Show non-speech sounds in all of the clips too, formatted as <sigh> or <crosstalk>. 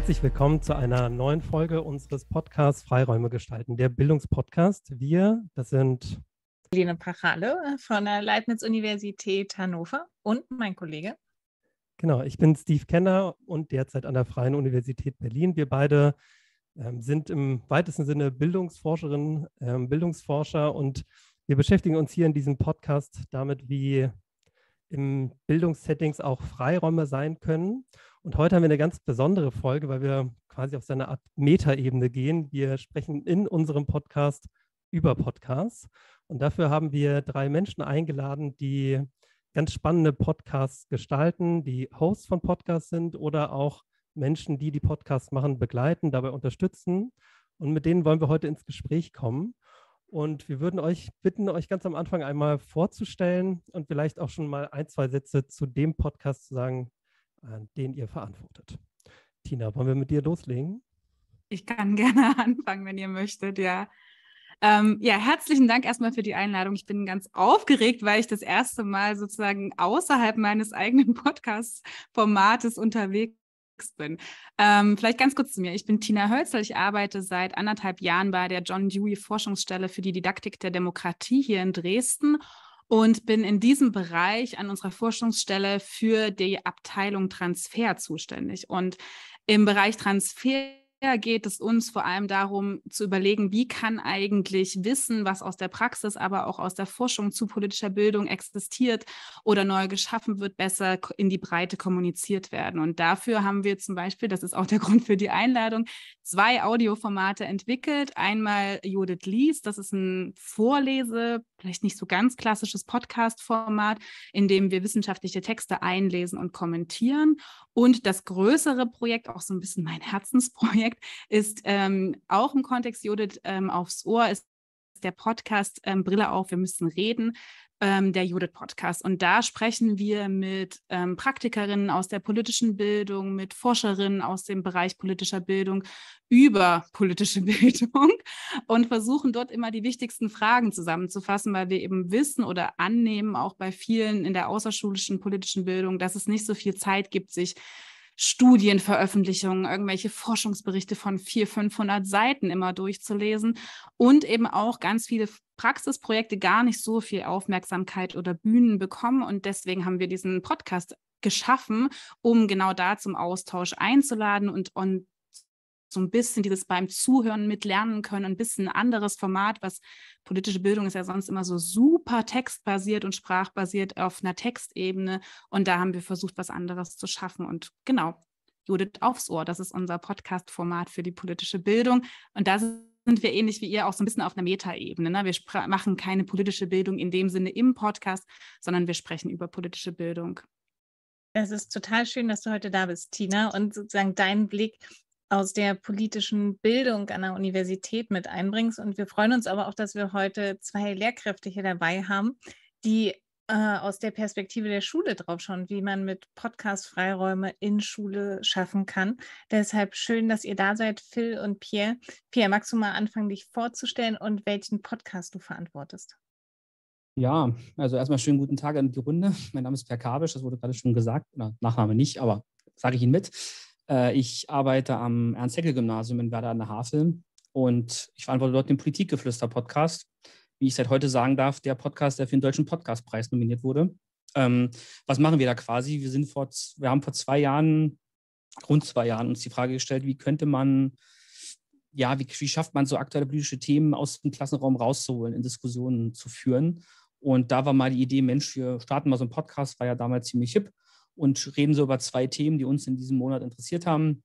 herzlich willkommen zu einer neuen Folge unseres Podcasts Freiräume gestalten, der Bildungspodcast. Wir, das sind Helene Pachale äh, von der Leibniz-Universität Hannover und mein Kollege. Genau, ich bin Steve Kenner und derzeit an der Freien Universität Berlin. Wir beide ähm, sind im weitesten Sinne Bildungsforscherinnen, ähm, Bildungsforscher und wir beschäftigen uns hier in diesem Podcast damit, wie im Bildungssettings auch Freiräume sein können und heute haben wir eine ganz besondere Folge, weil wir quasi auf so eine Art Metaebene gehen. Wir sprechen in unserem Podcast über Podcasts. Und dafür haben wir drei Menschen eingeladen, die ganz spannende Podcasts gestalten, die Hosts von Podcasts sind oder auch Menschen, die die Podcasts machen, begleiten, dabei unterstützen. Und mit denen wollen wir heute ins Gespräch kommen. Und wir würden euch bitten, euch ganz am Anfang einmal vorzustellen und vielleicht auch schon mal ein, zwei Sätze zu dem Podcast zu sagen, den ihr verantwortet. Tina, wollen wir mit dir loslegen? Ich kann <laughs> gerne anfangen, wenn ihr möchtet, ja. Ähm, ja, herzlichen Dank erstmal für die Einladung. Ich bin ganz aufgeregt, weil ich das erste Mal sozusagen außerhalb meines eigenen <laughs> Podcast-Formates unterwegs bin. Ähm, vielleicht ganz kurz zu mir. Ich bin Tina Hölzel. Ich arbeite seit anderthalb Jahren bei der John Dewey Forschungsstelle für die Didaktik der Demokratie hier in Dresden und bin in diesem Bereich an unserer Forschungsstelle für die Abteilung Transfer zuständig. Und im Bereich Transfer geht es uns vor allem darum zu überlegen, wie kann eigentlich Wissen, was aus der Praxis, aber auch aus der Forschung zu politischer Bildung existiert oder neu geschaffen wird, besser in die Breite kommuniziert werden. Und dafür haben wir zum Beispiel, das ist auch der <laughs> Grund für die Einladung, zwei Audioformate entwickelt. Einmal Judith Lies, das ist ein Vorlese, vielleicht nicht so ganz klassisches Podcast-Format, in dem wir wissenschaftliche Texte einlesen und kommentieren. Und das größere Projekt, auch so ein bisschen mein Herzensprojekt, Impact ist ähm, auch im Kontext Judith ähm, aufs Ohr, ist der Podcast ähm, Brille auf, wir müssen reden, ähm, der Judith Podcast. Und da sprechen wir mit ähm, Praktikerinnen aus der politischen Bildung, mit Forscherinnen aus dem Bereich politischer Bildung über politische <laughs> Bildung und versuchen dort immer die wichtigsten Fragen zusammenzufassen, weil wir eben wissen oder annehmen, auch bei vielen in der außerschulischen politischen Bildung, dass es nicht so viel Zeit gibt, sich Studienveröffentlichungen, irgendwelche Forschungsberichte von 400, 500 Seiten immer durchzulesen und eben auch ganz viele Praxisprojekte gar nicht so viel Aufmerksamkeit oder Bühnen bekommen. Und deswegen haben wir diesen Podcast geschaffen, um genau da zum Austausch einzuladen und on so ein bisschen dieses beim Zuhören mitlernen können, ein bisschen anderes Format, was politische Bildung ist ja sonst immer so super textbasiert und sprachbasiert auf einer Textebene. Und da haben wir versucht, was anderes zu schaffen. Und genau, Judith aufs Ohr, das ist unser Podcast-Format für die politische Bildung. Und da sind wir ähnlich wie ihr auch so ein bisschen auf einer Metaebene. Ne? Wir machen keine politische Bildung in dem Sinne im Podcast, sondern wir sprechen über politische Bildung. Es ist total schön, dass du heute da bist, Tina, und sozusagen deinen Blick aus der politischen Bildung an der Universität mit einbringst. Und wir freuen uns aber auch, dass wir heute zwei Lehrkräfte hier dabei haben, die äh, aus der Perspektive der Schule drauf schauen, wie man mit Podcast-Freiräume in Schule schaffen kann. Deshalb schön, dass ihr da seid, Phil und Pierre. Pierre, magst du mal anfangen, dich vorzustellen und welchen Podcast du verantwortest? Ja, also erstmal schönen guten Tag an die Runde. Mein Name ist Pierre Kabisch, das wurde gerade schon gesagt, Na, Nachname nicht, aber sage ich Ihnen mit. Äh, ich arbeite am Ernst-Heckel-Gymnasium in Werder an der Havel und ich verantworte dort den Politikgeflüster-Podcast. Wie ich seit heute sagen darf, der Podcast, der für den Deutschen Podcastpreis nominiert wurde. Ähm, was machen wir da quasi? Wir, sind vor, wir haben vor zwei Jahren, rund zwei Jahren, uns die Frage gestellt, wie könnte man ja, wie, wie, schafft man so aktuelle politische Themen aus dem Klassenraum rauszuholen, in Diskussionen zu führen? Und da war mal die Idee, Mensch, wir starten mal so einen Podcast, war ja damals ziemlich hip und reden so über zwei Themen, die uns in diesem Monat interessiert haben.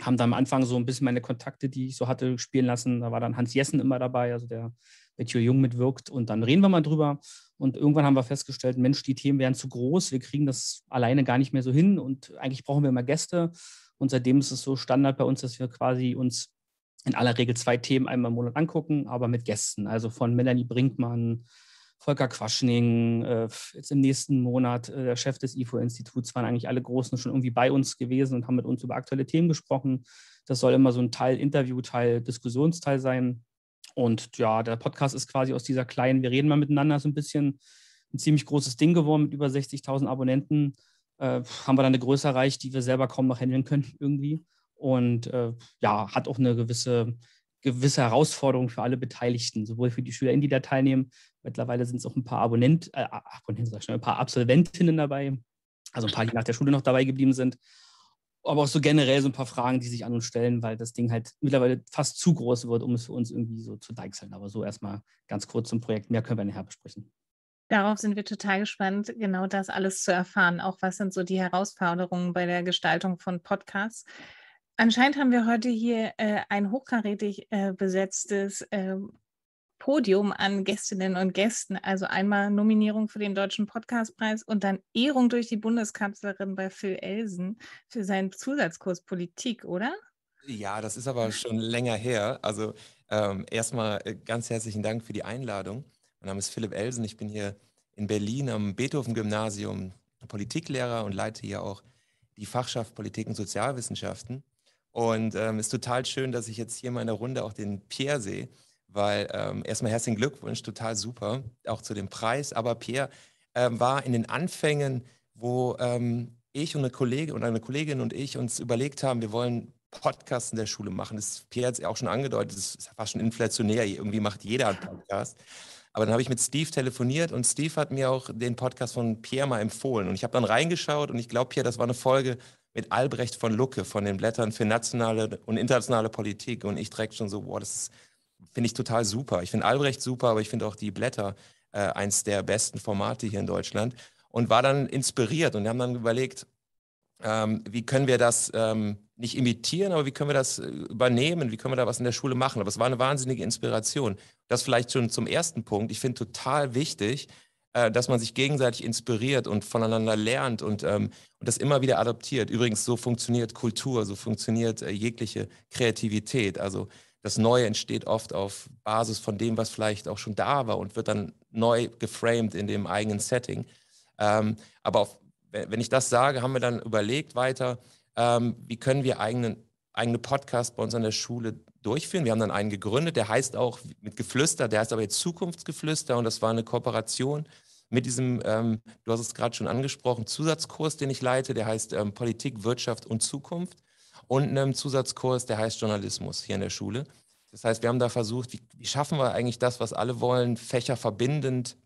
Haben dann am Anfang so ein bisschen meine Kontakte, die ich so hatte, spielen lassen. Da war dann Hans Jessen immer dabei, also der mit Jürgen Jung mitwirkt. Und dann reden wir mal drüber. Und irgendwann haben wir festgestellt, Mensch, die Themen wären zu groß. Wir kriegen das alleine gar nicht mehr so hin. Und eigentlich brauchen wir immer Gäste. Und seitdem ist es so Standard bei uns, dass wir quasi uns in aller Regel zwei Themen einmal im Monat angucken, aber mit Gästen. Also von Melanie Brinkmann, Volker Quaschning, äh, jetzt im nächsten Monat äh, der Chef des IFO-Instituts, waren eigentlich alle Großen schon irgendwie bei uns gewesen und haben mit uns über aktuelle Themen gesprochen. Das soll immer so ein Teil Interview, Teil Diskussionsteil sein. Und ja, der Podcast ist quasi aus dieser kleinen, wir reden mal miteinander, so ein bisschen ein ziemlich großes Ding geworden mit über 60.000 Abonnenten. Äh, haben wir dann eine Größe erreicht, die wir selber kaum noch handeln können irgendwie. Und äh, ja, hat auch eine gewisse gewisse Herausforderung für alle Beteiligten, sowohl für die SchülerInnen, die da teilnehmen. Mittlerweile sind es auch ein paar Abonnent, äh, ah, Abonnenten, schon, ein paar Absolventinnen dabei, also ein paar, die nach der Schule noch dabei geblieben sind. Aber auch so generell so ein paar Fragen, die sich an uns stellen, weil das Ding halt mittlerweile fast zu groß wird, um es für uns irgendwie so zu deichseln. Aber so erstmal ganz kurz zum Projekt. Mehr können wir nachher besprechen. Darauf sind wir total gespannt, genau das alles zu erfahren. Auch was sind so die Herausforderungen bei der Gestaltung von Podcasts. Anscheinend haben wir heute hier äh, ein hochkarätig äh, besetztes äh, Podium an Gästinnen und Gästen. Also einmal Nominierung für den Deutschen Podcastpreis und dann Ehrung durch die Bundeskanzlerin bei Phil Elsen für seinen Zusatzkurs Politik, oder? Ja, das ist aber schon länger her. Also ähm, erstmal äh, ganz herzlichen Dank für die Einladung. Mein Name ist Philipp Elsen. Ich bin hier in Berlin am Beethoven-Gymnasium Politiklehrer und leite hier auch die Fachschaft Politik und Sozialwissenschaften. Und ähm, ist total schön, dass ich jetzt hier in meiner Runde auch den Pierre sehe, weil ähm, erstmal herzlichen Glückwunsch, total super, auch zu dem Preis. Aber Pierre ähm, war in den Anfängen, wo ähm, ich und eine Kollegin und eine Kollegin und ich uns überlegt haben, wir wollen Podcasts in der Schule machen. Das Pierre hat es auch schon angedeutet, das ist fast schon inflationär. Irgendwie macht jeder einen Podcast. Aber dann habe ich mit Steve telefoniert und Steve hat mir auch den Podcast von Pierre mal empfohlen. Und ich habe dann reingeschaut und ich glaube, Pierre, das war eine Folge, mit Albrecht von Lucke von den Blättern für nationale und internationale Politik und ich direkt schon so, wow, das finde ich total super. Ich finde Albrecht super, aber ich finde auch die Blätter äh, eins der besten Formate hier in Deutschland und war dann inspiriert und wir haben dann überlegt, ähm, wie können wir das ähm, nicht imitieren, aber wie können wir das äh, übernehmen, wie können wir da was in der Schule machen. Aber es war eine wahnsinnige Inspiration. Das vielleicht schon zum ersten Punkt. Ich finde total wichtig, äh, dass man sich gegenseitig inspiriert und voneinander lernt und, ähm, und das immer wieder adoptiert. Übrigens, so funktioniert Kultur, so funktioniert äh, jegliche Kreativität. Also das Neue entsteht oft auf Basis von dem, was vielleicht auch schon da war und wird dann neu geframed in dem eigenen Setting. Ähm, aber auf, wenn ich das sage, haben wir dann überlegt weiter, ähm, wie können wir eigenen, eigene Podcasts bei uns an der Schule durchführen. Wir haben dann einen gegründet, der heißt auch mit Geflüster, der heißt aber jetzt Zukunftsgeflüster und das war eine Kooperation mit diesem, ähm, du hast es gerade schon angesprochen, Zusatzkurs, den ich leite, der heißt ähm, Politik, Wirtschaft und Zukunft und einem Zusatzkurs, der heißt Journalismus hier in der Schule. Das heißt, wir haben da versucht, wie, wie schaffen wir eigentlich das, was alle wollen, Fächer verbindend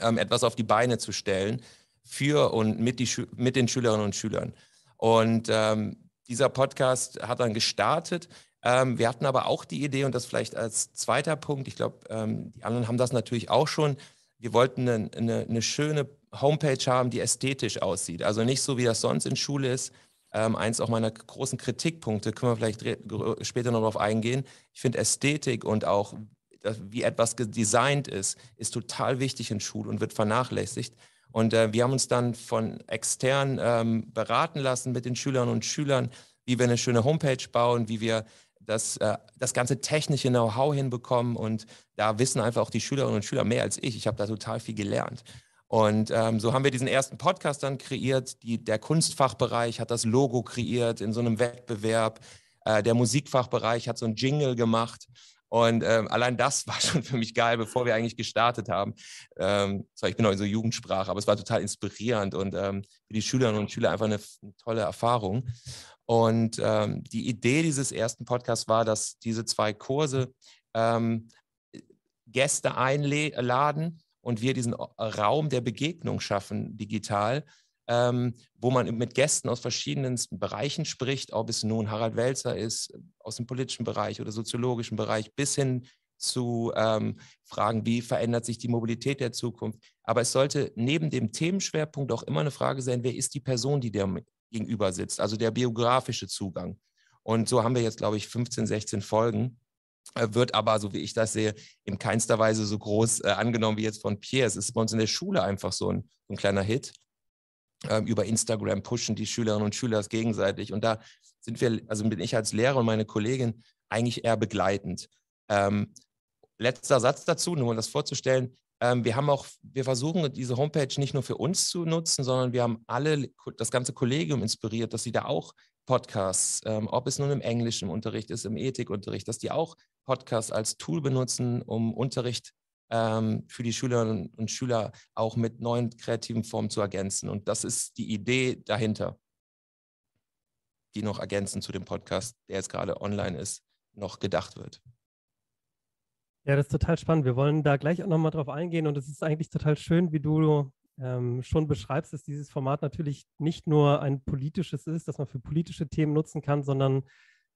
ähm, etwas auf die Beine zu stellen für und mit, die mit den Schülerinnen und Schülern. Und ähm, dieser Podcast hat dann gestartet ähm, wir hatten aber auch die Idee, und das vielleicht als zweiter Punkt, ich glaube, ähm, die anderen haben das natürlich auch schon, wir wollten eine, eine, eine, schöne Homepage haben, die ästhetisch aussieht. Also nicht so, wie das sonst in Schule ist. Ähm, eins auch meiner großen Kritikpunkte, können wir vielleicht später noch darauf eingehen. Ich finde Ästhetik und auch, wie etwas designt ist, ist total wichtig in Schule und wird vernachlässigt. Und äh, wir haben uns dann von extern ähm, beraten lassen mit den Schülern und Schülern, wie wir eine schöne Homepage bauen, wie wir das, äh, das ganze technische Know-how hinbekommen und da wissen einfach auch die Schülerinnen und Schüler mehr als ich. Ich habe da total viel gelernt. Und ähm, so haben wir diesen ersten Podcast dann kreiert. Die, der Kunstfachbereich hat das Logo kreiert in so einem Wettbewerb. Äh, der Musikfachbereich hat so einen Jingle gemacht. Und ähm, allein das <laughs> war schon für mich geil, bevor wir eigentlich gestartet haben. Ähm, zwar, ich bin auch in so Jugendsprache, aber es war total inspirierend und ähm, für die Schülerinnen und Schüler einfach eine, eine tolle Erfahrung. Und ähm, die Idee dieses ersten Podcasts war, dass diese zwei Kurse ähm, Gäste einladen und wir diesen äh, Raum der Begegnung schaffen, digital, ähm, wo man mit Gästen aus verschiedenen Bereichen spricht, ob es nun Harald Welzer ist, aus dem politischen Bereich oder soziologischen Bereich, bis hin zu ähm, Fragen, wie verändert sich die Mobilität der Zukunft. Aber es sollte neben dem Themenschwerpunkt auch immer eine Frage sein, wer ist die Person, die der, gegenüber sitzt, also der biografische Zugang. Und so haben wir jetzt, glaube ich, 15, 16 Folgen äh, wird aber, so wie ich das sehe, in keinster Weise so groß äh, angenommen wie jetzt von Pierre. Es ist bei uns in der Schule einfach so ein, ein kleiner Hit. Ähm, über Instagram pushen die Schülerinnen und Schüler es gegenseitig. Und da sind wir, also bin ich als Lehrer und meine Kollegin eigentlich eher begleitend. Ähm, letzter Satz dazu, nur um das vorzustellen. Ähm, wir haben auch, wir versuchen diese Homepage nicht nur für uns zu nutzen, sondern wir haben alle das ganze Kollegium inspiriert, dass sie da auch Podcasts, ähm, ob es nun im englischen Unterricht ist, im Ethikunterricht, dass die auch Podcasts als Tool benutzen, um Unterricht ähm, für die Schülerinnen und Schüler auch mit neuen kreativen Formen zu ergänzen. Und das ist die Idee dahinter, die noch ergänzend zu dem Podcast, der jetzt gerade online ist, noch gedacht wird. Ja, das ist total spannend. Wir wollen da gleich auch nochmal drauf eingehen und es ist eigentlich total schön, wie du ähm, schon beschreibst, dass dieses Format natürlich nicht nur ein politisches ist, das man für politische Themen nutzen kann, sondern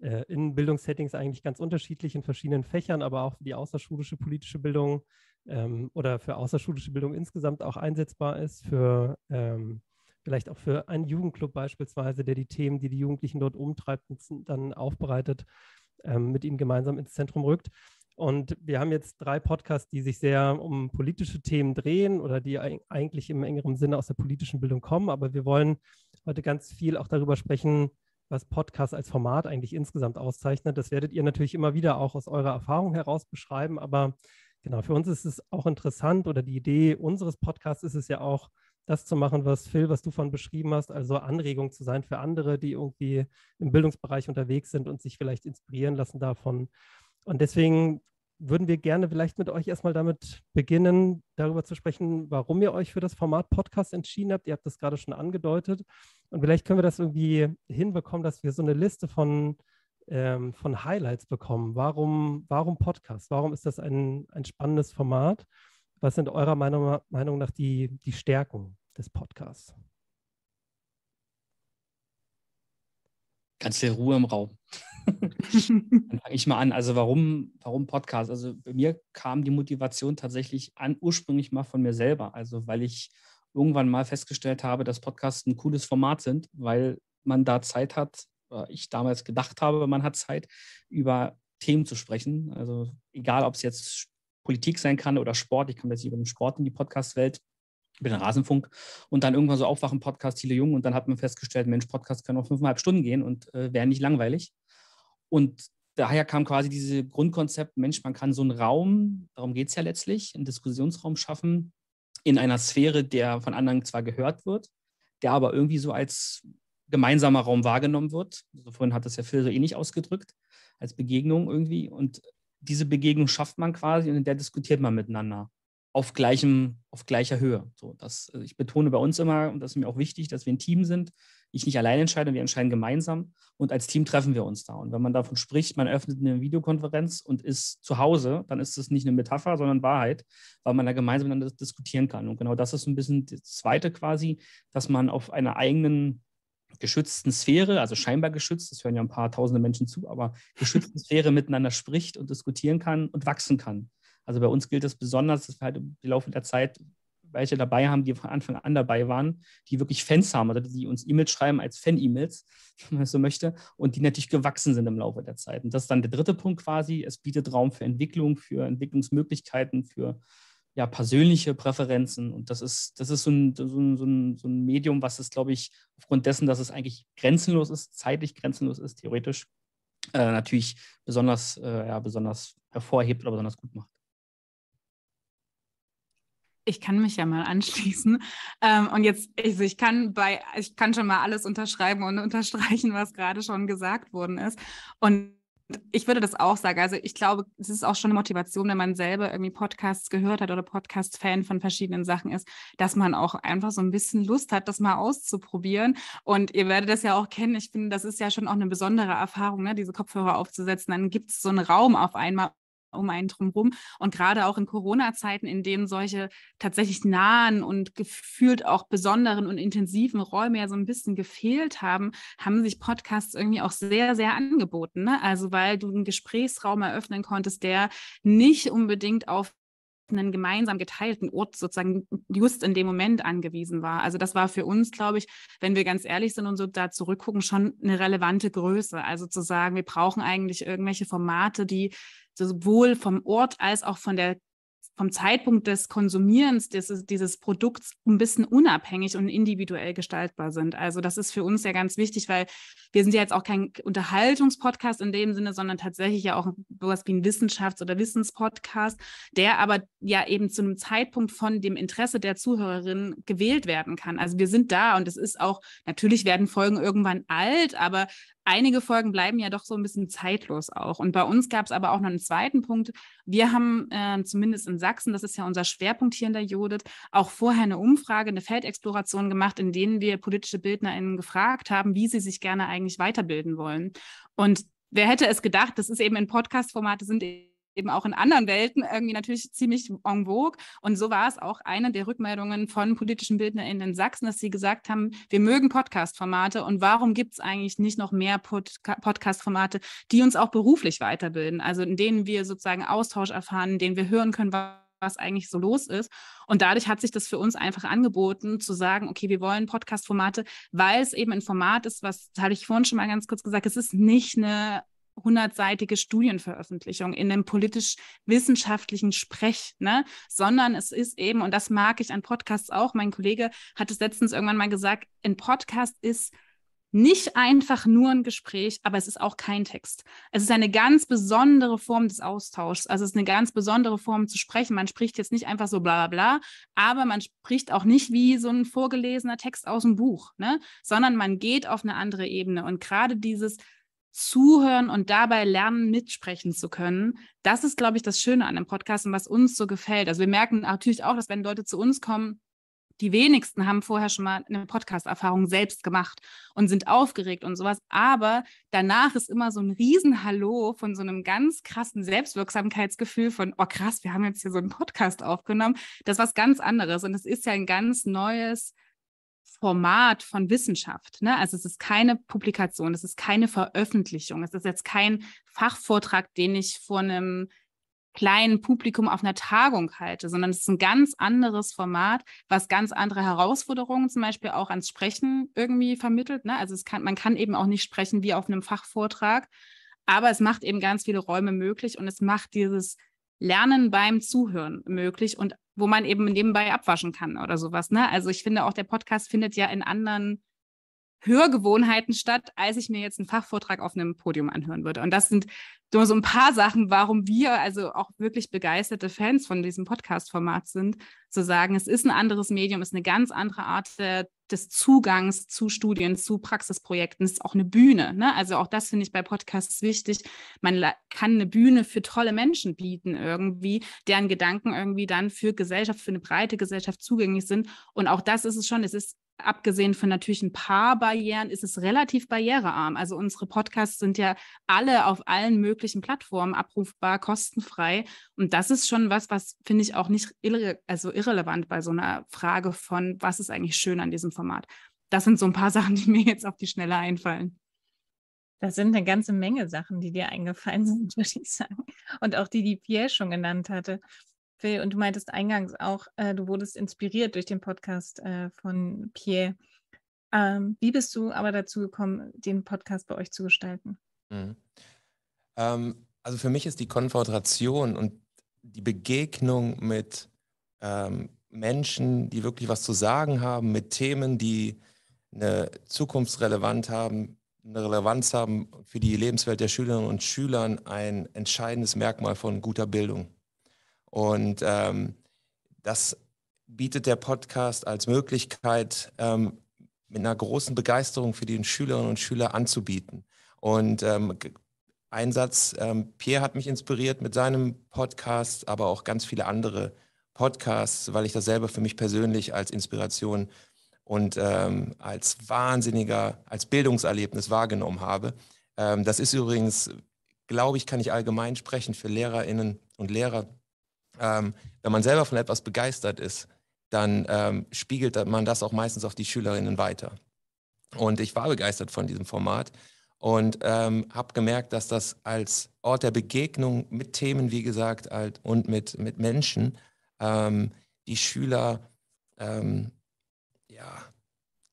äh, in Bildungssettings eigentlich ganz unterschiedlich in verschiedenen Fächern, aber auch für die außerschulische politische Bildung ähm, oder für außerschulische Bildung insgesamt auch einsetzbar ist, für ähm, vielleicht auch für einen Jugendclub beispielsweise, der die Themen, die die Jugendlichen dort umtreibt, dann aufbereitet, ähm, mit ihnen gemeinsam ins Zentrum rückt. Und wir haben jetzt drei Podcasts, die sich sehr um politische Themen drehen oder die eigentlich im engeren Sinne aus der politischen Bildung kommen. Aber wir wollen heute ganz viel auch darüber sprechen, was Podcast als Format eigentlich insgesamt auszeichnet. Das werdet ihr natürlich immer wieder auch aus eurer Erfahrung heraus beschreiben. Aber genau, für uns ist es auch interessant oder die Idee unseres Podcasts ist es ja auch, das zu machen, was Phil, was du von beschrieben hast, also Anregung zu sein für andere, die irgendwie im Bildungsbereich unterwegs sind und sich vielleicht inspirieren lassen davon. Und deswegen würden wir gerne vielleicht mit euch erstmal damit beginnen, darüber zu sprechen, warum ihr euch für das Format Podcast entschieden habt. Ihr habt das gerade schon angedeutet. Und vielleicht können wir das irgendwie hinbekommen, dass wir so eine Liste von, ähm, von Highlights bekommen. Warum, warum Podcast? Warum ist das ein, ein spannendes Format? Was sind eurer Meinung, Meinung nach die, die Stärken des Podcasts? Ganz viel Ruhe im Raum. Dann fange ich mal an. Also warum, warum Podcast? Also bei mir kam die Motivation tatsächlich an, ursprünglich mal von mir selber. Also weil ich irgendwann mal festgestellt habe, dass Podcasts ein cooles Format sind, weil man da Zeit hat, ich damals gedacht habe, man hat Zeit, über Themen zu sprechen. Also egal, ob es jetzt Politik sein kann oder Sport. Ich kam jetzt über den Sport in die Podcast-Welt über den Rasenfunk und dann irgendwann so aufwachen, Podcast Thiele Jung und dann hat man festgestellt, Mensch, Podcasts können auch fünfeinhalb Stunden gehen und äh, wäre nicht langweilig. Und daher kam quasi dieses Grundkonzept, Mensch, man kann so einen Raum, darum geht es ja letztlich, einen Diskussionsraum schaffen, in einer Sphäre, der von anderen zwar gehört wird, der aber irgendwie so als gemeinsamer Raum wahrgenommen wird. Also vorhin hat das ja Phil so ähnlich ausgedrückt, als Begegnung irgendwie. Und diese Begegnung schafft man quasi und in der diskutiert man miteinander auf, gleichem, auf gleicher Höhe. So, das, also ich betone bei uns immer, und das ist mir auch wichtig, dass wir ein Team sind, ich nicht allein entscheide, wir entscheiden gemeinsam und als Team treffen wir uns da. Und wenn man davon spricht, man öffnet eine Videokonferenz und ist zu Hause, dann ist das nicht eine Metapher, sondern Wahrheit, weil man da gemeinsam miteinander diskutieren kann. Und genau das ist ein bisschen das Zweite quasi, dass man auf einer eigenen geschützten Sphäre, also scheinbar geschützt, das hören ja ein paar tausende Menschen zu, aber geschützten <laughs> Sphäre miteinander spricht und diskutieren kann und wachsen kann. Also bei uns gilt es besonders, dass wir halt im Laufe der Zeit welche dabei haben, die von Anfang an dabei waren, die wirklich Fans haben oder die uns E-Mails schreiben als Fan-E-Mails, <laughs> wenn man so möchte, und die natürlich gewachsen sind im Laufe der Zeit. Und das ist dann der dritte Punkt quasi. Es bietet Raum für Entwicklung, für Entwicklungsmöglichkeiten, für ja, persönliche Präferenzen. Und das ist, das ist so ein, so ein, so ein, so ein Medium, was es, glaube ich, aufgrund dessen, dass es eigentlich grenzenlos ist, zeitlich grenzenlos ist, theoretisch, äh, natürlich besonders, äh, ja, besonders hervorhebt oder besonders gut macht ich kann mich ja mal anschließen. Ähm, und jetzt, also ich kann bei, ich kann schon mal alles unterschreiben und unterstreichen, was gerade schon gesagt worden ist. Und ich würde das auch sagen. Also ich glaube, es ist auch schon eine Motivation, wenn man selber irgendwie Podcasts gehört hat oder Podcast-Fan von verschiedenen Sachen ist, dass man auch einfach so ein bisschen Lust hat, das mal auszuprobieren. Und ihr werdet das ja auch kennen. Ich finde, das ist ja schon auch eine besondere Erfahrung, ne? diese Kopfhörer aufzusetzen. Dann gibt es so einen Raum auf einmal um einen drumherum. Und gerade auch in Corona-Zeiten, in denen solche tatsächlich nahen und gefühlt auch besonderen und intensiven Räume ja so ein bisschen gefehlt haben, haben sich Podcasts irgendwie auch sehr, sehr angeboten. Ne? Also weil du einen Gesprächsraum eröffnen konntest, der nicht unbedingt auf einen gemeinsam geteilten Ort sozusagen just in dem Moment angewiesen war. Also das war für uns, glaube ich, wenn wir ganz ehrlich sind und so da zurückgucken, schon eine relevante Größe. Also zu sagen, wir brauchen eigentlich irgendwelche Formate, die sowohl vom Ort als auch von der vom Zeitpunkt des Konsumierens dieses, dieses Produkts ein bisschen unabhängig und individuell gestaltbar sind. Also das ist für uns ja ganz wichtig, weil wir sind ja jetzt auch kein Unterhaltungspodcast in dem Sinne, sondern tatsächlich ja auch sowas wie ein Wissenschafts- oder Wissenspodcast, der aber ja eben zu einem Zeitpunkt von dem Interesse der Zuhörerin gewählt werden kann. Also wir sind da und es ist auch, natürlich werden Folgen irgendwann alt, aber einige Folgen bleiben ja doch so ein bisschen zeitlos auch. Und bei uns gab es aber auch noch einen zweiten Punkt. Wir haben äh, zumindest in Sachsen, das ist ja unser Schwerpunkt hier in der Judith, auch vorher eine Umfrage, eine Feldexploration gemacht, in denen wir politische BildnerInnen gefragt haben, wie sie sich gerne eigentlich weiterbilden wollen. Und wer hätte es gedacht, das ist eben in Podcast-Formate sind eben auch in anderen Welten irgendwie natürlich ziemlich en vogue. Und so war es auch eine der Rückmeldungen von politischen BildnerInnen in Sachsen, dass sie gesagt haben, wir mögen Podcast-Formate und warum gibt es eigentlich nicht noch mehr Pod Podcast-Formate, die uns auch beruflich weiterbilden, also in denen wir sozusagen Austausch erfahren, in denen wir hören können, was eigentlich so los ist. Und dadurch hat sich das für uns einfach angeboten, zu sagen, okay, wir wollen Podcast-Formate, weil es eben ein Format ist, was, das hatte ich vorhin schon mal ganz kurz gesagt, es ist nicht eine hundertseitige Studienveröffentlichung in einem politisch-wissenschaftlichen Sprech, ne? sondern es ist eben, und das mag ich an Podcasts auch, mein Kollege hat es letztens irgendwann mal gesagt, ein Podcast ist nicht einfach nur ein Gespräch, aber es ist auch kein Text. Es ist eine ganz besondere Form des Austauschs. Also es ist eine ganz besondere Form zu sprechen. Man spricht jetzt nicht einfach so bla bla, bla, aber man spricht auch nicht wie so ein vorgelesener Text aus dem Buch, ne? sondern man geht auf eine andere Ebene. Und gerade dieses zuhören und dabei lernen, mitsprechen zu können. Das ist, glaube ich, das Schöne an dem Podcast und was uns so gefällt. Also wir merken natürlich auch, dass wenn Leute zu uns kommen, die wenigsten haben vorher schon mal eine Podcast-Erfahrung selbst gemacht und sind aufgeregt und sowas. Aber danach ist immer so ein Riesenhallo von so einem ganz krassen Selbstwirksamkeitsgefühl von, oh krass, wir haben jetzt hier so einen Podcast aufgenommen. Das ist was ganz anderes und es ist ja ein ganz neues Format von Wissenschaft. Ne? Also es ist keine Publikation, es ist keine Veröffentlichung, es ist jetzt kein Fachvortrag, den ich vor einem kleinen Publikum auf einer Tagung halte, sondern es ist ein ganz anderes Format, was ganz andere Herausforderungen zum Beispiel auch ans Sprechen irgendwie vermittelt. Ne? Also es kann, man kann eben auch nicht sprechen wie auf einem Fachvortrag, aber es macht eben ganz viele Räume möglich und es macht dieses Lernen beim Zuhören möglich und wo man eben nebenbei abwaschen kann oder sowas. Ne? Also ich finde auch, der Podcast findet ja in anderen Hörgewohnheiten statt, als ich mir jetzt einen Fachvortrag auf einem Podium anhören würde. Und das sind nur so ein paar Sachen, warum wir also auch wirklich begeisterte Fans von diesem Podcast-Format sind, zu sagen, es ist ein anderes Medium, es ist eine ganz andere Art des Zugangs zu Studien, zu Praxisprojekten, es ist auch eine Bühne. Ne? Also auch das finde ich bei Podcasts wichtig. Man kann eine Bühne für tolle Menschen bieten irgendwie, deren Gedanken irgendwie dann für Gesellschaft, für eine breite Gesellschaft zugänglich sind. Und auch das ist es schon, es ist abgesehen von natürlich ein paar Barrieren, ist es relativ barrierearm. Also unsere Podcasts sind ja alle auf allen möglichen Plattformen abrufbar, kostenfrei. Und das ist schon was, was finde ich auch nicht irre, also irrelevant bei so einer Frage von, was ist eigentlich schön an diesem Format. Das sind so ein paar <laughs> Sachen, die mir jetzt auf die Schnelle einfallen. Das sind eine ganze Menge Sachen, die dir eingefallen sind, <laughs> würde ich sagen. Und auch die, die Pierre schon genannt hatte. Phil, und du meintest eingangs auch, äh, du wurdest inspiriert durch den Podcast äh, von Pierre. Ähm, wie bist du aber dazu gekommen, den Podcast bei euch zu gestalten? Mhm. Ähm, also für mich ist die Konfrontation und die Begegnung mit ähm, Menschen, die wirklich was zu sagen haben, mit Themen, die eine Zukunftsrelevanz haben, eine Relevanz haben für die Lebenswelt der Schülerinnen und Schülern, ein entscheidendes Merkmal von guter Bildung. Und ähm, das bietet der Podcast als Möglichkeit, ähm, mit einer großen Begeisterung für die Schülerinnen und Schüler anzubieten. Und ähm, ein Satz, ähm, Pierre hat mich inspiriert mit seinem Podcast, aber auch ganz viele andere Podcasts, weil ich das selber für mich persönlich als Inspiration und ähm, als wahnsinniger, als Bildungserlebnis wahrgenommen habe. Ähm, das ist übrigens, glaube ich, kann ich allgemein sprechen für Lehrerinnen und Lehrer, ähm, wenn man selber von etwas begeistert ist, dann ähm, spiegelt man das auch meistens auf die Schülerinnen weiter. Und ich war begeistert von diesem Format und ähm, habe gemerkt, dass das als Ort der Begegnung mit Themen, wie gesagt, halt, und mit, mit Menschen ähm, die Schüler ähm, ja,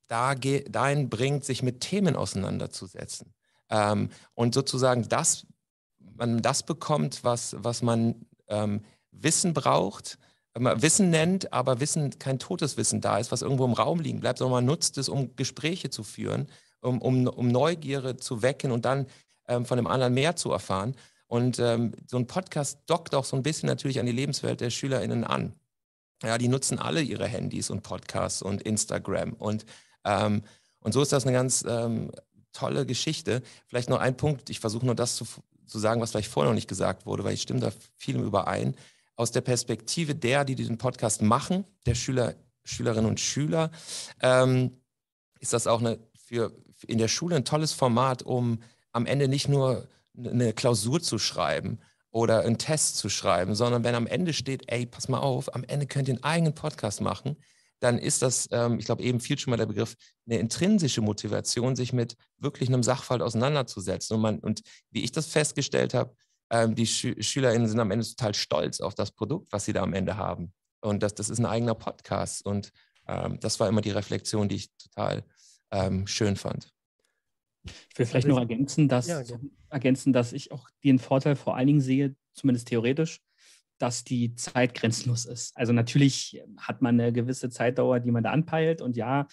dahin bringt, sich mit Themen auseinanderzusetzen. Ähm, und sozusagen das, man das bekommt, was, was man ähm, Wissen braucht, Wissen nennt, aber Wissen kein totes Wissen da ist, was irgendwo im Raum liegen bleibt, sondern man nutzt es, um Gespräche zu führen, um, um, um Neugierde zu wecken und dann ähm, von dem anderen mehr zu erfahren. Und ähm, so ein Podcast dockt auch so ein bisschen natürlich an die Lebenswelt der SchülerInnen an. Ja, die nutzen alle ihre Handys und Podcasts und Instagram. Und, ähm, und so ist das eine ganz ähm, tolle Geschichte. Vielleicht noch ein Punkt, ich versuche nur das zu, zu sagen, was vielleicht vorher noch nicht gesagt wurde, weil ich stimme da vielem überein aus der Perspektive der, die diesen Podcast machen, der Schüler, Schülerinnen und Schüler, ähm, ist das auch eine, für, in der Schule ein tolles Format, um am Ende nicht nur eine Klausur zu schreiben oder einen Test zu schreiben, sondern wenn am Ende steht, ey, pass mal auf, am Ende könnt ihr einen eigenen Podcast machen, dann ist das, ähm, ich glaube, eben viel schon mal der Begriff, eine intrinsische Motivation, sich mit wirklich einem Sachverhalt auseinanderzusetzen. Und, man, und wie ich das festgestellt habe, ähm, die Schü SchülerInnen sind am Ende total stolz auf das Produkt, was sie da am Ende haben. Und das, das ist ein eigener Podcast. Und ähm, das war immer die Reflexion, die ich total ähm, schön fand. Ich will vielleicht noch ergänzen dass, ja, ja. ergänzen, dass ich auch den Vorteil vor allen Dingen sehe, zumindest theoretisch, dass die Zeit grenzenlos ist. Also natürlich hat man eine gewisse Zeitdauer, die man da anpeilt. Und ja,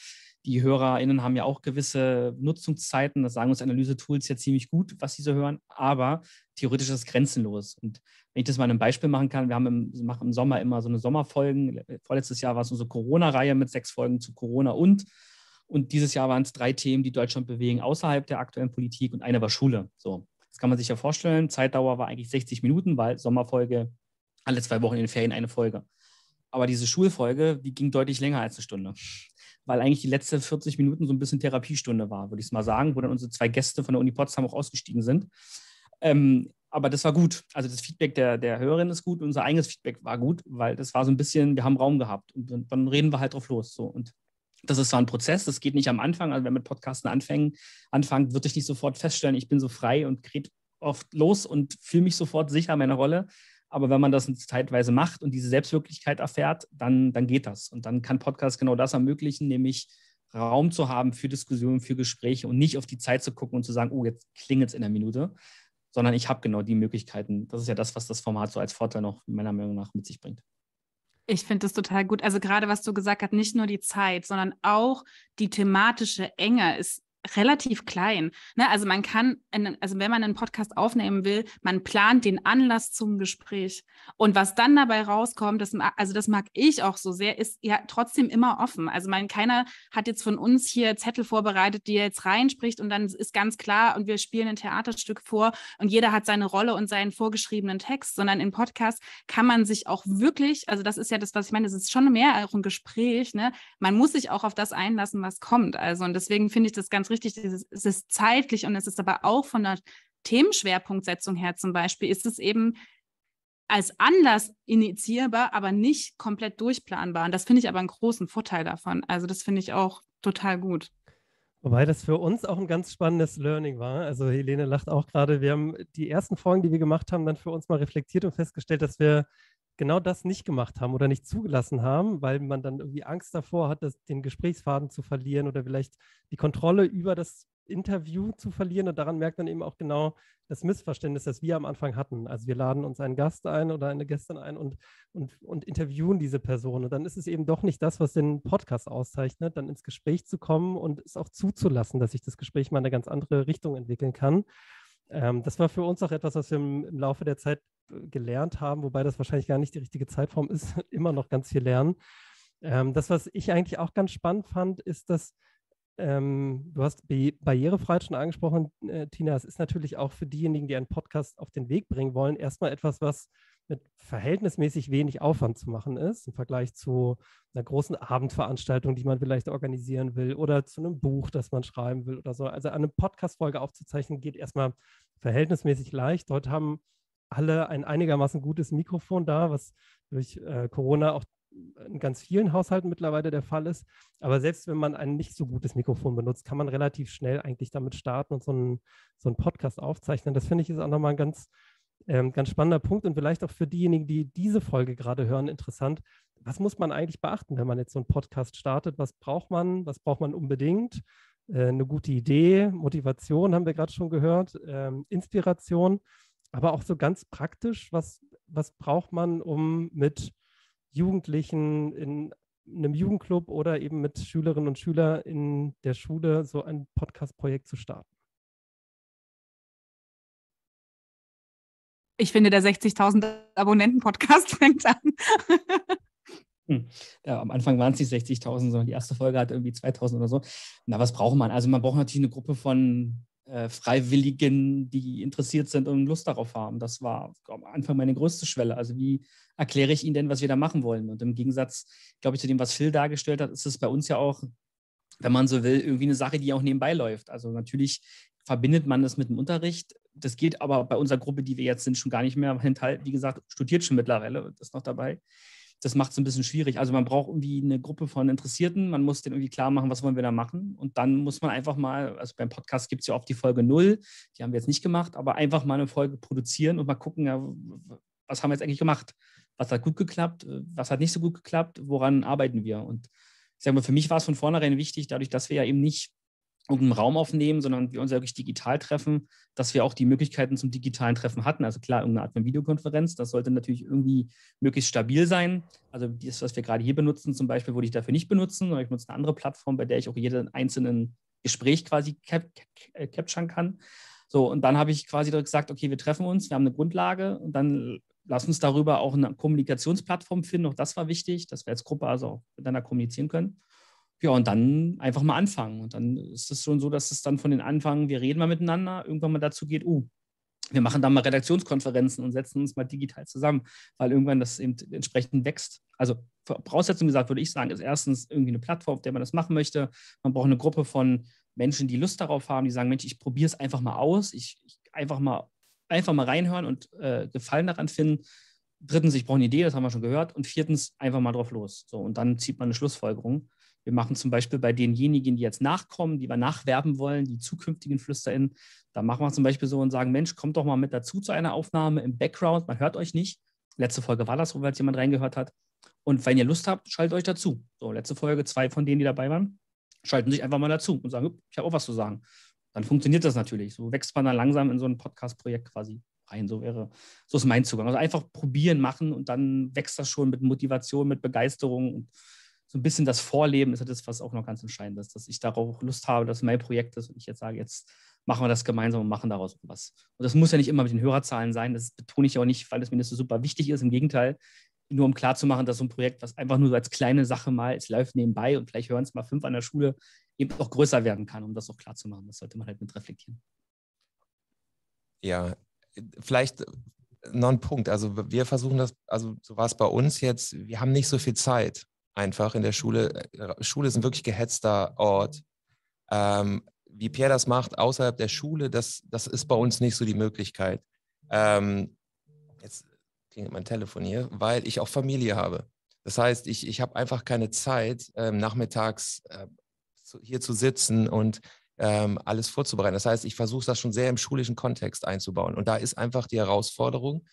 die HörerInnen haben ja auch gewisse Nutzungszeiten. Das sagen uns Analyse-Tools ja ziemlich gut, was sie so hören. Aber theoretisch ist es grenzenlos. Und wenn ich das mal ein Beispiel machen kann, wir haben im, machen im Sommer immer so eine Sommerfolgen. Vorletztes Jahr war es unsere Corona-Reihe mit sechs Folgen zu Corona und. Und dieses Jahr waren es drei Themen, die Deutschland bewegen, außerhalb der aktuellen Politik. Und eine war Schule. So, das kann man sich ja vorstellen. Zeitdauer war eigentlich 60 Minuten, weil Sommerfolge alle zwei Wochen in den Ferien eine Folge. Aber diese Schulfolge, die ging deutlich länger als eine Stunde weil eigentlich die letzten 40 Minuten so ein bisschen Therapiestunde war, würde ich es mal sagen, wo dann unsere zwei Gäste von der Uni Potsdam auch ausgestiegen sind. Ähm, aber das war gut. Also das Feedback der, der Hörerin ist gut, unser eigenes Feedback war gut, weil das war so ein bisschen, wir haben Raum gehabt und dann reden wir halt drauf los. So. Und das ist zwar ein Prozess, das geht nicht am Anfang. Also wenn man mit Podcasten anfängt, anfangt, würde ich nicht sofort feststellen, ich bin so frei und rede oft los und fühle mich sofort sicher in meiner Rolle. Aber wenn man das zeitweise macht und diese Selbstwirklichkeit erfährt, dann, dann geht das. Und dann kann Podcast genau das ermöglichen, nämlich Raum zu haben für Diskussionen, für Gespräche und nicht auf die Zeit zu gucken und zu sagen, oh, jetzt klingelt es in der Minute, sondern ich habe genau die Möglichkeiten. Das ist ja das, was das Format so als Vorteil noch meiner Meinung nach mit sich bringt. Ich finde das total gut. Also gerade was du gesagt hast, nicht nur die Zeit, sondern auch die thematische Enge ist relativ klein. Ne? Also man kann, in, also wenn man einen Podcast aufnehmen will, man plant den Anlass zum Gespräch. Und was dann dabei rauskommt, das, also das mag ich auch so sehr, ist ja trotzdem immer offen. Also man, keiner hat jetzt von uns hier Zettel vorbereitet, die jetzt reinspricht und dann ist ganz klar und wir spielen ein Theaterstück vor und jeder hat seine Rolle und seinen vorgeschriebenen Text, sondern im Podcast kann man sich auch wirklich, also das ist ja das, was ich meine, das ist schon mehr auch ein Gespräch. Ne? Man muss sich auch auf das einlassen, was kommt. Also und deswegen finde ich das ganz richtig richtig, es ist zeitlich und es ist aber auch von der Themenschwerpunktsetzung her zum Beispiel, ist es eben als Anlass initiierbar, aber nicht komplett durchplanbar. Und das finde ich aber einen großen Vorteil davon. Also das finde ich auch total gut. Wobei das für uns auch ein ganz spannendes Learning war. Also Helene lacht auch gerade. Wir haben die ersten Folgen, die wir gemacht haben, dann für uns mal reflektiert und festgestellt, dass wir genau das nicht gemacht haben oder nicht zugelassen haben, weil man dann irgendwie Angst davor hat, das, den Gesprächsfaden zu verlieren oder vielleicht die Kontrolle über das Interview zu verlieren. Und daran merkt man eben auch genau das Missverständnis, das wir am Anfang hatten. Also wir laden uns einen Gast ein oder eine Gästin ein und, und, und interviewen diese Person. Und dann ist es eben doch nicht das, was den Podcast auszeichnet, dann ins Gespräch zu kommen und es auch zuzulassen, dass sich das Gespräch mal in eine ganz andere Richtung entwickeln kann. Ähm, das war für uns auch etwas, was wir im, im Laufe der Zeit äh, gelernt haben, wobei das wahrscheinlich gar nicht die richtige Zeitform ist, <laughs> immer noch ganz viel lernen. Ähm, das, was ich eigentlich auch ganz spannend fand, ist, dass ähm, du hast Barrierefreiheit schon angesprochen, äh, Tina. Es ist natürlich auch für diejenigen, die einen Podcast auf den Weg bringen wollen, erstmal etwas, was mit verhältnismäßig wenig Aufwand zu machen ist im Vergleich zu einer großen Abendveranstaltung, die man vielleicht organisieren will oder zu einem Buch, das man schreiben will oder so. Also eine Podcast-Folge aufzuzeichnen geht erstmal verhältnismäßig leicht. Dort haben alle ein einigermaßen gutes Mikrofon da, was durch äh, Corona auch in ganz vielen Haushalten mittlerweile der Fall ist. Aber selbst wenn man ein nicht so gutes Mikrofon benutzt, kann man relativ schnell eigentlich damit starten und so einen, so einen Podcast aufzeichnen. Das finde ich ist auch nochmal ein ganz ähm, ganz spannender Punkt und vielleicht auch für diejenigen, die diese Folge gerade hören, interessant. Was muss man eigentlich beachten, wenn man jetzt so einen Podcast startet? Was braucht man? Was braucht man unbedingt? Äh, eine gute Idee, Motivation haben wir gerade schon gehört, ähm, Inspiration, aber auch so ganz praktisch, was, was braucht man, um mit Jugendlichen in einem Jugendclub oder eben mit Schülerinnen und Schülern in der Schule so ein Podcast-Projekt zu starten? Ich finde, der 60.000 Abonnenten-Podcast <laughs> fängt an. Hm. Ja, am Anfang waren es nicht 60.000, sondern die erste Folge hat irgendwie 2.000 oder so. Na, was braucht man? Also man braucht natürlich eine Gruppe von äh, Freiwilligen, die interessiert sind und Lust darauf haben. Das war am Anfang meine größte Schwelle. Also wie erkläre ich Ihnen denn, was wir da machen wollen? Und im Gegensatz, glaube ich, zu dem, was Phil dargestellt hat, ist es bei uns ja auch, wenn man so will, irgendwie eine Sache, die auch nebenbei läuft. Also natürlich verbindet man das mit dem Unterricht, das geht aber bei unserer Gruppe, die wir jetzt sind, schon gar nicht mehr. Hinterhalten, wie gesagt, studiert schon mittlerweile, und ist noch dabei. Das macht es ein bisschen schwierig. Also man braucht irgendwie eine Gruppe von Interessierten, man muss denen irgendwie klar machen, was wollen wir da machen. Und dann muss man einfach mal, also beim Podcast gibt es ja oft die Folge null, die haben wir jetzt nicht gemacht, aber einfach mal eine Folge produzieren und mal gucken, ja, was haben wir jetzt eigentlich gemacht? Was hat gut geklappt? Was hat nicht so gut geklappt? Woran arbeiten wir? Und ich sage mal, für mich war es von vornherein wichtig, dadurch, dass wir ja eben nicht irgendeinem Raum aufnehmen, sondern wir uns ja wirklich digital treffen, dass wir auch die Möglichkeiten zum digitalen Treffen hatten. Also klar, irgendeine Art von Videokonferenz, das sollte natürlich irgendwie möglichst stabil sein. Also das, was wir gerade hier benutzen, zum Beispiel, würde ich dafür nicht benutzen, sondern ich benutze eine andere Plattform, bei der ich auch jeden einzelnen Gespräch quasi cap äh, capturen kann. So, und dann habe ich quasi gesagt, okay, wir treffen uns, wir haben eine Grundlage und dann lass uns darüber auch eine Kommunikationsplattform finden. Auch das war wichtig, dass wir als Gruppe also auch miteinander kommunizieren können. Ja, und dann einfach mal anfangen. Und dann ist es schon so, dass es dann von den Anfangen, wir reden mal miteinander, irgendwann mal dazu geht, oh, wir machen dann mal Redaktionskonferenzen und setzen uns mal digital zusammen, weil irgendwann das eben entsprechend wächst. Also Voraussetzung gesagt würde ich sagen, ist erstens irgendwie eine Plattform, auf der man das machen möchte. Man braucht eine Gruppe von Menschen, die Lust darauf haben, die sagen, Mensch, ich probiere es einfach mal aus, ich, ich, einfach mal einfach mal reinhören und äh, Gefallen daran finden. Drittens, ich brauche eine Idee, das haben wir schon gehört. Und viertens, einfach mal drauf los. So, und dann zieht man eine Schlussfolgerung. Wir machen zum Beispiel bei denjenigen, die jetzt nachkommen, die wir nachwerben wollen, die zukünftigen FlüsterInnen, da machen wir zum Beispiel so und sagen, Mensch, kommt doch mal mit dazu zu einer Aufnahme im Background, man hört euch nicht. Letzte Folge war das, wo jetzt jemand reingehört hat. Und wenn ihr Lust habt, schaltet euch dazu. So, letzte Folge, zwei von denen, die dabei waren, schalten sich einfach mal dazu und sagen, ich habe auch was zu sagen. Dann funktioniert das natürlich. So wächst man dann langsam in so ein Podcast-Projekt quasi rein. So wäre, so ist mein Zugang. Also einfach probieren, machen und dann wächst das schon mit Motivation, mit Begeisterung und so ein bisschen das Vorleben ist das, was auch noch ganz entscheidend ist, dass ich darauf Lust habe, dass mein Projekt ist und ich jetzt sage, jetzt machen wir das gemeinsam und machen daraus was. Und das muss ja nicht immer mit den Hörerzahlen sein, das betone ich auch nicht, weil es mir nicht so super wichtig ist, im Gegenteil, nur um klarzumachen, dass so ein Projekt, was einfach nur als kleine Sache mal, es läuft nebenbei und vielleicht hören es mal fünf an der Schule, eben auch größer werden kann, um das auch klarzumachen. Das sollte man halt mit reflektieren. Ja, vielleicht noch ein Punkt. Also wir versuchen das, also so war es bei uns jetzt, wir haben nicht so viel Zeit einfach in der Schule. Äh, Schule ist ein wirklich gehetzter Ort. Ähm, wie Pierre das macht außerhalb der Schule, das, das ist bei uns nicht so die Möglichkeit. Ähm, jetzt klingelt mein Telefon hier, weil ich auch Familie habe. Das heißt, ich, ich habe einfach keine Zeit, ähm, nachmittags äh, zu, hier zu sitzen und ähm, alles vorzubereiten. Das heißt, ich versuche das schon sehr im schulischen Kontext einzubauen. Und da ist einfach die Herausforderung,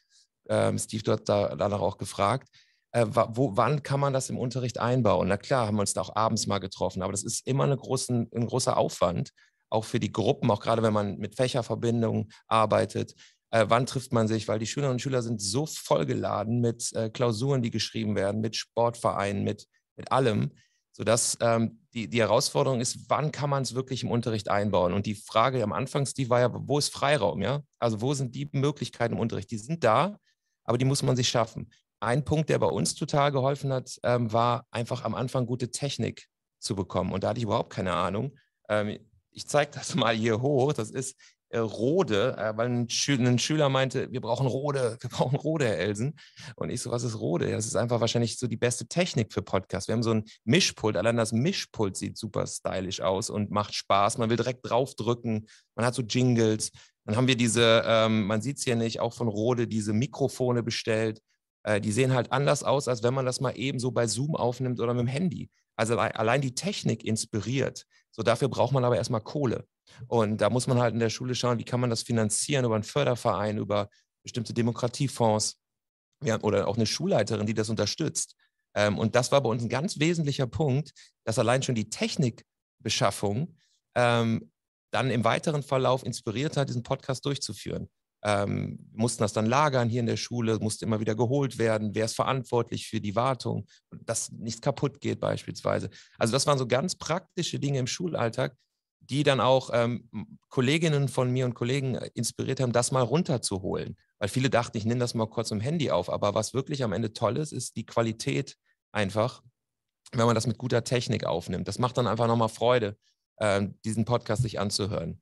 ähm, Steve, du da, danach auch gefragt, äh, wo, wann kann man das im Unterricht einbauen? Na klar, haben wir uns da auch abends mal getroffen, aber das ist immer eine großen, ein großer Aufwand, auch für die Gruppen, auch gerade wenn man mit Fächerverbindungen arbeitet. Äh, wann trifft man sich? Weil die Schülerinnen und Schüler sind so vollgeladen mit äh, Klausuren, die geschrieben werden, mit Sportvereinen, mit, mit allem, sodass ähm, die, die Herausforderung ist, wann kann man es wirklich im Unterricht einbauen? Und die Frage am Anfang, die war ja, wo ist Freiraum? Ja? Also wo sind die Möglichkeiten im Unterricht? Die sind da, aber die muss man sich schaffen ein Punkt, der bei uns total geholfen hat, ähm, war einfach am Anfang gute Technik zu bekommen. Und da hatte ich überhaupt keine Ahnung. Ähm, ich zeige das <laughs> mal hier hoch. Das ist äh, Rode, äh, weil ein, Schü ein, Schüler meinte, wir brauchen Rode, <laughs> wir brauchen Rode, Herr Elsen. Und ich so, was ist Rode? Das ist einfach wahrscheinlich so die beste Technik für Podcasts. Wir haben so ein Mischpult. Allein das Mischpult sieht super stylisch aus und macht Spaß. Man will direkt draufdrücken. Man hat so Jingles. Dann haben wir diese, ähm, man sieht es hier nicht, auch von Rode diese Mikrofone bestellt. Äh, die sehen halt anders aus, als wenn man das mal eben so bei Zoom aufnimmt oder mit dem Handy. Also allein die Technik inspiriert. So dafür braucht man aber erstmal Kohle. Und da muss man halt in der Schule schauen, wie kann man das finanzieren über einen Förderverein, über bestimmte Demokratiefonds ja, oder auch eine Schulleiterin, die das unterstützt. Ähm, und das war bei uns ein ganz wesentlicher Punkt, dass allein schon die Technikbeschaffung ähm, dann im weiteren Verlauf inspiriert hat, diesen Podcast durchzuführen ähm, mussten das dann lagern hier in der Schule, musste immer wieder geholt werden, wer ist verantwortlich für die Wartung, dass nichts kaputt geht beispielsweise. Also das waren so ganz praktische Dinge im Schulalltag, die dann auch ähm, Kolleginnen von mir und Kollegen äh, inspiriert haben, das mal runterzuholen. Weil viele dachten, ich nehme das mal kurz im Handy auf. Aber was wirklich am Ende toll ist, ist die Qualität einfach, wenn man das mit guter Technik aufnimmt. Das macht dann einfach nochmal Freude, ähm, diesen Podcast sich anzuhören.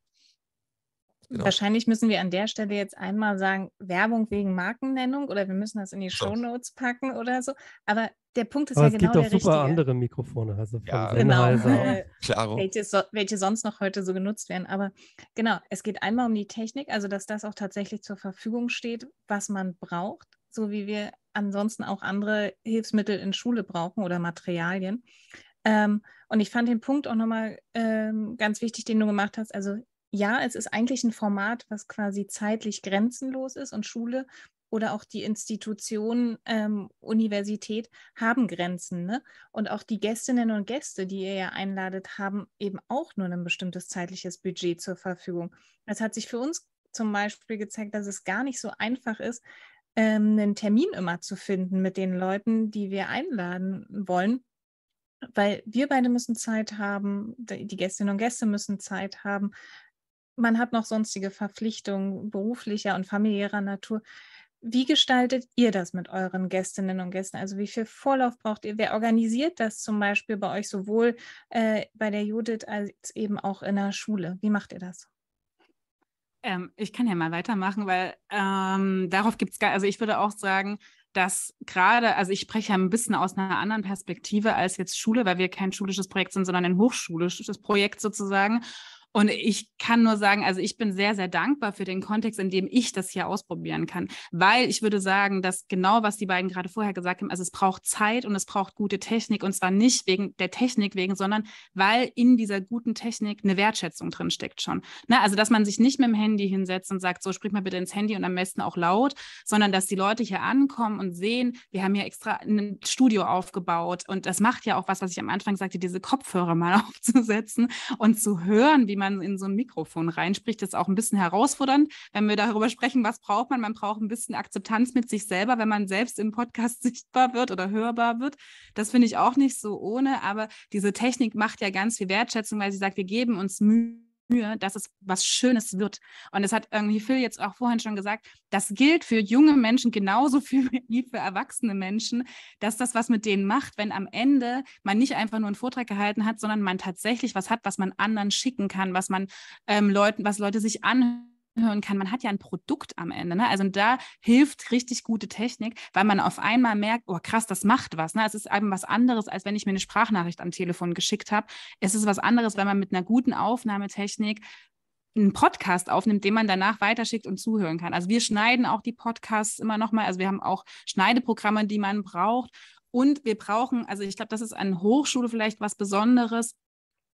Genau. Wahrscheinlich müssen wir an der Stelle jetzt einmal sagen, Werbung wegen Markennennung oder wir müssen das in die Shownotes Notes packen oder so. Aber der Punkt ist Aber ja genau der Es gibt auch genau super richtige. andere Mikrofone, also von ja, Sennheiser. genau. <laughs> welche, so, welche sonst noch heute so genutzt werden. Aber genau, es geht einmal um die Technik, also dass das auch tatsächlich zur Verfügung steht, was man braucht, so wie wir ansonsten auch andere Hilfsmittel in Schule brauchen oder Materialien. Ähm, und ich fand den Punkt auch nochmal ähm, ganz wichtig, den du gemacht hast. Also ja, es ist eigentlich ein Format, was quasi zeitlich grenzenlos ist und Schule oder auch die Institution ähm, Universität haben Grenzen. Ne? Und auch die Gästinnen und Gäste, die ihr ja einladet, haben eben auch nur ein bestimmtes zeitliches Budget zur Verfügung. Es hat sich für uns zum Beispiel gezeigt, dass es gar nicht so einfach ist, ähm, einen Termin immer zu finden mit den Leuten, die wir einladen wollen. Weil wir beide müssen Zeit haben, die Gästinnen und Gäste müssen Zeit haben man hat noch sonstige Verpflichtungen beruflicher und familiärer Natur. Wie gestaltet ihr das mit euren Gästinnen und Gästen? Also wie viel Vorlauf braucht ihr? Wer organisiert das zum Beispiel bei euch sowohl äh, bei der Judith als eben auch in der Schule? Wie macht ihr das? Ähm, ich kann ja mal weitermachen, weil ähm, darauf gibt es gar, also ich würde auch sagen, dass gerade, also ich spreche ja ein bisschen aus einer anderen Perspektive als jetzt Schule, weil wir kein schulisches Projekt sind, sondern ein hochschulisches Projekt sozusagen. Und ich kann nur sagen, also ich bin sehr, sehr dankbar für den Kontext, in dem ich das hier ausprobieren kann, weil ich würde sagen, dass genau, was die beiden gerade vorher gesagt haben, also es braucht Zeit und es braucht gute Technik und zwar nicht wegen der Technik wegen, sondern weil in dieser guten Technik eine Wertschätzung drin steckt schon. Na, ne? also, dass man sich nicht mit dem Handy hinsetzt und sagt, so sprich mal bitte ins Handy und am besten auch laut, sondern dass die Leute hier ankommen und sehen, wir haben hier extra ein Studio aufgebaut und das macht ja auch was, was ich am Anfang sagte, diese Kopfhörer mal <laughs> aufzusetzen und zu hören, wie man in so ein Mikrofon reinspricht. ist auch ein bisschen herausfordernd, wenn wir darüber sprechen, was braucht man. Man braucht ein bisschen Akzeptanz mit sich selber, wenn man selbst im Podcast <laughs> sichtbar wird oder hörbar wird. Das finde ich auch nicht so ohne, aber diese Technik macht ja ganz viel Wertschätzung, weil sie sagt, wir geben uns Mühe Mühe, dass es was Schönes wird. Und das hat irgendwie Phil jetzt auch vorhin schon gesagt, das gilt für junge Menschen genauso <laughs> viel wie für erwachsene Menschen, dass das was mit denen macht, wenn am Ende man nicht einfach nur einen Vortrag gehalten hat, sondern man tatsächlich was hat, was man anderen schicken kann, was man ähm, Leuten, was Leute sich anhören anhören kann. Man hat ja ein Produkt am Ende. Ne? Also da hilft richtig gute Technik, weil man auf einmal merkt, oh krass, das macht was. Ne? Es ist eben was anderes, als wenn ich mir eine Sprachnachricht am Telefon geschickt habe. Es ist was anderes, wenn man mit einer guten Aufnahmetechnik einen Podcast aufnimmt, den man danach weiterschickt und zuhören kann. Also wir schneiden auch die Podcasts immer nochmal. Also wir haben auch Schneideprogramme, die man braucht. Und wir brauchen, also ich glaube, das ist an Hochschule vielleicht was Besonderes,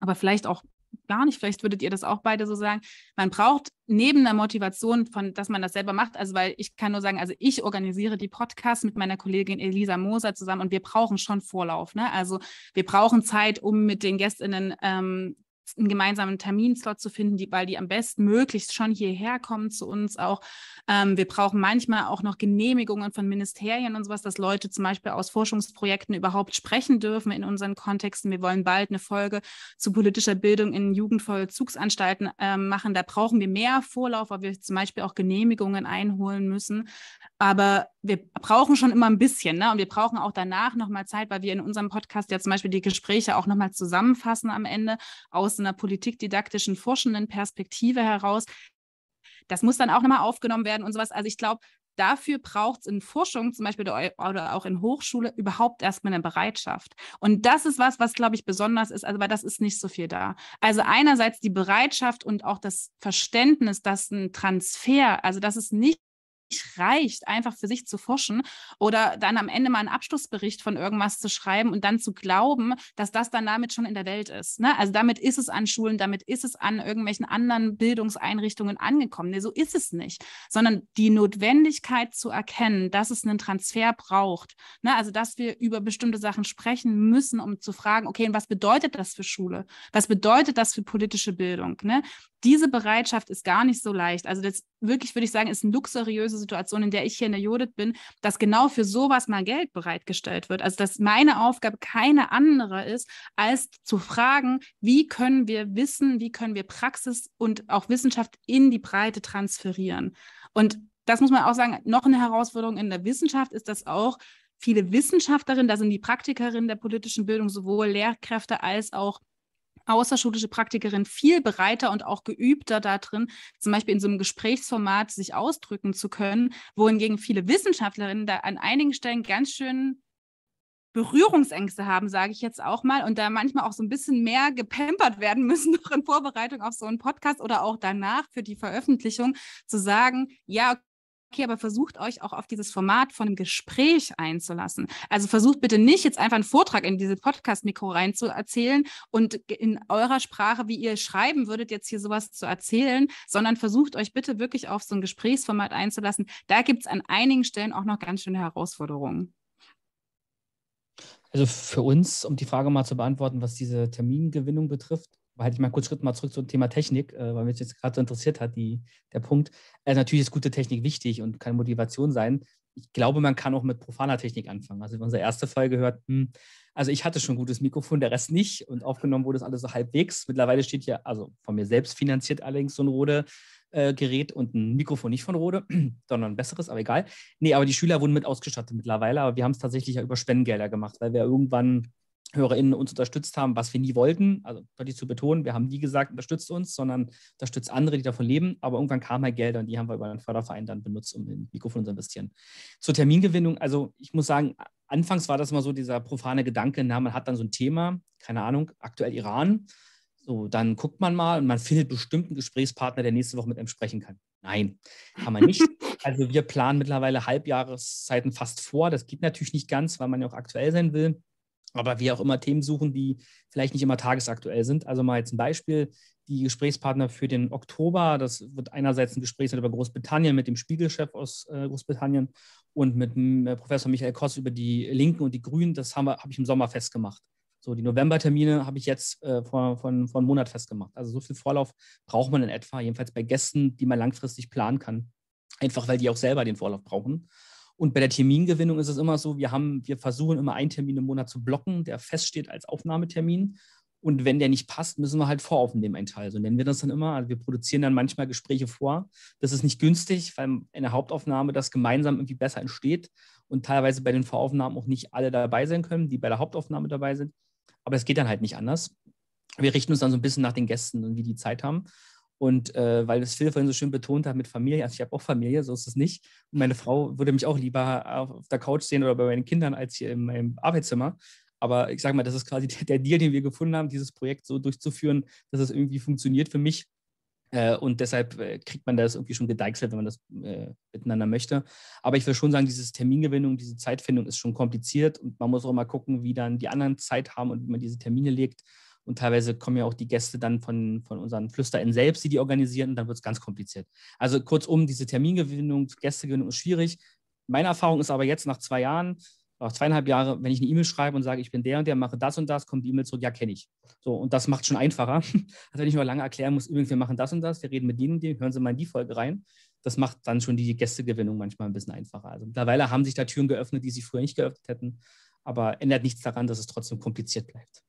aber vielleicht auch gar nicht. Vielleicht würdet ihr das auch beide so sagen. Man braucht neben der Motivation, von, dass man das selber macht, also weil ich kann nur sagen, also ich organisiere die Podcasts mit meiner Kollegin Elisa Moser zusammen und wir brauchen schon Vorlauf. Ne? Also wir brauchen Zeit, um mit den GästInnen ähm, einen gemeinsamen Terminslot zu finden, die, weil die am besten möglichst schon hierher kommen zu uns auch. Ähm, wir brauchen manchmal auch noch Genehmigungen von Ministerien und sowas, dass Leute zum Beispiel aus Forschungsprojekten überhaupt sprechen dürfen in unseren Kontexten. Wir wollen bald eine Folge zu politischer Bildung in Jugendvollzugsanstalten äh, machen. Da brauchen wir mehr Vorlauf, weil wir zum Beispiel auch Genehmigungen einholen müssen. Aber wir brauchen schon immer ein bisschen, ne? Und wir brauchen auch danach nochmal Zeit, weil wir in unserem Podcast ja zum Beispiel die Gespräche auch nochmal zusammenfassen am Ende aus aus einer politikdidaktischen, forschenden Perspektive heraus. Das muss dann auch nochmal aufgenommen werden und sowas. Also ich glaube, dafür braucht es in Forschung zum Beispiel oder auch in Hochschule überhaupt erstmal eine Bereitschaft. Und das ist was, was, glaube ich, besonders ist, also, weil das ist nicht so viel da. Also einerseits die Bereitschaft und auch das Verständnis, dass ein Transfer, also dass es nicht reicht, einfach für sich zu forschen oder dann am Ende mal einen Abschlussbericht von irgendwas zu schreiben und dann zu glauben, dass das dann damit schon in der Welt ist. Ne? Also damit ist es an Schulen, damit ist es an irgendwelchen anderen Bildungseinrichtungen angekommen. Nee, so ist es nicht, sondern die Notwendigkeit zu erkennen, dass es einen Transfer braucht. Ne? Also dass wir über bestimmte Sachen sprechen müssen, um zu fragen, okay, und was bedeutet das für Schule? Was bedeutet das für politische Bildung? Ne? Diese Bereitschaft ist gar nicht so leicht. Also das wirklich würde ich sagen, ist ein luxuriöses Situation, in der ich hier in der Jodit bin, dass genau für sowas mal Geld bereitgestellt wird. Also dass meine Aufgabe keine andere ist, als zu fragen, wie können wir Wissen, wie können wir Praxis und auch Wissenschaft in die Breite transferieren. Und das muss man auch sagen, noch eine Herausforderung in der Wissenschaft ist das auch, viele Wissenschaftlerinnen, da sind die Praktikerinnen der politischen Bildung, sowohl Lehrkräfte als auch außerschulische Praktikerin viel bereiter und auch geübter darin, zum Beispiel in so einem Gesprächsformat sich ausdrücken zu können, wohingegen viele Wissenschaftlerinnen da an einigen Stellen ganz schön Berührungsängste haben, sage ich jetzt auch mal, und da manchmal auch so ein bisschen mehr gepampert werden müssen, <laughs> noch in Vorbereitung auf so einen Podcast oder auch danach für die Veröffentlichung, zu sagen, ja, okay, Okay, aber versucht euch auch auf dieses Format von einem Gespräch einzulassen. Also versucht bitte nicht jetzt einfach einen Vortrag in dieses Podcast-Mikro reinzuerzählen und in eurer Sprache, wie ihr schreiben würdet, jetzt hier sowas zu erzählen, sondern versucht euch bitte wirklich auf so ein Gesprächsformat einzulassen. Da gibt es an einigen Stellen auch noch ganz schöne Herausforderungen. Also für uns, um die Frage mal zu beantworten, was diese Termingewinnung betrifft, halte ich mal kurz Schritt mal zurück zum Thema Technik, äh, weil mich jetzt gerade so interessiert hat, die, der Punkt. Also natürlich ist gute Technik wichtig und kann Motivation sein. Ich glaube, man kann auch mit profaner Technik anfangen. Also in unserer ersten Folge gehört, hm, also ich hatte schon ein gutes Mikrofon, der Rest nicht. Und aufgenommen wurde es alles so halbwegs. Mittlerweile steht ja, also von mir selbst finanziert allerdings so ein Rode. Äh, Gerät und ein Mikrofon nicht von Rode, <clears throat> sondern ein besseres, aber egal. Nee, aber die Schüler wurden mit ausgestattet mittlerweile, aber wir haben es tatsächlich ja über Spendengelder gemacht, weil wir irgendwann HörerInnen uns unterstützt haben, was wir nie wollten. Also deutlich zu betonen, wir haben nie gesagt, unterstützt uns, sondern unterstützt andere, die davon leben. Aber irgendwann kamen halt Gelder und die haben wir über einen Förderverein dann benutzt, um in Mikrofon zu investieren. Zur Termingewinnung, also ich muss sagen, anfangs war das mal so dieser profane Gedanke, na, man hat dann so ein Thema, keine Ahnung, aktuell Iran. So, dann guckt man mal und man findet bestimmt einen Gesprächspartner, der nächste Woche mit einem sprechen kann. Nein, kann man nicht. <laughs> Also wir planen mittlerweile Halbjahreszeiten fast vor. Das geht natürlich nicht ganz, weil man ja auch aktuell sein will aber wir auch immer Themen suchen, die vielleicht nicht immer tagesaktuell sind. Also mal jetzt ein Beispiel. Die Gesprächspartner für den Oktober, das wird einerseits ein Gespräch sein über Großbritannien mit dem Spiegelchef aus äh, Großbritannien und mit mm, äh, Professor Michael Koss über die Linken und die Grünen. Das habe hab ich im Sommer festgemacht. So, die Novembertermine habe ich jetzt äh, vor, von, vor einem Monat festgemacht. Also so viel Vorlauf braucht man in etwa, jedenfalls bei Gästen, die man langfristig planen kann. Einfach weil die auch selber den Vorlauf brauchen. Und bei der Termingewinnung ist es immer so, wir haben, wir versuchen immer einen Termin im Monat zu blocken, der feststeht als Aufnahmetermin. Und wenn der nicht passt, müssen wir halt voraufnehmen, einen Teil. So nennen wir das dann immer. Also wir produzieren dann manchmal Gespräche vor. Das ist nicht günstig, weil in der Hauptaufnahme das gemeinsam irgendwie besser entsteht und teilweise bei den Voraufnahmen auch nicht alle dabei sein können, die bei der Hauptaufnahme dabei sind. Aber es geht dann halt nicht anders. Wir richten uns dann so ein bisschen nach den Gästen und wie die Zeit haben. Und äh, weil das Phil vorhin so schön betont hat mit Familie, also ich habe auch Familie, so ist es nicht. Und meine Frau würde mich auch lieber auf der Couch sehen oder bei meinen Kindern als hier in meinem Arbeitszimmer. Aber ich sage mal, das ist quasi der Deal, den wir gefunden haben, dieses Projekt so durchzuführen, dass es irgendwie funktioniert für mich. Äh, und deshalb äh, kriegt man das irgendwie schon gedeichselt, wenn man das äh, miteinander möchte. Aber ich will schon sagen, diese Termingewinnung, diese Zeitfindung ist schon kompliziert und man muss auch mal gucken, wie dann die anderen Zeit haben und wie man diese Termine legt. Und teilweise kommen ja auch die Gäste dann von, von unseren FlüsterInnen selbst, die die organisieren, und dann wird es ganz kompliziert. Also kurzum, diese Termingewinnung, Gästegewinnung ist schwierig. Meine Erfahrung ist aber jetzt nach zwei Jahren, auch zweieinhalb Jahre, wenn ich eine E-Mail schreibe und sage, ich bin der und der, mache das und das, kommt die E-Mail zurück, ja, kenne ich. So, und das macht schon einfacher, <laughs> Also wenn ich mal lange erklären muss, übrigens, wir machen das und das, wir reden mit denen und denen, hören Sie mal in die Folge rein. Das macht dann schon die Gästegewinnung manchmal ein bisschen einfacher. Also mittlerweile haben sich da Türen geöffnet, die sie früher nicht geöffnet hätten, aber ändert nichts daran, dass es trotzdem kompliziert bleibt.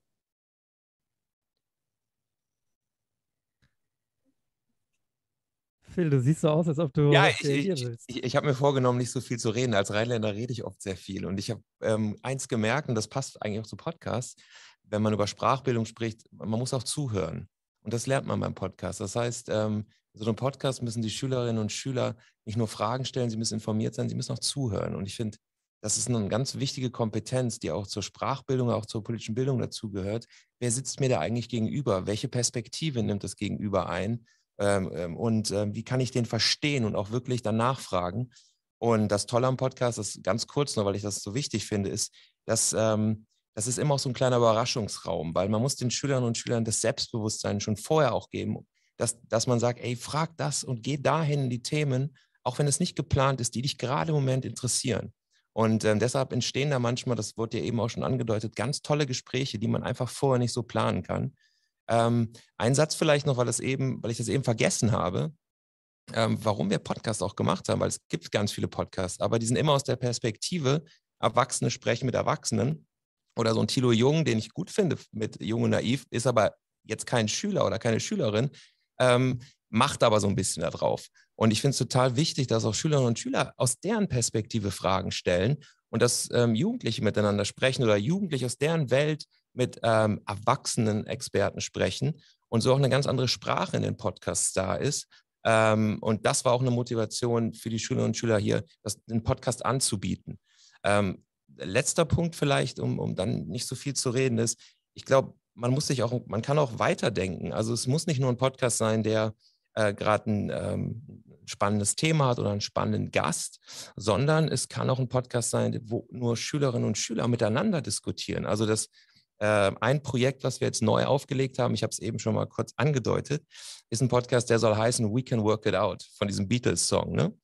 Phil, du siehst so aus, als ob du. Ja, ich, ich, ich, ich habe mir vorgenommen, nicht so viel zu reden. Als Rheinländer rede ich oft sehr viel. Und ich habe ähm, eins gemerkt, und das passt eigentlich auch zu Podcasts, wenn man über Sprachbildung spricht, man muss auch zuhören. Und das lernt man beim Podcast. Das heißt, ähm, so einem Podcast müssen die Schülerinnen und Schüler nicht nur Fragen stellen, sie müssen informiert sein, sie müssen auch zuhören. Und ich finde, das ist eine ganz wichtige Kompetenz, die auch zur Sprachbildung, auch zur politischen Bildung dazugehört. Wer sitzt mir da eigentlich gegenüber? Welche Perspektive nimmt das Gegenüber ein? Ähm, ähm, und äh, wie kann ich den verstehen und auch wirklich danach fragen? Und das Tolle am Podcast, das ganz kurz nur, weil ich das so wichtig finde, ist, dass ähm, das ist immer auch so ein kleiner Überraschungsraum, weil man muss den Schülern und Schülern das Selbstbewusstsein schon vorher auch geben, dass, dass man sagt, ey, frag das und geh dahin in die Themen, auch wenn es nicht geplant ist, die dich gerade im Moment interessieren. Und äh, deshalb entstehen da manchmal, das wurde ja eben auch schon angedeutet, ganz tolle Gespräche, die man einfach vorher nicht so planen kann. Ähm, ein Satz vielleicht noch, weil, das eben, weil ich das eben vergessen habe, ähm, warum wir Podcasts auch gemacht haben, weil es gibt ganz viele Podcasts, aber die sind immer aus der Perspektive, Erwachsene sprechen mit Erwachsenen. Oder so ein Thilo Jung, den ich gut finde mit Jung und Naiv, ist aber jetzt kein Schüler oder keine Schülerin, ähm, macht aber so ein bisschen da drauf. Und ich finde es total wichtig, dass auch Schülerinnen und Schüler aus deren Perspektive Fragen stellen und dass ähm, Jugendliche miteinander sprechen oder Jugendliche aus deren Welt mit ähm, erwachsenen Experten sprechen und so auch eine ganz andere Sprache in den Podcasts da ist. Ähm, und das war auch eine Motivation für die Schülerinnen und Schüler hier, das, den Podcast anzubieten. Ähm, letzter Punkt vielleicht, um, um dann nicht so viel zu reden, ist, ich glaube, man muss sich auch, man kann auch weiterdenken. Also es muss nicht nur ein Podcast sein, der äh, gerade ein ähm, spannendes Thema hat oder einen spannenden Gast, sondern es kann auch ein Podcast sein, wo nur Schülerinnen und Schüler miteinander diskutieren. Also das äh, ein Projekt, was wir jetzt neu aufgelegt haben, ich habe es eben schon mal kurz angedeutet, ist ein Podcast, der soll heißen We Can Work It Out von diesem Beatles-Song. Ne?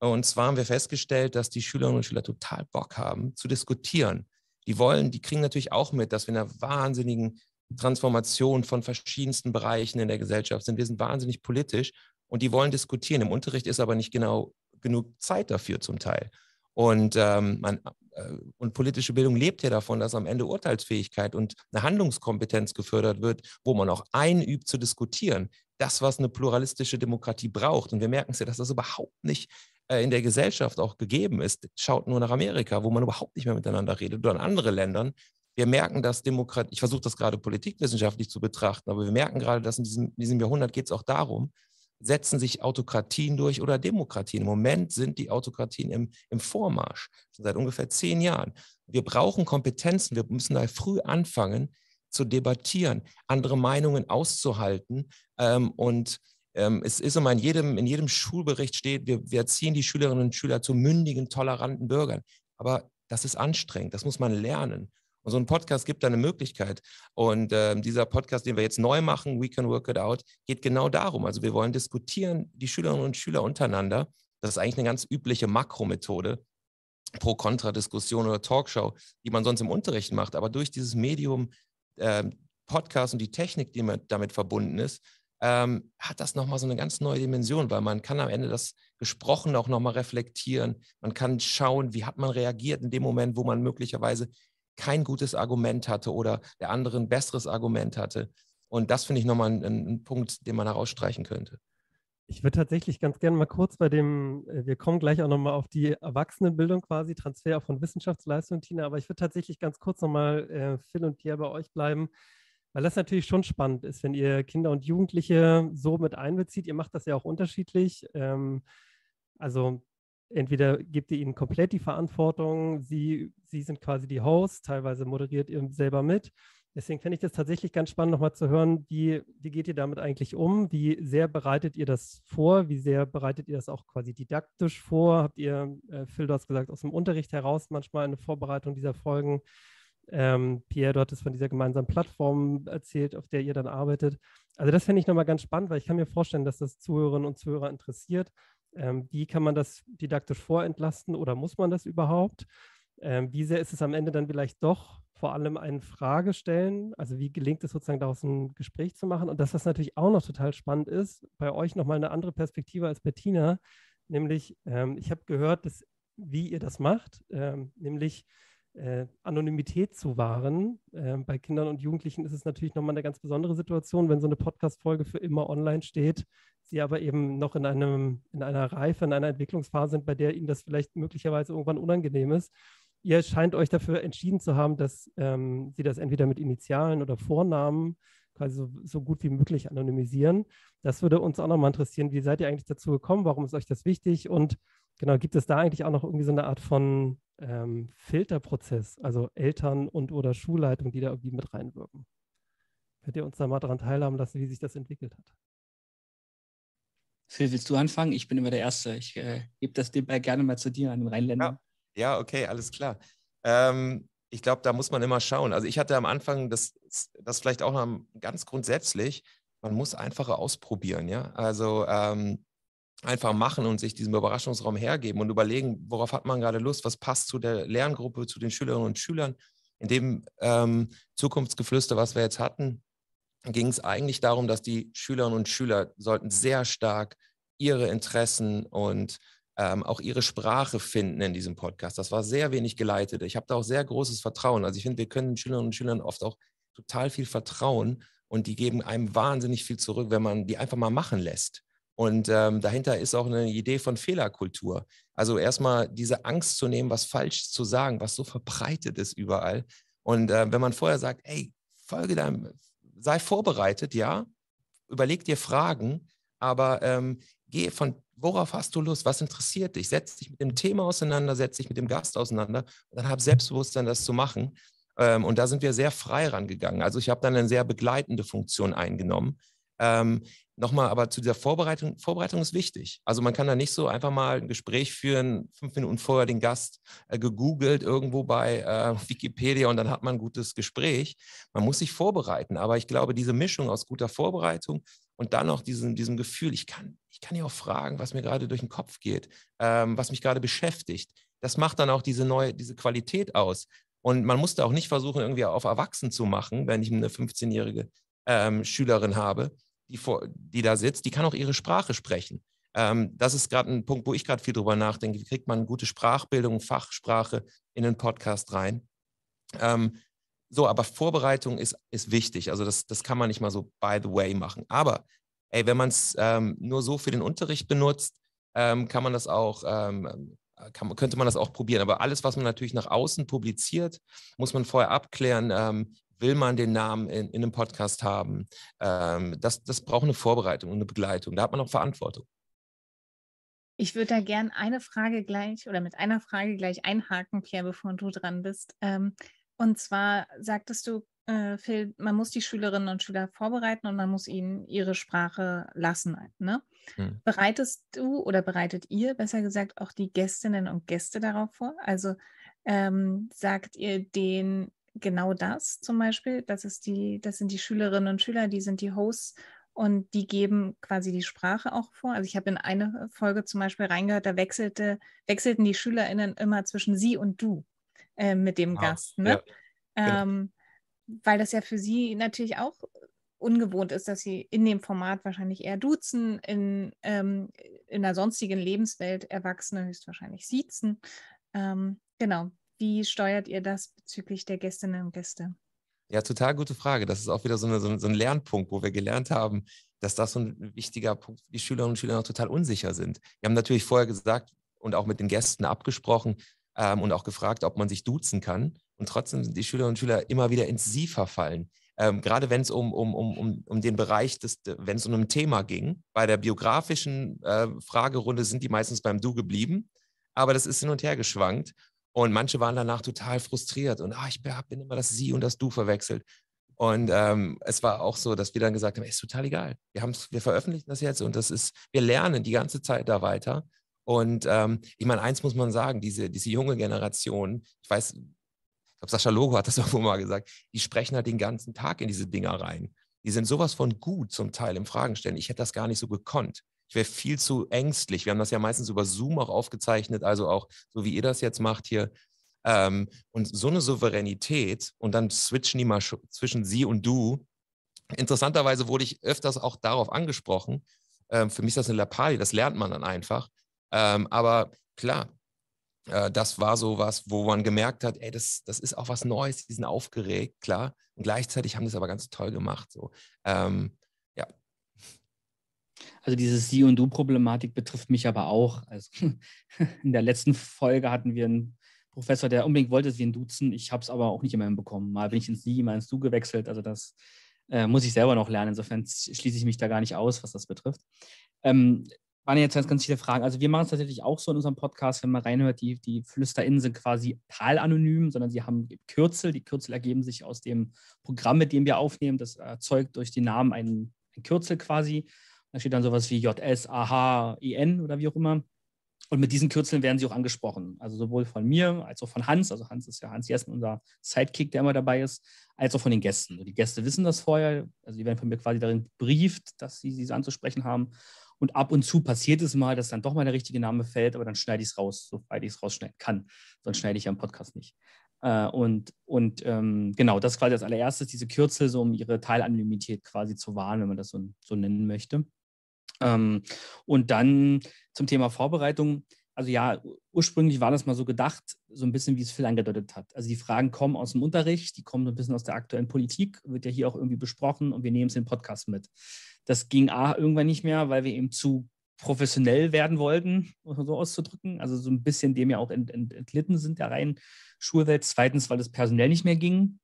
Und zwar haben wir festgestellt, dass die Schülerinnen und Schüler total Bock haben zu diskutieren. Die wollen, die kriegen natürlich auch mit, dass wir in einer wahnsinnigen Transformation von verschiedensten Bereichen in der Gesellschaft sind. Wir sind wahnsinnig politisch und die wollen diskutieren. Im Unterricht ist aber nicht genau genug Zeit dafür zum Teil. Und ähm, man äh, und politische Bildung lebt ja davon, dass am Ende Urteilsfähigkeit und eine Handlungskompetenz gefördert wird, wo man auch einübt zu diskutieren. Das, was eine pluralistische Demokratie braucht. Und wir merken es ja, dass das überhaupt nicht äh, in der Gesellschaft auch gegeben ist. Schaut nur nach Amerika, wo man überhaupt nicht mehr miteinander redet oder in andere Ländern. Wir merken, dass Demokratie, ich versuche das gerade politikwissenschaftlich zu betrachten, aber wir merken gerade, dass in diesem, in diesem Jahrhundert geht es auch darum, setzen sich Autokratien durch oder Demokratien. Im Moment sind die Autokratien im, im Vormarsch, schon seit ungefähr zehn Jahren. Wir brauchen Kompetenzen, wir müssen da früh anfangen zu debattieren, andere Meinungen auszuhalten. Ähm, und ähm, es ist immer in jedem, in jedem Schulbericht steht, wir, wir erziehen die Schülerinnen und Schüler zu mündigen, toleranten Bürgern. Aber das ist anstrengend, das muss man lernen. Und so ein Podcast gibt da eine Möglichkeit. Und äh, dieser Podcast, den wir jetzt neu machen, We Can Work It Out, geht genau darum. Also wir wollen diskutieren, die Schülerinnen und Schüler untereinander. Das ist eigentlich eine ganz übliche Makromethode, Pro-Kontra-Diskussion oder Talkshow, die man sonst im Unterricht macht. Aber durch dieses Medium äh, Podcast und die Technik, die damit verbunden ist, ähm, hat das nochmal so eine ganz neue Dimension, weil man kann am Ende das Gesprochen auch nochmal reflektieren. Man kann schauen, wie hat man reagiert in dem Moment, wo man möglicherweise kein gutes Argument hatte oder der andere ein besseres Argument hatte. Und das finde ich nochmal ein, ein Punkt, den man herausstreichen könnte. Ich würde tatsächlich ganz gerne mal kurz bei dem, äh, wir kommen gleich auch nochmal auf die Erwachsenenbildung quasi, Transfer von Wissenschaftsleistung, Tina, aber ich würde tatsächlich ganz kurz nochmal äh, Phil und Pierre bei euch bleiben, weil das natürlich schon spannend ist, wenn ihr Kinder und Jugendliche so mit einbezieht. Ihr macht das ja auch unterschiedlich. Ähm, also entweder gebt ihr ihnen komplett die Verantwortung, sie, sie sind quasi die Host, teilweise moderiert ihr selber mit. Deswegen fände ich das tatsächlich ganz spannend, nochmal zu hören, wie, wie geht ihr damit eigentlich um? Wie sehr bereitet ihr das vor? Wie sehr bereitet ihr das auch quasi didaktisch vor? Habt ihr, äh, Phil, du hast gesagt, aus dem Unterricht heraus manchmal eine Vorbereitung dieser Folgen? Ähm, Pierre, du hattest von dieser gemeinsamen Plattform erzählt, auf der ihr dann arbeitet. Also das fände ich nochmal ganz spannend, weil ich kann mir vorstellen, dass das Zuhörerinnen und Zuhörer interessiert ähm, wie kann man das didaktisch vorentlasten oder muss man das überhaupt? Ähm, wie sehr ist es am Ende dann vielleicht doch vor allem ein Fragestellen? Also wie gelingt es sozusagen daraus ein Gespräch zu machen? Und dass das natürlich auch noch total spannend ist, bei euch nochmal eine andere Perspektive als Bettina, nämlich ähm, ich habe gehört, dass, wie ihr das macht, ähm, nämlich äh, Anonymität zu wahren. Äh, bei Kindern und Jugendlichen ist es natürlich nochmal eine ganz besondere Situation, wenn so eine Podcast-Folge für immer online steht, sie aber eben noch in, einem, in einer Reife, in einer Entwicklungsphase sind, bei der ihnen das vielleicht möglicherweise irgendwann unangenehm ist. Ihr scheint euch dafür entschieden zu haben, dass ähm, sie das entweder mit Initialen oder Vornamen quasi so, so, gut wie möglich anonymisieren. Das würde uns auch nochmal interessieren. Wie seid ihr eigentlich dazu gekommen? Warum ist euch das wichtig? Und Genau, gibt es da eigentlich auch noch irgendwie so eine Art von ähm, Filterprozess, also Eltern und oder Schulleitung, die da irgendwie mit reinwirken? Könnt ihr uns da mal daran teilhaben lassen, wie sich das entwickelt hat? Phil, willst du anfangen? Ich bin immer der Erste. Ich äh, gebe das Ball gerne mal zu dir an den Rheinländer. Ja, ja okay, alles klar. Ähm, ich glaube, da muss man immer schauen. Also ich hatte am Anfang das, das vielleicht auch noch ganz grundsätzlich, man muss einfacher ausprobieren, ja. Also ähm, einfach machen und sich diesem Überraschungsraum hergeben und überlegen, worauf hat man gerade Lust, was passt zu der Lerngruppe, zu den Schülerinnen und Schülern. In dem ähm, Zukunftsgeflüster, was wir jetzt hatten, ging es eigentlich darum, dass die Schülerinnen und Schüler sollten sehr stark ihre Interessen und ähm, auch ihre Sprache finden in diesem Podcast. Das war sehr wenig geleitet. Ich habe da auch sehr großes Vertrauen. Also ich finde, wir können Schülerinnen und Schülern oft auch total viel vertrauen und die geben einem wahnsinnig viel zurück, wenn man die einfach mal machen lässt. Und ähm, dahinter ist auch eine Idee von Fehlerkultur. Also erstmal diese Angst zu nehmen, was falsch zu sagen, was so verbreitet ist überall. Und äh, wenn man vorher sagt, ey, folge deinem, sei vorbereitet, ja, überleg dir Fragen, aber ähm, geh von, worauf hast du Lust, was interessiert dich, setz dich mit dem Thema auseinander, setz dich mit dem Gast auseinander und dann hab Selbstbewusstsein, das zu machen. Ähm, und da sind wir sehr frei rangegangen. Also ich habe dann eine sehr begleitende Funktion eingenommen ähm, Nochmal aber zu dieser Vorbereitung. Vorbereitung ist wichtig. Also man kann da nicht so einfach mal ein Gespräch führen, fünf Minuten vorher den Gast äh, gegoogelt irgendwo bei äh, Wikipedia und dann hat man ein gutes Gespräch. Man muss sich vorbereiten. Aber ich glaube, diese Mischung aus guter Vorbereitung und dann auch diesen, diesem Gefühl, ich kann, ich kann ja auch fragen, was mir gerade durch den Kopf geht, ähm, was mich gerade beschäftigt. Das macht dann auch diese neue, diese Qualität aus. Und man muss da auch nicht versuchen, irgendwie auf erwachsen zu machen, wenn ich eine 15-jährige ähm, Schülerin habe, die, vor, die da sitzt, die kann auch ihre Sprache sprechen. Ähm, das ist gerade ein Punkt, wo ich gerade viel drüber nachdenke. Wie kriegt man gute Sprachbildung, Fachsprache in den Podcast rein? Ähm, so, aber Vorbereitung ist, ist wichtig. Also das, das kann man nicht mal so by the way machen. Aber ey, wenn man es ähm, nur so für den Unterricht benutzt, ähm, kann man das auch, ähm, kann, könnte man das auch probieren. Aber alles, was man natürlich nach außen publiziert, muss man vorher abklären, ähm, will man den Namen in, in einem Podcast haben? Ähm, das, das braucht eine Vorbereitung und eine Begleitung. Da hat man auch Verantwortung. Ich würde da gern eine Frage gleich oder mit einer Frage gleich einhaken, Pierre, bevor du dran bist. Ähm, und zwar sagtest du, äh, Phil, man muss die Schülerinnen und Schüler vorbereiten und man muss ihnen ihre Sprache lassen. Ne? Hm. Bereitest du oder bereitet ihr, besser gesagt, auch die Gästinnen und Gäste darauf vor? Also ähm, sagt ihr denen, genau das zum Beispiel. Das, ist die, das sind die Schülerinnen und Schüler, die sind die Hosts und die geben quasi die Sprache auch vor. Also ich habe in eine Folge zum Beispiel reingehört, da wechselte, wechselten die SchülerInnen immer zwischen sie und du äh, mit dem ah, Gast. Ne? Ja, genau. ähm, weil das ja für sie natürlich auch ungewohnt ist, dass sie in dem Format wahrscheinlich eher duzen, in, ähm, in der sonstigen Lebenswelt Erwachsene höchstwahrscheinlich siezen. Ähm, genau, wie steuert ihr das bezüglich der Gästinnen und Gäste? Ja, total gute Frage. Das ist auch wieder so, eine, so, ein, so ein Lernpunkt, wo wir gelernt haben, dass das so ein wichtiger Punkt, die Schülerinnen und Schüler noch total unsicher sind. Wir haben natürlich vorher gesagt und auch mit den Gästen abgesprochen ähm, und auch gefragt, ob man sich duzen kann. Und trotzdem sind die Schülerinnen und Schüler immer wieder ins Sie verfallen. Ähm, gerade wenn es um, um, um, um, um den Bereich, wenn es um ein Thema ging. Bei der biografischen äh, Fragerunde sind die meistens beim Du geblieben, aber das ist hin und her geschwankt. Und manche waren danach total frustriert und ah, ich bin immer das Sie und das Du verwechselt. Und ähm, es war auch so, dass wir dann gesagt haben, ist total egal. Wir, haben's, wir veröffentlichen das jetzt und das ist, wir lernen die ganze Zeit da weiter. Und ähm, ich meine, eins muss man sagen, diese, diese junge Generation, ich weiß, ich glaube, Sascha Logo hat das auch <laughs> mal gesagt, die sprechen halt den ganzen Tag in diese Dinger rein. Die sind sowas von gut zum Teil im Fragen stellen. Ich hätte das gar nicht so gekonnt ich wäre viel zu ängstlich. Wir haben das ja meistens über Zoom auch aufgezeichnet, also auch so wie ihr das jetzt macht hier. Ähm, und so eine Souveränität und dann switchen die mal zwischen sie und du. Interessanterweise wurde ich öfters auch darauf angesprochen. Ähm, für mich ist das eine Lappalie, das lernt man dann einfach. Ähm, aber klar, äh, das war so was, wo man gemerkt hat, ey, das, das ist auch was Neues, die sind aufgeregt, klar. Und gleichzeitig haben die es aber ganz toll gemacht. So. Ähm, also diese Sie- und Du-Problematik betrifft mich aber auch. Also <laughs> in der letzten Folge hatten wir einen Professor, der unbedingt wollte, dass wir ihn duzen. Ich habe es aber auch nicht immer hinbekommen. Mal bin ich ins Sie, mal ins Du gewechselt. Also das äh, muss ich selber noch lernen. Insofern schließe ich mich da gar nicht aus, was das betrifft. Ähm, waren jetzt ganz, ganz viele Fragen. Also wir machen es tatsächlich auch so in unserem Podcast, wenn man reinhört, die, die FlüsterInnen sind quasi talanonym, sondern sie haben Kürzel. Die Kürzel ergeben sich aus dem Programm, mit dem wir aufnehmen. Das erzeugt durch den Namen ein, einen Kürzel quasi. Da steht dann sowas wie JS, AH, EN oder wie auch immer. Und mit diesen Kürzeln werden sie auch angesprochen. Also sowohl von mir als auch von Hans. Also Hans ist ja Hans Jessen, unser Sidekick, der immer dabei ist, als auch von den Gästen. Die Gäste wissen das vorher. Also die werden von mir quasi darin brieft, dass sie sie anzusprechen haben. Und ab und zu passiert es mal, dass dann doch mal der richtige Name fällt, aber dann schneide ich es raus, sobald ich es rausschneiden kann. Sonst schneide ich ja im Podcast nicht. Äh, und und ähm, genau, das quasi als allererstes, diese Kürzel, so um ihre Teilanonymität quasi zu wahren, wenn man das so, so nennen möchte. Ähm, und dann zum Thema Vorbereitung. Also ja, ursprünglich war das mal so gedacht, so ein bisschen wie es Phil angedeutet hat. Also die Fragen kommen aus dem Unterricht, die kommen so ein bisschen aus der aktuellen Politik, wird ja hier auch irgendwie besprochen und wir nehmen es in den Podcast mit. Das ging A irgendwann nicht mehr, weil wir eben zu professionell werden wollten, um so auszudrücken. Also so ein bisschen dem ja auch ent, ent, entlitten sind der reinen Schulwelt. Zweitens, weil es personell nicht mehr ging,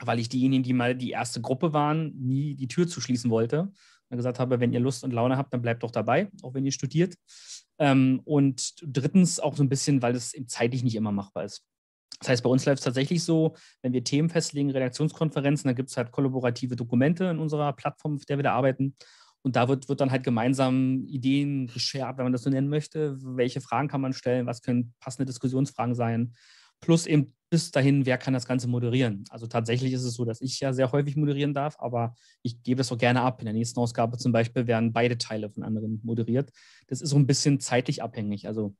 weil ich diejenigen, die mal die erste Gruppe waren, nie die Tür zuschließen wollte und gesagt habe, wenn ihr Lust und Laune habt, dann bleibt doch dabei, auch wenn ihr studiert. Ähm, und drittens auch so ein bisschen, weil es zeitlich nicht immer machbar ist. Das heißt, bei uns läuft es tatsächlich so, wenn wir Themen festlegen, Redaktionskonferenzen, dann gibt es halt kollaborative Dokumente in unserer Plattform, auf der wir da arbeiten. Und da wird, wird dann halt gemeinsam Ideen geschärft, wenn man das so nennen möchte. Welche Fragen kann man stellen? Was können passende Diskussionsfragen sein? Plus eben bis dahin, wer kann das Ganze moderieren? Also tatsächlich ist es so, dass ich ja sehr häufig moderieren darf, aber ich gebe es auch gerne ab. In der nächsten Ausgabe zum Beispiel werden beide Teile von anderen moderiert. Das ist so ein bisschen zeitlich abhängig. Also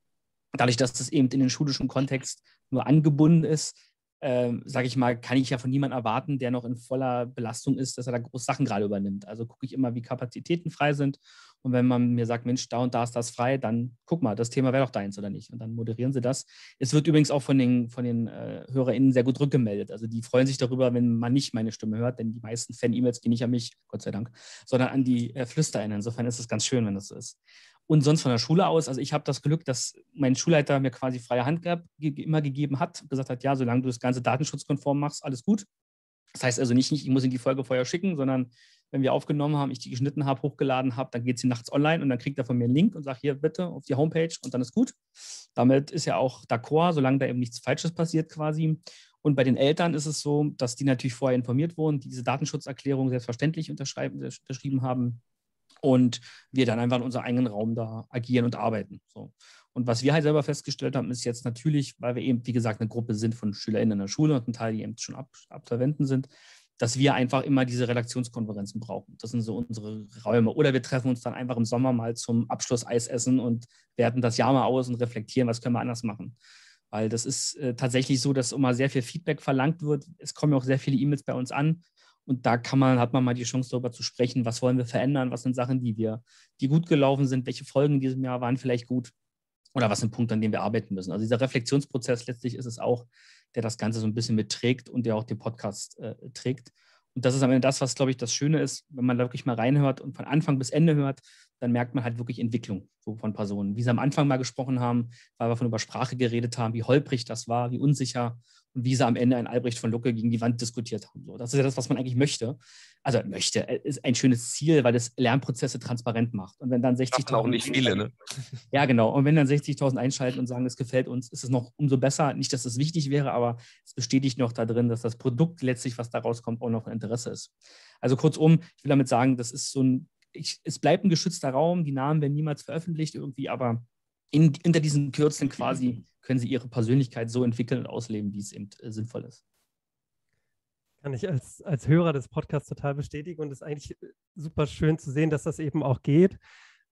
dadurch, dass das eben in den schulischen Kontext nur angebunden ist, äh, sage ich mal, kann ich ja von niemandem erwarten, der noch in voller Belastung ist, dass er da große Sachen gerade übernimmt. Also gucke ich immer, wie Kapazitäten frei sind und wenn man mir sagt, Mensch, da und da ist das frei, dann guck mal, das Thema wäre doch deins oder nicht. Und dann moderieren sie das. Es wird übrigens auch von den, von den äh, HörerInnen sehr gut rückgemeldet. Also die freuen sich darüber, wenn man nicht meine Stimme hört, denn die meisten Fan-E-Mails gehen nicht an mich, Gott sei Dank, sondern an die äh, FlüsterInnen. Insofern ist es ganz schön, wenn das so ist. Und sonst von der Schule aus, also ich habe das Glück, dass mein Schulleiter mir quasi freie Hand gab, ge immer gegeben hat, gesagt hat, ja, solange du das Ganze datenschutzkonform machst, alles gut. Das heißt also nicht, ich muss in die Folge vorher schicken, sondern wenn wir aufgenommen haben, ich die geschnitten habe, hochgeladen habe, dann geht sie nachts online und dann kriegt er von mir einen Link und sagt, hier bitte auf die Homepage und dann ist gut. Damit ist ja auch d'accord, solange da eben nichts Falsches passiert quasi. Und bei den Eltern ist es so, dass die natürlich vorher informiert wurden, die diese Datenschutzerklärung selbstverständlich unterschrieben haben und wir dann einfach in unserem eigenen Raum da agieren und arbeiten. So. Und was wir halt selber festgestellt haben, ist jetzt natürlich, weil wir eben, wie gesagt, eine Gruppe sind von SchülerInnen in der Schule und ein Teil, die eben schon Absolventen sind, dass wir einfach immer diese Redaktionskonferenzen brauchen. Das sind so unsere Räume. Oder wir treffen uns dann einfach im Sommer mal zum Abschluss Eis essen und werten das Jahr mal aus und reflektieren, was können wir anders machen. Weil das ist äh, tatsächlich so, dass immer sehr viel Feedback verlangt wird. Es kommen auch sehr viele E-Mails bei uns an. Und da kann man, hat man mal die Chance, darüber zu sprechen, was wollen wir verändern, was sind Sachen, die wir, die gut gelaufen sind, welche Folgen in diesem Jahr waren vielleicht gut oder was sind Punkte, an denen wir arbeiten müssen. Also dieser Reflexionsprozess letztlich ist es auch, der das Ganze so ein bisschen mitträgt und der auch den Podcast äh, trägt. Und das ist am Ende das, was, glaube ich, das Schöne ist, wenn man da wirklich mal reinhört und von Anfang bis Ende hört, dann merkt man halt wirklich Entwicklung so von Personen. Wie sie am Anfang mal gesprochen haben, weil wir von über Sprache geredet haben, wie holprig das war, wie unsicher und wie sie am Ende einen Albrecht von Lucke gegen die Wand diskutiert haben. So, das ist ja das, was man eigentlich möchte. Also möchte, äh, ist ein schönes Ziel, weil das Lernprozesse transparent macht. Und wenn dann 60.000... auch nicht viele, ne? <laughs> Ja, genau. Und wenn dann 60.000 einschalten und sagen, es gefällt uns, ist es noch umso besser. Nicht, dass es wichtig wäre, aber es bestätigt noch da drin, dass das Produkt letztlich, was da rauskommt, auch noch ein Interesse ist. Also kurzum, ich will damit sagen, das ist so ein... Ich, es bleibt ein geschützter Raum, die Namen werden niemals veröffentlicht irgendwie, aber in, hinter diesen Kürzeln quasi können sie ihre Persönlichkeit so entwickeln und ausleben, wie es eben äh, sinnvoll ist. Kann ich als, als Hörer des Podcasts total bestätigen und es ist eigentlich äh, super schön zu sehen, dass das eben auch geht.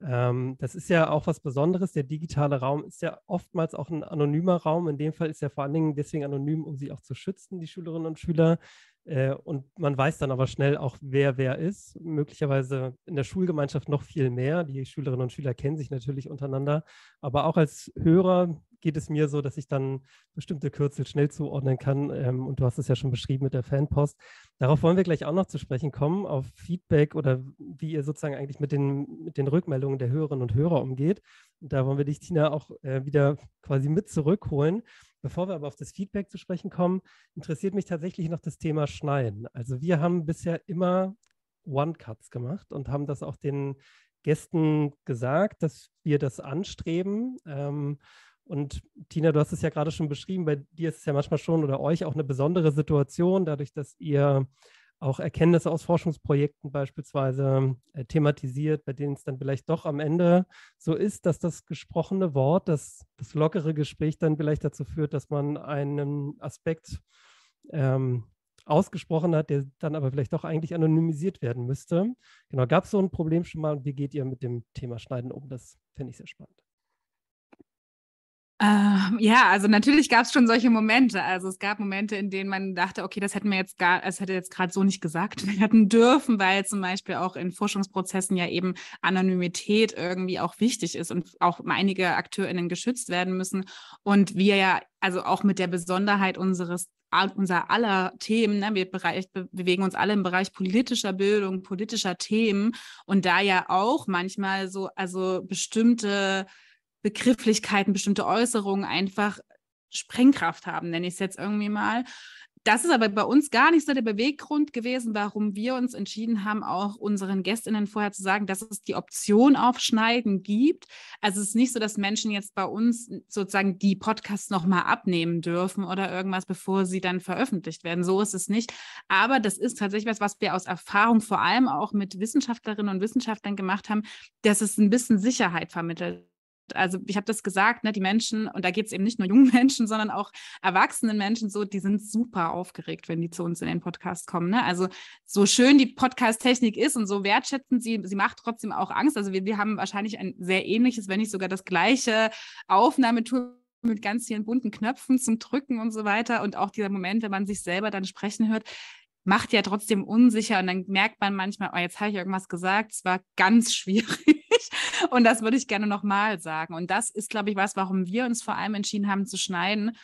Ähm, das ist ja auch was Besonderes. Der digitale Raum ist ja oftmals auch ein anonymer Raum. In dem Fall ist er vor allen Dingen deswegen anonym, um sie auch zu schützen, die Schülerinnen und Schüler, äh, und man weiß dann aber schnell auch, wer wer ist. Möglicherweise in der Schulgemeinschaft noch viel mehr. Die Schülerinnen und Schüler kennen sich natürlich untereinander. Aber auch als Hörer geht es mir so, dass ich dann bestimmte Kürzel schnell zuordnen kann. Ähm, und du hast es ja schon beschrieben mit der Fanpost. Darauf wollen wir gleich auch noch zu sprechen kommen, auf Feedback oder wie ihr sozusagen eigentlich mit den, mit den Rückmeldungen der Hörerinnen und Hörer umgeht. Und da wollen wir dich, Tina, auch äh, wieder quasi mit zurückholen. Bevor wir aber auf das Feedback zu sprechen kommen, interessiert mich tatsächlich noch das Thema Schneiden. Also wir haben bisher immer One-Cuts gemacht und haben das auch den Gästen gesagt, dass wir das anstreben. Ähm, und Tina, du hast es ja gerade schon beschrieben, bei dir ist es ja manchmal schon oder euch auch eine besondere Situation, dadurch, dass ihr auch Erkenntnisse aus Forschungsprojekten beispielsweise äh, thematisiert, bei denen es dann vielleicht doch am Ende so ist, dass das gesprochene Wort, das, das lockere Gespräch dann vielleicht dazu führt, dass man einen Aspekt ähm, ausgesprochen hat, der dann aber vielleicht doch eigentlich anonymisiert werden müsste. Genau, gab es so ein Problem schon mal und wie geht ihr mit dem Thema Schneiden um? Das finde ich sehr spannend. Ähm, ja, also natürlich gab es schon solche Momente. Also es gab Momente, in denen man dachte, okay, das hätten wir jetzt gar, es hätte jetzt gerade so nicht gesagt <laughs> werden dürfen, weil zum Beispiel auch in Forschungsprozessen ja eben Anonymität irgendwie auch wichtig ist und auch einige AkteurInnen geschützt werden müssen. Und wir ja, also auch mit der Besonderheit unseres unser aller Themen. Ne? Wir Bereich, bewegen uns alle im Bereich politischer Bildung, politischer Themen und da ja auch manchmal so, also bestimmte Begrifflichkeiten, bestimmte Äußerungen einfach Sprengkraft haben, nenne ich es jetzt irgendwie mal. Das ist aber bei uns gar nicht so der Beweggrund gewesen, warum wir uns entschieden haben, auch unseren Gästinnen vorher zu sagen, dass es die Option auf Schneiden gibt. Also es ist nicht so, dass Menschen jetzt bei uns sozusagen die Podcasts nochmal abnehmen dürfen oder irgendwas, bevor sie dann veröffentlicht werden. So ist es nicht. Aber das ist tatsächlich was, was wir aus Erfahrung vor allem auch mit Wissenschaftlerinnen und Wissenschaftlern gemacht haben, dass es ein bisschen Sicherheit vermittelt also ich habe das gesagt, ne, die Menschen, und da geht es eben nicht nur jungen <laughs> Menschen, sondern auch erwachsenen Menschen so, die sind super aufgeregt, wenn die zu uns in den Podcast kommen. Ne? Also so schön die Podcast-Technik ist und so wertschätzen sie, sie macht trotzdem auch Angst. Also wir, wir haben wahrscheinlich ein sehr ähnliches, wenn nicht sogar das gleiche Aufnahmetool mit ganz vielen bunten Knöpfen zum Drücken und so weiter. Und auch dieser Moment, wenn man sich selber dann sprechen hört, macht ja trotzdem unsicher. Und dann merkt man manchmal, oh, jetzt habe ich irgendwas gesagt, es war ganz <laughs> schwierig. <laughs> Und das würde ich gerne nochmal sagen. Und das ist, glaube ich, was, warum wir uns vor allem entschieden haben zu schneiden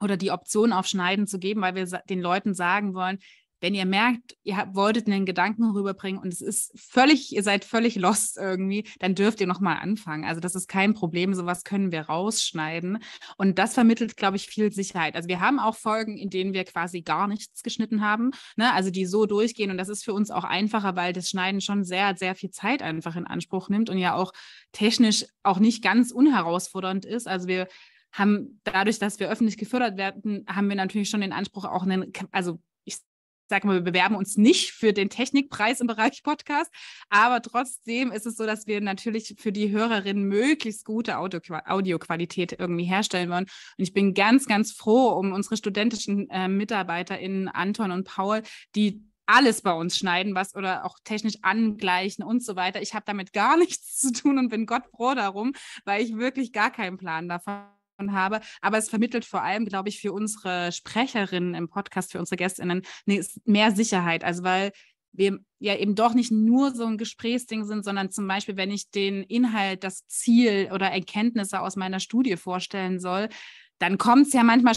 oder die Option auf Schneiden zu geben, weil wir den Leuten sagen wollen, wenn ihr merkt, ihr wolltet einen Gedanken rüberbringen und es ist völlig, ihr seid völlig lost irgendwie, dann dürft ihr nochmal anfangen. Also das ist kein Problem, sowas können wir rausschneiden. Und das vermittelt, glaube ich, viel Sicherheit. Also wir haben auch Folgen, in denen wir quasi gar nichts geschnitten haben, ne? also die so durchgehen. Und das ist für uns auch einfacher, weil das Schneiden schon sehr, sehr viel Zeit einfach in Anspruch nimmt und ja auch technisch auch nicht ganz unherausfordernd ist. Also wir haben dadurch, dass wir öffentlich gefördert werden, haben wir natürlich schon den Anspruch, auch einen, also sag mal, wir bewerben uns nicht für den Technikpreis im Bereich Podcast, aber trotzdem ist es so, dass wir natürlich für die Hörerinnen möglichst gute Audioqualität irgendwie herstellen wollen. Und ich bin ganz, ganz froh um unsere studentischen äh, MitarbeiterInnen Anton und Paul, die alles bei uns schneiden, was oder auch technisch angleichen und so weiter. Ich habe damit gar <laughs> nichts zu tun und bin Gott froh darum, weil ich wirklich gar keinen Plan davon habe habe. Aber es vermittelt vor allem, glaube ich, für unsere Sprecherinnen im Podcast, für unsere Gästinnen ne, mehr Sicherheit. Also weil wir ja eben doch nicht nur so ein Gesprächsding sind, sondern zum Beispiel, wenn ich den Inhalt, das Ziel oder Erkenntnisse aus meiner Studie vorstellen soll, dann kommt es ja manchmal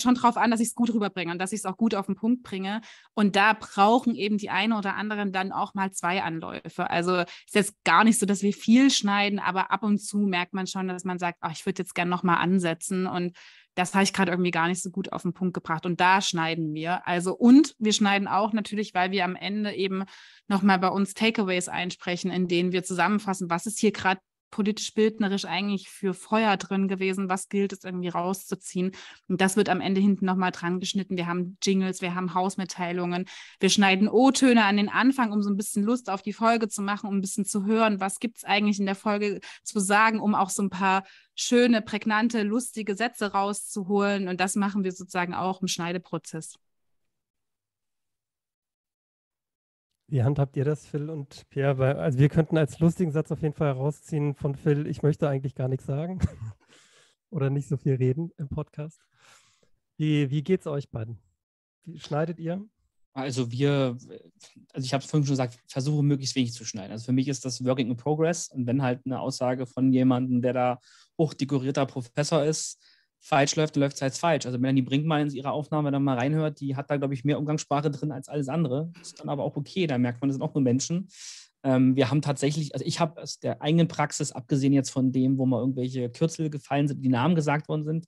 schon drauf an, dass ich es gut rüberbringe und dass ich es auch gut auf den Punkt bringe. Und da brauchen eben die einen oder anderen dann auch mal zwei Anläufe. Also ist jetzt gar nicht so, dass wir viel schneiden, aber ab und zu merkt man schon, dass man sagt, ach, ich würde jetzt gerne nochmal ansetzen. Und das habe ich gerade irgendwie gar nicht so gut auf den Punkt gebracht. Und da schneiden wir. Also, und wir schneiden auch natürlich, weil wir am Ende eben nochmal bei uns Takeaways einsprechen, in denen wir zusammenfassen, was ist hier gerade politisch-bildnerisch eigentlich für Feuer drin gewesen? Was gilt es irgendwie rauszuziehen? Und das wird am Ende hinten nochmal dran geschnitten. Wir haben Jingles, wir haben Hausmitteilungen, wir schneiden O-Töne an den Anfang, um so ein bisschen Lust auf die Folge zu machen, um ein bisschen zu hören, was gibt es eigentlich in der Folge zu sagen, um auch so ein paar schöne, prägnante, lustige Sätze rauszuholen. Und das machen wir sozusagen auch im Schneideprozess. Wie handhabt ihr das, Phil und Pierre? Weil, also wir könnten als lustigen Satz auf jeden Fall herausziehen von Phil, ich möchte eigentlich gar nichts sagen <laughs> oder nicht so viel reden im Podcast. Wie, wie es euch beiden? Wie schneidet ihr? Also wir, also ich habe es vorhin schon gesagt, versuche möglichst wenig zu schneiden. Also für mich ist das Working in Progress und wenn halt eine Aussage von jemandem, der da hochdekorierter Professor ist, falsch läuft, dann läuft es halt falsch. Also Melanie Brinkmann in ihrer Aufnahme dann mal reinhört, die hat da, glaube ich, mehr Umgangssprache drin als alles andere. Ist dann aber auch okay, da merkt man, das sind auch nur Menschen. Ähm, wir haben tatsächlich, also ich habe aus der eigenen Praxis, abgesehen jetzt von dem, wo mal irgendwelche Kürzel gefallen sind, die Namen gesagt worden sind,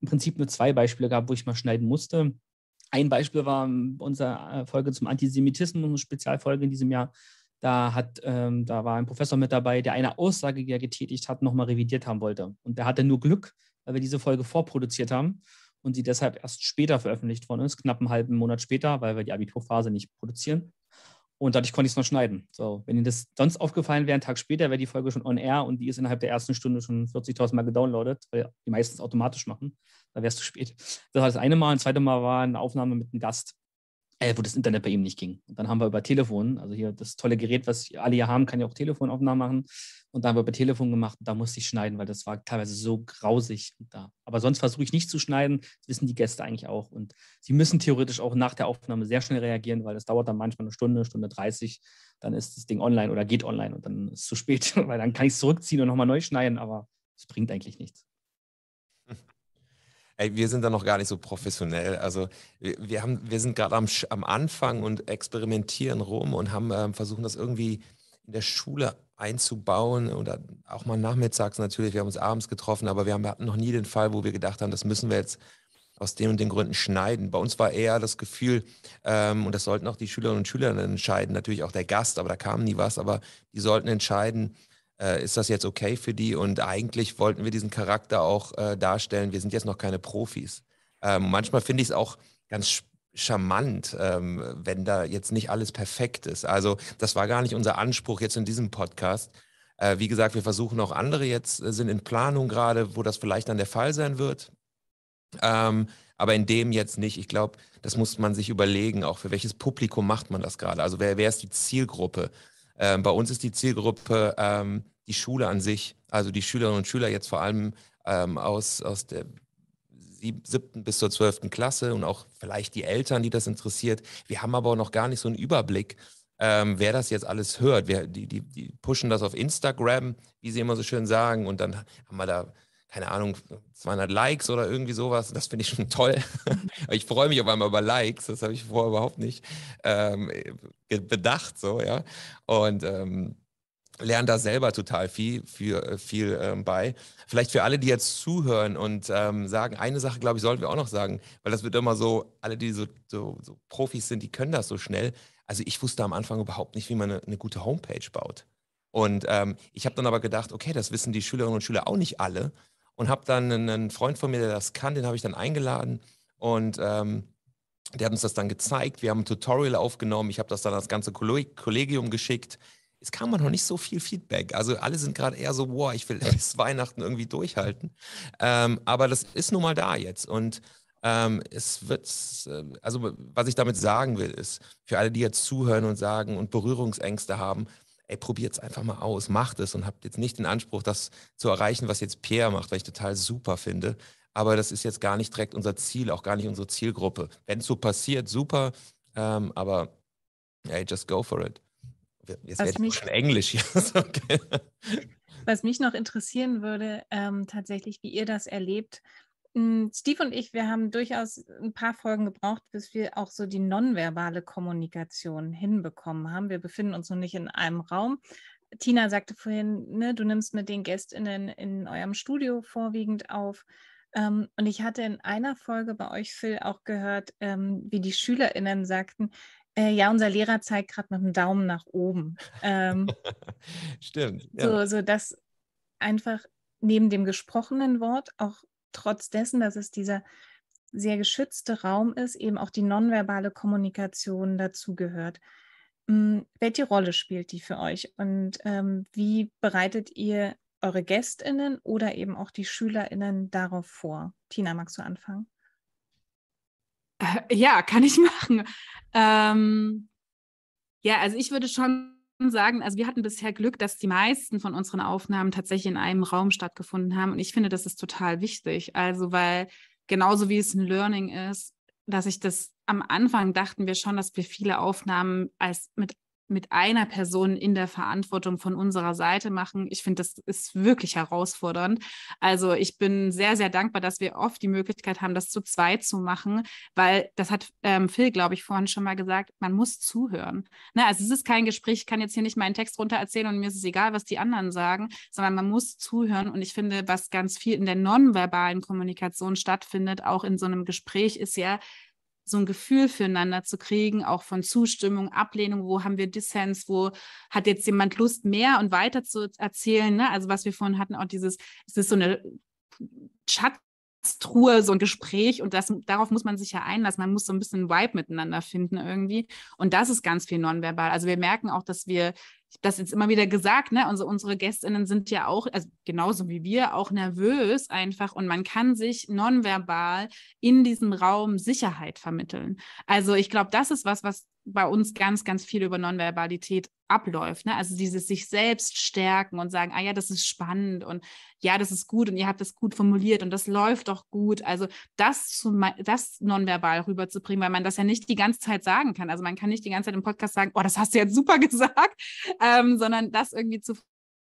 im Prinzip nur zwei Beispiele gab, wo ich mal schneiden musste. Ein Beispiel war ähm, unsere äh, Folge zum Antisemitismus, eine Spezialfolge in diesem Jahr. Da, hat, ähm, da war ein Professor mit dabei, der eine Aussage, die er getätigt hat, nochmal revidiert haben wollte. Und der hatte nur Glück, weil wir diese Folge vorproduziert haben und sie deshalb erst später veröffentlicht worden ist, knapp einen halben Monat später, weil wir die Abiturphase nicht produzieren. Und dadurch konnte ich es noch schneiden. So, wenn Ihnen das sonst aufgefallen wäre, einen Tag später wäre die Folge schon on air und die ist innerhalb der ersten Stunde schon 40.000 Mal gedownloadet, weil die meistens automatisch machen. Da wäre es zu spät. Das war das eine Mal. Und das zweite Mal war eine Aufnahme mit einem Gast äh, wo das Internet bei ihm nicht ging. Und dann haben wir über Telefon, also hier das tolle Gerät, was alle hier haben, kann ja auch Telefonaufnahmen machen. Und da haben wir über Telefon gemacht und da musste ich schneiden, weil das war teilweise so grausig. da. Aber sonst versuche ich nicht zu schneiden, das wissen die Gäste eigentlich auch. Und sie müssen theoretisch auch nach der Aufnahme sehr schnell reagieren, weil das dauert dann manchmal eine Stunde, Stunde 30. Dann ist das Ding online oder geht online und dann ist es zu spät, <laughs> weil dann kann ich es zurückziehen und nochmal neu schneiden, aber es bringt eigentlich nichts. Ey, wir sind da noch gar nicht so professionell. Also wir, wir haben, wir sind gerade am, am, Anfang und experimentieren rum und haben ähm, versuchen, das irgendwie in der Schule einzubauen oder auch mal nachmittags natürlich. Wir haben uns abends getroffen, aber wir, haben, wir hatten noch nie den Fall, wo wir gedacht haben, das müssen wir jetzt aus den und den Gründen schneiden. Bei uns war eher das Gefühl, ähm, und das sollten auch die Schülerinnen und Schüler entscheiden, natürlich auch der Gast, aber da kam nie was, aber die sollten entscheiden, äh, ist das jetzt okay für die? Und eigentlich wollten wir diesen Charakter auch äh, darstellen. Wir sind jetzt noch keine Profis. Ähm, manchmal finde ich es auch ganz charmant, ähm, wenn da jetzt nicht alles perfekt ist. Also das war gar nicht unser Anspruch jetzt in diesem Podcast. Äh, wie gesagt, wir versuchen auch andere jetzt, äh, sind in Planung gerade, wo das vielleicht dann der Fall sein wird. Ähm, aber in dem jetzt nicht. Ich glaube, das muss man sich überlegen, auch für welches Publikum macht man das gerade. Also wer, wer ist die Zielgruppe? Ähm, bei uns ist die Zielgruppe ähm, die Schule an sich, also die Schülerinnen und Schüler jetzt vor allem ähm, aus, aus der siebten bis zur zwölften Klasse und auch vielleicht die Eltern, die das interessiert. Wir haben aber noch gar nicht so einen Überblick, ähm, wer das jetzt alles hört. Wir, die, die, die pushen das auf Instagram, wie sie immer so schön sagen, und dann haben wir da keine Ahnung, 200 Likes oder irgendwie sowas. Das finde ich schon toll. <laughs> ich freue mich auf einmal über Likes. Das habe ich vorher überhaupt nicht ähm, bedacht, so, ja. Und ähm, lerne da selber total viel, viel, äh, viel ähm, bei. Vielleicht für alle, die jetzt zuhören und ähm, sagen, eine Sache, glaube ich, sollten wir auch noch sagen, weil das wird immer so, alle, die so, so, so, Profis sind, die können das so schnell. Also ich wusste am Anfang überhaupt nicht, wie man eine, eine gute Homepage baut. Und ähm, ich habe dann aber gedacht, okay, das wissen die Schülerinnen und Schüler auch nicht alle und habe dann einen Freund von mir, der das kann, den habe ich dann eingeladen und ähm, der hat uns das dann gezeigt. Wir haben ein Tutorial aufgenommen. Ich habe das dann das ganze Kollegium geschickt. Es kam noch nicht so viel Feedback. Also alle sind gerade eher so, wow, ich will <laughs> bis Weihnachten irgendwie durchhalten. Ähm, aber das ist nun mal da jetzt. Und ähm, es wird, äh, also was ich damit sagen will, ist, für alle, die jetzt zuhören und sagen und Berührungsängste haben, ey, probiert es einfach mal aus, macht es und habt jetzt nicht den Anspruch, das zu erreichen, was jetzt Pierre macht, weil ich total super finde. Aber das ist jetzt gar nicht direkt unser Ziel, auch gar nicht unsere Zielgruppe. Wenn es so passiert, super, ähm, aber ey, just go for it. Jetzt werde ich schon Englisch hier. <laughs> okay. Was mich noch interessieren würde, ähm, tatsächlich, wie ihr das erlebt, hm, Steve und ich, wir haben durchaus ein paar Folgen gebraucht, bis wir auch so die nonverbale Kommunikation hinbekommen haben. Wir befinden uns noch nicht in einem Raum. Tina sagte vorhin, ne, du nimmst mit den Gästinnen in eurem Studio vorwiegend auf. Ähm, und ich hatte in einer Folge bei euch, Phil, auch gehört, ähm, wie die Schülerinnen sagten, äh, ja, unser Lehrer zeigt gerade mit dem Daumen nach oben. Ähm, <laughs> Stimmt. Ja. So, so dass einfach neben dem gesprochenen Wort auch trotz dessen, dass es dieser sehr geschützte Raum ist, eben auch die nonverbale Kommunikation dazugehört. Hm, welche Rolle spielt die für euch und ähm, wie bereitet ihr eure Gästinnen oder eben auch die Schülerinnen darauf vor? Tina, magst du anfangen? Äh, ja, kann ich <laughs> machen. Ähm, ja, also ich würde schon sagen, also wir hatten bisher Glück, dass die meisten von unseren Aufnahmen tatsächlich in einem Raum stattgefunden haben. Und ich finde, das ist total wichtig. Also, weil genauso wie es ein Learning ist, dass ich das am Anfang dachten wir schon, dass wir viele Aufnahmen als mit mit einer Person in der Verantwortung von unserer Seite machen. Ich finde, das ist wirklich herausfordernd. Also ich bin sehr, sehr dankbar, dass wir oft die Möglichkeit haben, das zu zweit zu machen, weil das hat ähm, Phil, glaube ich, vorhin schon mal gesagt, man muss zuhören. Ne? Also es ist kein Gespräch, ich kann jetzt hier nicht meinen Text runter erzählen und mir ist es egal, was die anderen sagen, sondern man muss zuhören. Und ich finde, was ganz viel in der nonverbalen Kommunikation stattfindet, auch in so einem Gespräch, ist ja, so ein Gefühl füreinander zu kriegen, auch von Zustimmung, Ablehnung, wo haben wir Dissens, wo hat jetzt jemand Lust, mehr und weiter zu erzählen. Ne? Also was wir vorhin hatten, auch dieses, es ist so eine Schatztruhe, so ein Gespräch und das, darauf muss man sich ja einlassen. Man muss so ein bisschen Vibe miteinander finden irgendwie. Und das ist ganz viel nonverbal. Also wir merken auch, dass wir ich habe das jetzt immer wieder gesagt, ne? Unsere, also, unsere Gästinnen sind ja auch, also genauso wie wir, auch nervös einfach und man kann sich nonverbal in diesem Raum Sicherheit vermitteln. Also ich glaube, das ist was, was bei uns ganz, ganz viel über Nonverbalität abläuft. Ne? Also dieses sich selbst stärken und sagen, ah ja, das ist spannend und ja, das ist gut und ihr habt das gut formuliert und das läuft doch gut. Also das, zu, das nonverbal rüberzubringen, weil man das ja nicht die ganze Zeit sagen kann. Also man kann nicht die ganze Zeit im Podcast sagen, oh, das hast du jetzt super <laughs> gesagt, ähm, sondern das irgendwie zu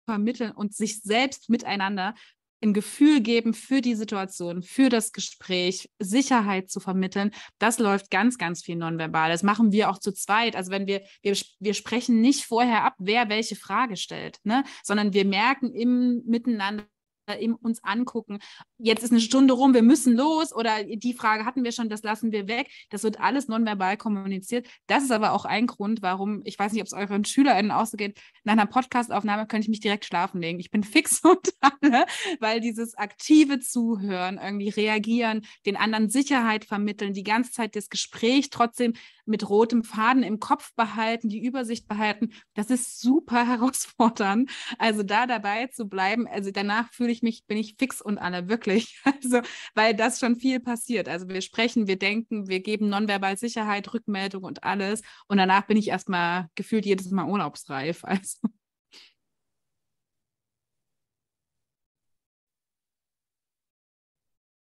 vermitteln und sich selbst miteinander ein Gefühl geben für die Situation, für das Gespräch, Sicherheit zu vermitteln, das läuft ganz, ganz viel nonverbal. Das machen wir auch zu zweit. Also wenn wir, wir, wir sprechen nicht vorher ab, wer welche Frage stellt, ne? sondern wir merken im Miteinander, äh, uns angucken. Jetzt ist eine Stunde rum, wir müssen los oder die Frage hatten wir schon, das lassen wir weg. Das wird alles nonverbal kommuniziert. Das ist aber auch ein Grund, warum, ich weiß nicht, ob es euren SchülerInnen auch so geht, nach einer Podcastaufnahme könnte ich mich direkt schlafen legen. Ich bin <laughs> fix und alle, weil dieses aktive Zuhören, irgendwie reagieren, den anderen Sicherheit vermitteln, die ganze Zeit das Gespräch trotzdem mit rotem Faden im Kopf behalten, die Übersicht behalten, das ist super <laughs> herausfordernd. Also da dabei zu bleiben, also danach fühle ich mich, bin ich fix und alle wirklich. <laughs> Also, weil das schon viel passiert. Also wir sprechen, wir denken, wir geben nonverbal Sicherheit, Rückmeldung und alles. Und danach bin ich erstmal gefühlt jedes Mal urlaubsreif. <laughs> Also.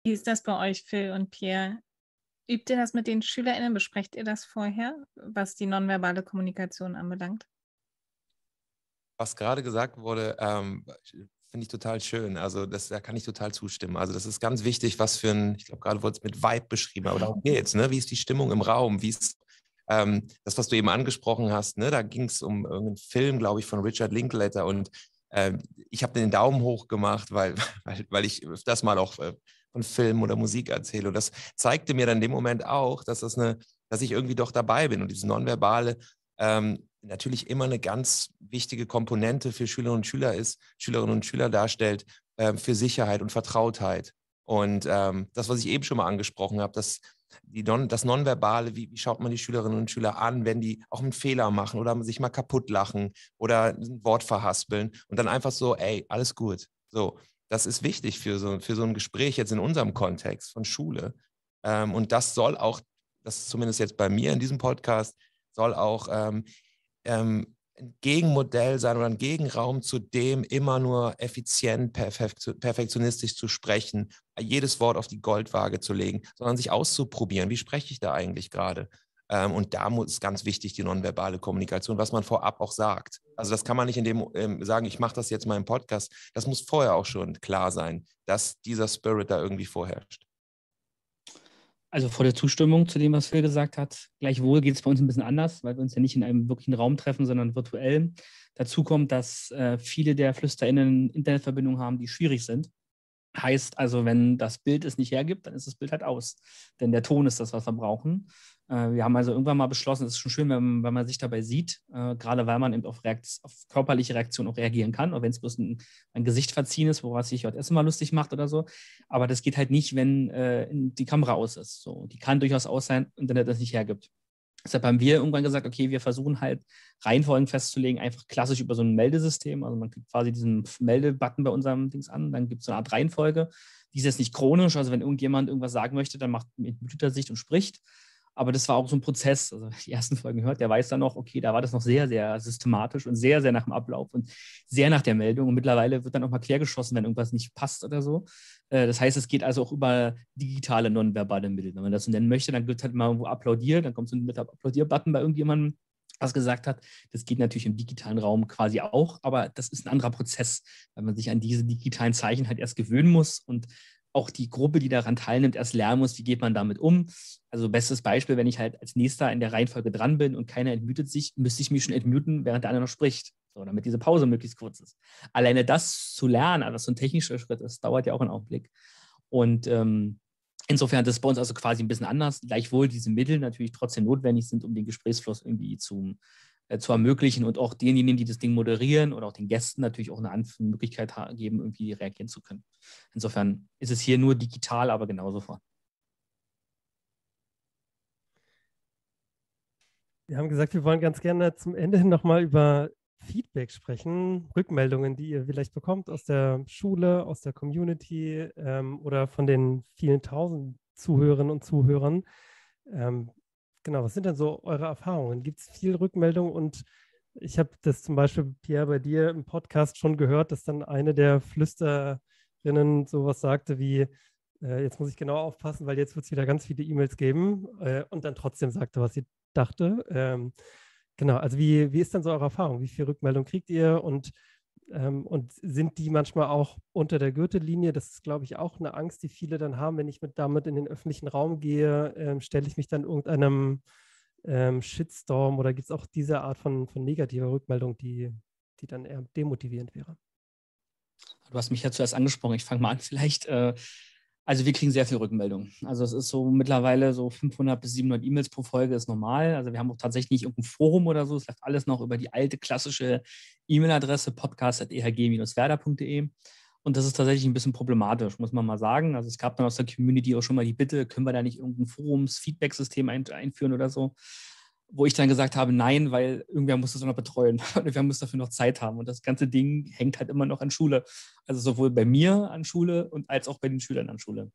Wie ist das bei euch, Phil und Pierre? Übt ihr das mit den SchülerInnen? Besprecht ihr das vorher, was die nonverbale Kommunikation anbelangt? Was gerade gesagt wurde, ähm, finde ich total schön. Also das, da kann ich total zustimmen. Also das ist ganz wichtig, was für ein, ich glaube gerade wurde es mit Vibe beschrieben, aber darum geht's. Ne? Wie ist die Stimmung im Raum? Wie ist ähm, das, was du eben angesprochen hast? Ne? Da ging es um irgendeinen Film, glaube ich, von Richard Linklater und ähm, ich habe den Daumen hoch gemacht, weil, <laughs> weil, weil ich das mal auch äh, von Film oder Musik erzähle. Und das zeigte mir dann in dem Moment auch, dass das eine, dass ich irgendwie doch dabei bin und dieses Nonverbale ähm, natürlich immer eine ganz wichtige Komponente für Schülerinnen und Schüler ist, Schülerinnen und Schüler darstellt, äh, für Sicherheit und Vertrautheit. Und ähm, das, was ich eben schon mal angesprochen habe, das, die non, das Nonverbale, wie, wie, schaut man die Schülerinnen und Schüler an, wenn die auch einen Fehler machen oder sich mal kaputt lachen oder ein Wort verhaspeln und dann einfach so, ey, alles gut. So, das ist wichtig für so, für so ein Gespräch jetzt in unserem Kontext von Schule. Ähm, und das soll auch, das ist zumindest jetzt bei mir in diesem Podcast, soll auch ähm, ähm, ein Gegenmodell sein oder ein Gegenraum zu dem, immer nur effizient, perfektionistisch zu sprechen, jedes Wort auf die Goldwaage zu legen, sondern sich auszuprobieren, wie spreche ich da eigentlich gerade? Ähm, und da ist ganz wichtig die nonverbale Kommunikation, was man vorab auch sagt. Also das kann man nicht in dem ähm, sagen, ich mache das jetzt mal im Podcast. Das muss vorher auch schon klar sein, dass dieser Spirit da irgendwie vorherrscht. Also vor der Zustimmung zu dem, was Phil gesagt hat. Gleichwohl geht es bei uns ein bisschen anders, weil wir uns ja nicht in einem wirklichen Raum treffen, sondern virtuell. Dazu kommt, dass äh, viele der FlüsterInnen Internetverbindungen haben, die schwierig sind. Heißt also, wenn das Bild es nicht hergibt, dann ist das Bild halt aus. Denn der Ton ist das, was wir brauchen. Äh, wir haben also irgendwann mal beschlossen, es ist schon schön, wenn, wenn man sich dabei sieht, äh, gerade weil man eben auf, Reakt auf körperliche Reaktionen auch reagieren kann, auch wenn es bloß ein, ein Gesicht verziehen ist, woraus sich JS mal lustig macht oder so. Aber das geht halt nicht, wenn äh, die Kamera aus ist. So, die kann durchaus aus sein, Internet das nicht hergibt. Deshalb haben wir irgendwann gesagt, okay, wir versuchen halt Reihenfolgen festzulegen, einfach klassisch über so ein Meldesystem. Also man klickt quasi diesen Meldebutton bei unserem Dings an, dann gibt es so eine Art Reihenfolge. Die ist jetzt nicht chronisch, also wenn irgendjemand irgendwas sagen möchte, dann macht mit Sicht und spricht. Aber das war auch so ein Prozess. Also die ersten Folgen hört, der weiß dann noch, okay, da war das noch sehr, sehr systematisch und sehr, sehr nach dem Ablauf und sehr nach der Meldung. Und mittlerweile wird dann auch mal quergeschossen, wenn irgendwas nicht passt oder so. Äh, das heißt, es geht also auch über digitale, nonverbale Mittel. Wenn man das so nennen möchte, dann wird halt mal irgendwo applaudiert, dann kommt so ein Applaudier-Button bei irgendjemandem, was gesagt hat. Das geht natürlich im digitalen Raum quasi auch, aber das ist ein anderer Prozess, weil man sich an diese digitalen Zeichen halt erst gewöhnen muss und auch die Gruppe, die daran teilnimmt, erst lernen muss, wie geht man damit um. Also bestes Beispiel, wenn ich halt als nächster in der Reihenfolge dran bin und keiner entmutet sich, müsste ich mich schon entmuten, während der andere noch spricht. So, damit diese Pause möglichst kurz ist. Alleine das zu lernen, also was so ein technischer Schritt ist, dauert ja auch einen Augenblick. Und ähm, insofern das ist bei uns also quasi ein bisschen anders. Gleichwohl diese Mittel natürlich trotzdem notwendig sind, um den Gesprächsfluss irgendwie zum, äh, zu ermöglichen und auch denjenigen, die das Ding moderieren oder auch den Gästen natürlich auch eine Möglichkeit geben, irgendwie reagieren zu können. Insofern ist es hier nur digital, aber genauso vorhanden. Wir haben gesagt, wir wollen ganz gerne zum Ende hin nochmal über Feedback sprechen, Rückmeldungen, die ihr vielleicht bekommt aus der Schule, aus der Community ähm, oder von den vielen tausend Zuhörerinnen und Zuhörern. Ähm, Genau, was sind denn so eure Erfahrungen? Gibt es viel Rückmeldung und ich habe das zum Beispiel, Pierre, bei dir im Podcast schon gehört, dass dann eine der Flüsterinnen sowas sagte wie, äh, jetzt muss ich genau aufpassen, weil jetzt wird es wieder ganz viele E-Mails geben äh, und dann trotzdem sagte, was sie dachte. Ähm, genau, also wie, wie ist denn so eure Erfahrung? Wie viel Rückmeldung kriegt ihr und ähm, und sind die manchmal auch unter der Gürtellinie? Das ist, glaube ich, auch eine Angst, die viele dann haben, wenn ich mit damit in den öffentlichen Raum gehe, ähm, stelle ich mich dann irgendeinem ähm, Shitstorm oder gibt es auch diese Art von, von negativer Rückmeldung, die, die dann eher demotivierend wäre? Du hast mich ja zuerst angesprochen, ich fange mal an <laughs> vielleicht. Äh, also wir kriegen sehr viel Rückmeldung. Also es ist so mittlerweile so 500 bis 700 E-Mails pro Folge ist normal. Also wir haben auch tatsächlich nicht irgendein Forum oder so. Es läuft alles noch über die alte klassische E-Mail-Adresse podcast.ehg-werder.de. Und das ist tatsächlich ein bisschen problematisch, muss man mal sagen. Also es gab dann aus der Community auch schon mal die Bitte, können wir da nicht irgendein Forums-Feedback-System einführen oder so wo ich dann gesagt habe, nein, weil irgendwer muss das auch noch betreuen <laughs> und irgendwer muss dafür noch Zeit haben. Und das ganze Ding hängt halt immer noch an Schule. Also sowohl bei mir an Schule und als auch bei den Schülern an Schule.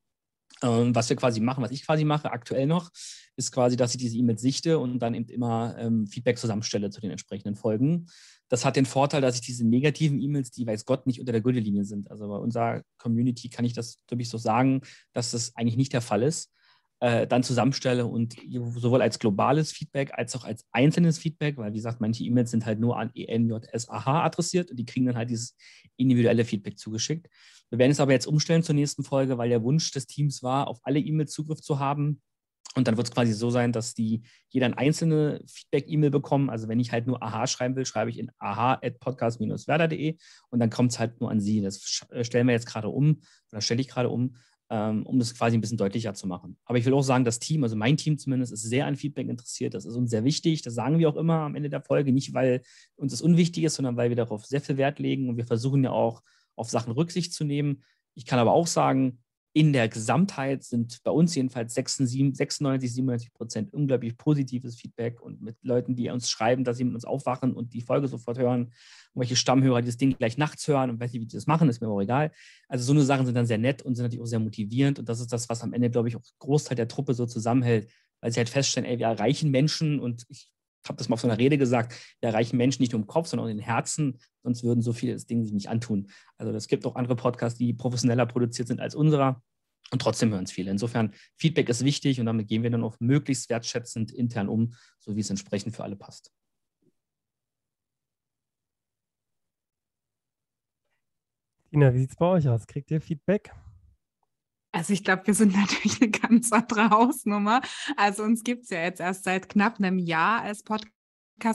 Ähm, was wir quasi machen, was ich quasi mache aktuell noch, ist quasi, dass ich diese E-Mails sichte und dann eben immer ähm, Feedback zusammenstelle zu den entsprechenden Folgen. Das hat den Vorteil, dass ich diese negativen E-Mails, die weiß Gott nicht unter der Gürtellinie sind. Also bei unserer Community kann ich das wirklich so sagen, dass das eigentlich nicht der Fall ist äh, dann zusammenstelle und sowohl als globales Feedback als auch als einzelnes Feedback, weil wie gesagt, manche E-Mails sind halt nur an ENJSAH adressiert und die kriegen dann halt dieses individuelle Feedback zugeschickt. Wir werden es aber jetzt umstellen zur nächsten Folge, weil der Wunsch des Teams war, auf alle E-Mails Zugriff zu haben, und dann wird es quasi so sein, dass die jeder ein einzelne Feedback-E-Mail bekommen. Also wenn ich halt nur aha schreiben will, schreibe ich in aha.podcast-werder.de und dann kommt es halt nur an Sie. Das äh, stellen wir jetzt gerade um oder stelle ich gerade um, ähm, um das quasi ein bisschen deutlicher zu machen. Aber ich will auch sagen, das Team, also mein Team zumindest, ist sehr an Feedback interessiert. Das ist uns sehr wichtig. Das sagen wir auch immer am Ende der Folge. Nicht, weil uns das unwichtig ist, sondern weil wir darauf sehr viel Wert legen und wir versuchen ja auch, auf Sachen Rücksicht zu nehmen. Ich kann aber auch sagen, in der Gesamtheit sind bei uns jedenfalls 96, 97 Prozent unglaublich positives Feedback und mit Leuten, die uns schreiben, dass sie mit uns aufwachen und die Folge sofort hören. und welche Stammhörer, die das Ding gleich nachts hören und weiß nicht, wie die das machen, ist mir auch egal. Also so eine Sachen sind dann sehr nett und sind natürlich auch sehr motivierend und das ist das, was am Ende, glaube ich, auch Großteil der Truppe so zusammenhält, weil sie halt feststellen, ey, wir erreichen Menschen und ich habe das mal auf so einer Rede gesagt, wir erreichen Menschen nicht nur im Kopf, sondern auch in den Herzen, sonst würden so viele das Ding sich nicht antun. Also es gibt auch andere Podcasts, die professioneller produziert sind als unserer. Und trotzdem hören es viele. Insofern, Feedback ist wichtig und damit gehen wir dann auch möglichst wertschätzend intern um, so wie es entsprechend für alle passt. Tina, wie sieht es bei euch aus? Kriegt ihr Feedback? Also ich glaube, wir sind <laughs> natürlich eine ganz andere Hausnummer. Also uns gibt es ja jetzt erst seit knapp einem Jahr als Podcast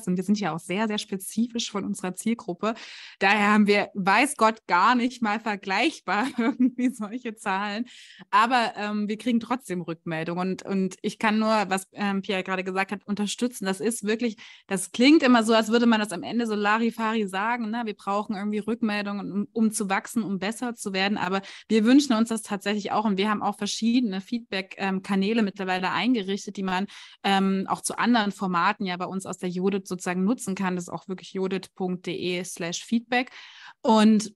und wir sind ja auch sehr, sehr spezifisch von unserer Zielgruppe. Daher haben wir, weiß Gott, gar nicht mal vergleichbar <laughs> irgendwie solche Zahlen. Aber ähm, wir kriegen trotzdem Rückmeldungen. Und, und ich kann nur, was ähm, Pia gerade gesagt hat, unterstützen. Das ist wirklich, das klingt immer so, als würde man das am Ende so Larifari sagen. Ne? Wir brauchen irgendwie Rückmeldungen, um, um zu wachsen, um besser zu werden. Aber wir wünschen uns das tatsächlich auch. Und wir haben auch verschiedene Feedback-Kanäle ähm, mittlerweile eingerichtet, die man ähm, auch zu anderen Formaten ja bei uns aus der Jude Judith sozusagen nutzen kann. Das ist auch wirklich judith.de slash Feedback. Und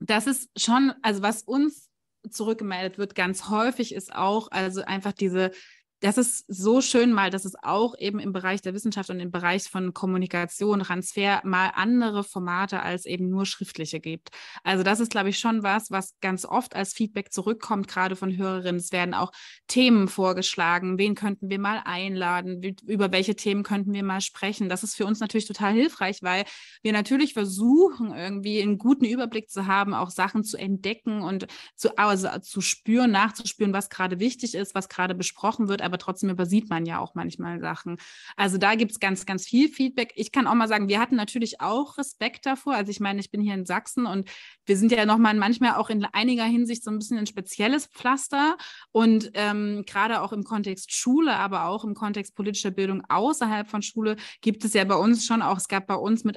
das ist schon, also was uns zurückgemeldet wird ganz häufig, ist auch also einfach diese das ist so schön mal, dass es auch eben im Bereich der Wissenschaft und im Bereich von Kommunikation, Transfer mal andere Formate als eben nur schriftliche gibt. Also das ist, glaube ich, schon was, was ganz oft als Feedback zurückkommt, gerade von Hörerinnen. Es werden auch Themen vorgeschlagen. Wen könnten wir mal einladen? Über welche Themen könnten wir mal sprechen? Das ist für uns natürlich total hilfreich, weil wir natürlich versuchen, irgendwie einen guten Überblick zu haben, auch Sachen zu entdecken und zu, also zu spüren, nachzuspüren, was gerade wichtig ist, was gerade besprochen wird aber trotzdem übersieht man ja auch manchmal Sachen. Also da gibt es ganz, ganz viel Feedback. Ich kann auch mal sagen, wir hatten natürlich auch Respekt davor. Also ich meine, ich bin hier in Sachsen und wir sind ja nochmal manchmal auch in einiger Hinsicht so ein bisschen ein spezielles Pflaster. Und ähm, gerade auch im Kontext Schule, aber auch im Kontext politischer Bildung außerhalb von Schule gibt es ja bei uns schon auch, es gab bei uns mit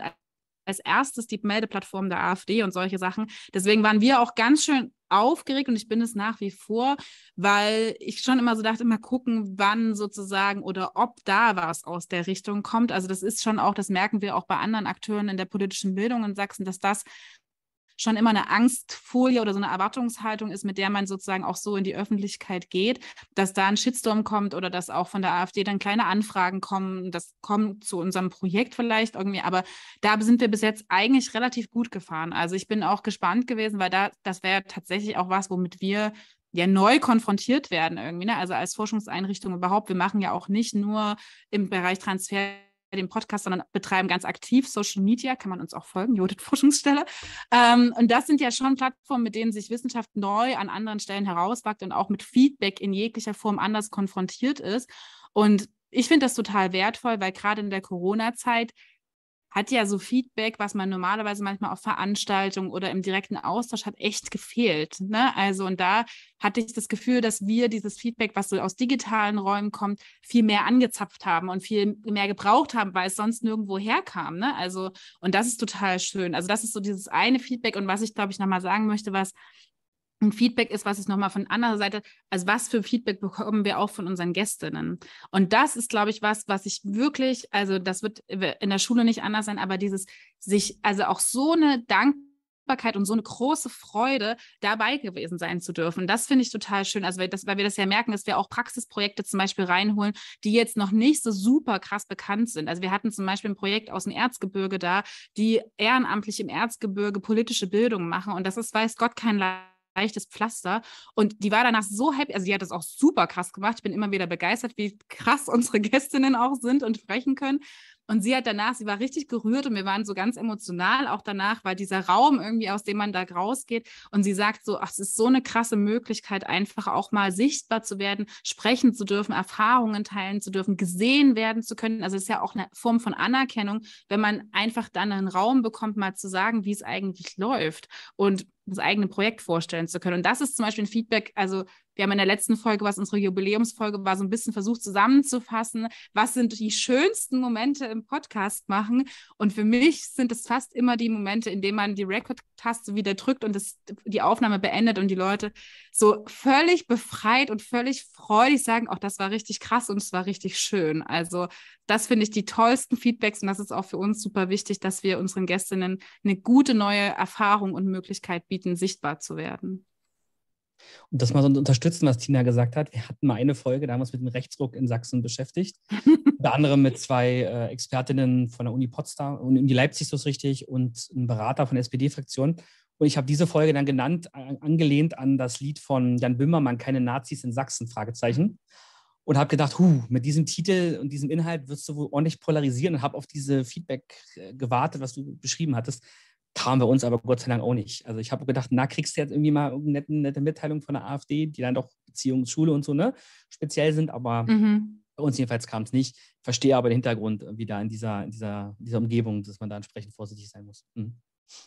als erstes die Meldeplattform der AfD und solche Sachen. Deswegen waren wir auch ganz schön aufgeregt und ich bin es nach wie vor, weil ich schon immer so dachte, immer gucken, wann sozusagen oder ob da was aus der Richtung kommt. Also das ist schon auch, das merken wir auch bei anderen Akteuren in der politischen Bildung in Sachsen, dass das schon immer eine Angstfolie oder so eine Erwartungshaltung ist, mit der man sozusagen auch so in die Öffentlichkeit geht, dass da ein Shitstorm kommt oder dass auch von der AfD dann kleine Anfragen kommen, das kommt zu unserem Projekt vielleicht irgendwie, aber da sind wir bis jetzt eigentlich relativ gut gefahren. Also ich bin auch gespannt gewesen, weil da, das wäre tatsächlich auch was, womit wir ja neu konfrontiert werden irgendwie, ne? also als Forschungseinrichtung überhaupt. Wir machen ja auch nicht nur im Bereich Transfer dem Podcast, sondern betreiben ganz aktiv Social Media, kann man uns auch folgen, Judith <laughs> Forschungsstelle. Ähm, und das sind ja schon Plattformen, mit denen sich Wissenschaft neu an anderen Stellen herauswagt und auch mit Feedback in jeglicher Form anders konfrontiert ist. Und ich finde das total wertvoll, weil gerade in der Corona-Zeit hat ja so Feedback, was man normalerweise manchmal auf Veranstaltungen oder im direkten Austausch hat, echt gefehlt. Ne? Also und da hatte ich das Gefühl, dass wir dieses Feedback, was so aus digitalen Räumen kommt, viel mehr angezapft haben und viel mehr gebraucht haben, weil es sonst nirgendwo herkam. Ne? Also und das ist total schön. Also das ist so dieses eine Feedback und was ich glaube ich nochmal sagen möchte, was ein Feedback ist, was ich nochmal von anderer Seite, also was für Feedback bekommen wir auch von unseren Gästinnen. Und das ist, glaube ich, was, was ich wirklich, also das wird in der Schule nicht anders sein, aber dieses sich, also auch so eine Dankbarkeit und so eine große Freude dabei gewesen sein zu dürfen. Das finde ich total schön. Also, weil, das, weil wir das ja merken, dass wir auch Praxisprojekte zum Beispiel reinholen, die jetzt noch nicht so super krass bekannt sind. Also, wir hatten zum Beispiel ein Projekt aus dem Erzgebirge da, die ehrenamtlich im Erzgebirge politische Bildung machen. Und das ist, weiß Gott, kein Leid leichtes Pflaster. Und die war danach so happy, also die hat das auch super krass gemacht. Ich bin immer wieder begeistert, wie krass <laughs> unsere Gästinnen auch sind und sprechen können. Und sie hat danach, sie war richtig gerührt und wir waren so ganz emotional auch danach, weil dieser Raum irgendwie, aus dem man da rausgeht. Und sie sagt so, ach, es ist so eine krasse Möglichkeit, einfach auch mal sichtbar zu werden, sprechen zu dürfen, Erfahrungen teilen zu dürfen, gesehen werden zu können. Also es ist ja auch eine Form von Anerkennung, wenn man einfach dann einen Raum bekommt, mal zu sagen, wie es eigentlich läuft und das eigene Projekt vorstellen zu können. Und das ist zum Beispiel ein Feedback, also wir haben in der letzten Folge, was unsere Jubiläumsfolge war, so ein bisschen versucht zusammenzufassen, was sind die schönsten Momente im Podcast machen. Und für mich sind es fast immer die Momente, in denen man die Record-Taste wieder drückt und das, die Aufnahme beendet und die Leute so völlig befreit und völlig freudig sagen, auch oh, das war richtig krass und es war richtig schön. Also das finde ich die tollsten Feedbacks und das ist auch für uns super wichtig, dass wir unseren Gästinnen eine gute neue Erfahrung und Möglichkeit bieten, sichtbar zu werden. Und das mal so unterstützen, was Tina gesagt hat. Wir hatten mal eine Folge, damals mit dem Rechtsruck in Sachsen beschäftigt. <laughs> Unter anderem mit zwei äh, Expertinnen von der Uni Potsdam und Uni Leipzig, so ist richtig, und einem Berater von der SPD-Fraktion. Und ich habe diese Folge dann genannt, angelehnt an das Lied von Jan Böhmermann, keine Nazis in Sachsen, Fragezeichen. Und habe gedacht, hu, mit diesem Titel und diesem Inhalt wirst du wohl ordentlich polarisieren und habe auf diese Feedback äh, gewartet, was du beschrieben hattest kam bei uns aber Gott sei Dank auch nicht. Also ich habe gedacht, na, kriegst du jetzt irgendwie mal eine nette, Mitteilung von der AfD, die dann doch Beziehungsschule und so, ne, speziell sind, aber mhm. bei uns jedenfalls kam es nicht. Verstehe aber den Hintergrund wieder in dieser, in dieser, in dieser Umgebung, dass man da entsprechend vorsichtig sein muss. Mhm.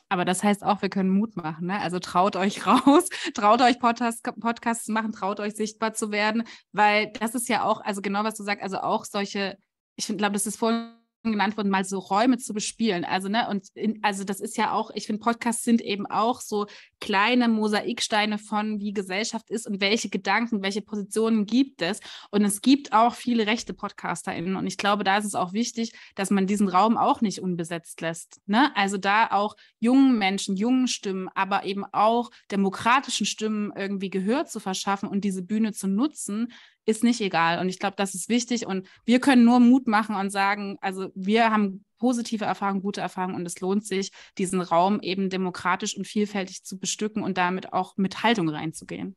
Aber das heißt auch, wir können Mut machen. Ne? Also traut euch <laughs> raus, traut euch Podcast, Podcasts zu machen, traut euch sichtbar zu werden, weil das ist ja auch, also genau was du sagst, also auch solche, ich glaube, das ist vorhin genannt wurden, mal so Räume zu bespielen. Also, ne, und in, also das ist ja auch, ich finde, Podcasts sind eben auch so kleine Mosaiksteine von, wie Gesellschaft ist und welche Gedanken, welche Positionen gibt es. Und es gibt auch viele rechte PodcasterInnen. Und ich glaube, da ist es auch wichtig, dass man diesen Raum auch nicht unbesetzt lässt. Ne? Also da auch jungen Menschen, jungen Stimmen, aber eben auch demokratischen Stimmen irgendwie Gehör zu verschaffen und diese Bühne zu nutzen, ist nicht egal. Und ich glaube, das ist wichtig. Und wir können nur Mut machen und sagen, also wir haben positive Erfahrungen, gute Erfahrungen und es lohnt sich, diesen Raum eben demokratisch und vielfältig zu bestücken und damit auch mit Haltung reinzugehen.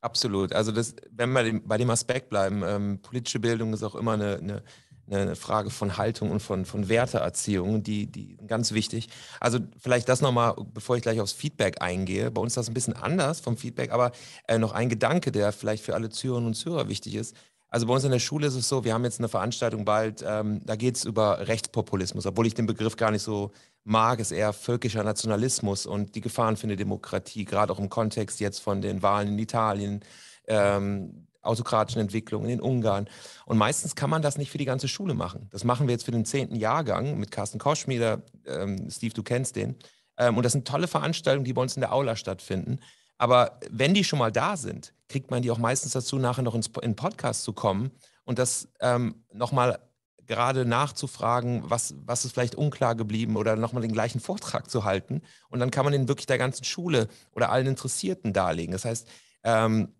Absolut. Also das, wenn wir bei dem Aspekt bleiben, ähm, politische Bildung ist auch immer eine, eine, eine Frage von Haltung und von, von Werteerziehung, die, die ganz wichtig. Also vielleicht das nochmal, bevor ich gleich aufs Feedback eingehe. Bei uns ist das ein bisschen anders vom Feedback, aber äh, noch ein Gedanke, der vielleicht für alle Zürerinnen und Zürer wichtig ist. Also bei uns in der Schule ist es so, wir haben jetzt eine Veranstaltung bald, ähm, da geht es über Rechtspopulismus, obwohl ich den Begriff gar nicht so mag, ist eher völkischer Nationalismus und die Gefahren für eine Demokratie, gerade auch im Kontext jetzt von den Wahlen in Italien. Ähm, autokratischen Entwicklungen in Ungarn. Und meistens kann man das nicht für die ganze Schule machen. Das machen wir jetzt für den zehnten Jahrgang mit Carsten Koschmieder, ähm, Steve, du kennst den. Ähm, und das sind tolle Veranstaltungen, die bei uns in der Aula stattfinden. Aber wenn die schon mal da sind, kriegt man die auch meistens dazu, nachher noch ins, in Podcast zu kommen und das ähm, nochmal gerade nachzufragen, was, was ist vielleicht unklar geblieben oder nochmal den gleichen Vortrag zu halten. Und dann kann man den wirklich der ganzen Schule oder allen Interessierten darlegen. Das heißt, ähm,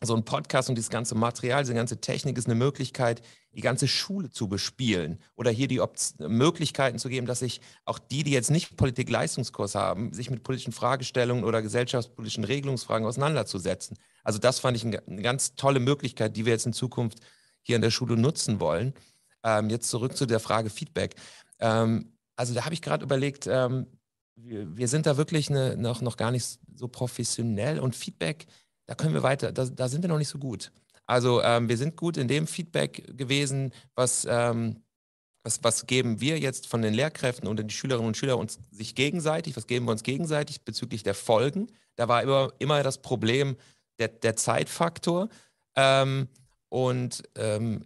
so ein Podcast und dieses ganze Material, diese ganze Technik ist eine Möglichkeit, die ganze Schule zu bespielen oder hier die Opz Möglichkeiten zu geben, dass sich auch die, die jetzt nicht Politik-Leistungskurs haben, sich mit politischen Fragestellungen oder gesellschaftspolitischen Regelungsfragen auseinanderzusetzen. Also das fand ich eine ganz tolle Möglichkeit, die wir jetzt in Zukunft hier in der Schule nutzen wollen. Ähm, jetzt zurück zu der Frage Feedback. Ähm, also da habe ich gerade überlegt, ähm, wir, wir, sind da wirklich eine, noch, noch gar nicht so professionell und Feedback da können wir weiter, da, da sind wir noch nicht so gut. Also ähm, wir sind gut in dem Feedback gewesen, was, ähm, was, was geben wir jetzt von den Lehrkräften und den Schülerinnen und Schülern uns sich gegenseitig, was geben wir uns gegenseitig bezüglich der Folgen. Da war immer, immer das Problem der, der Zeitfaktor. Ähm, und ähm,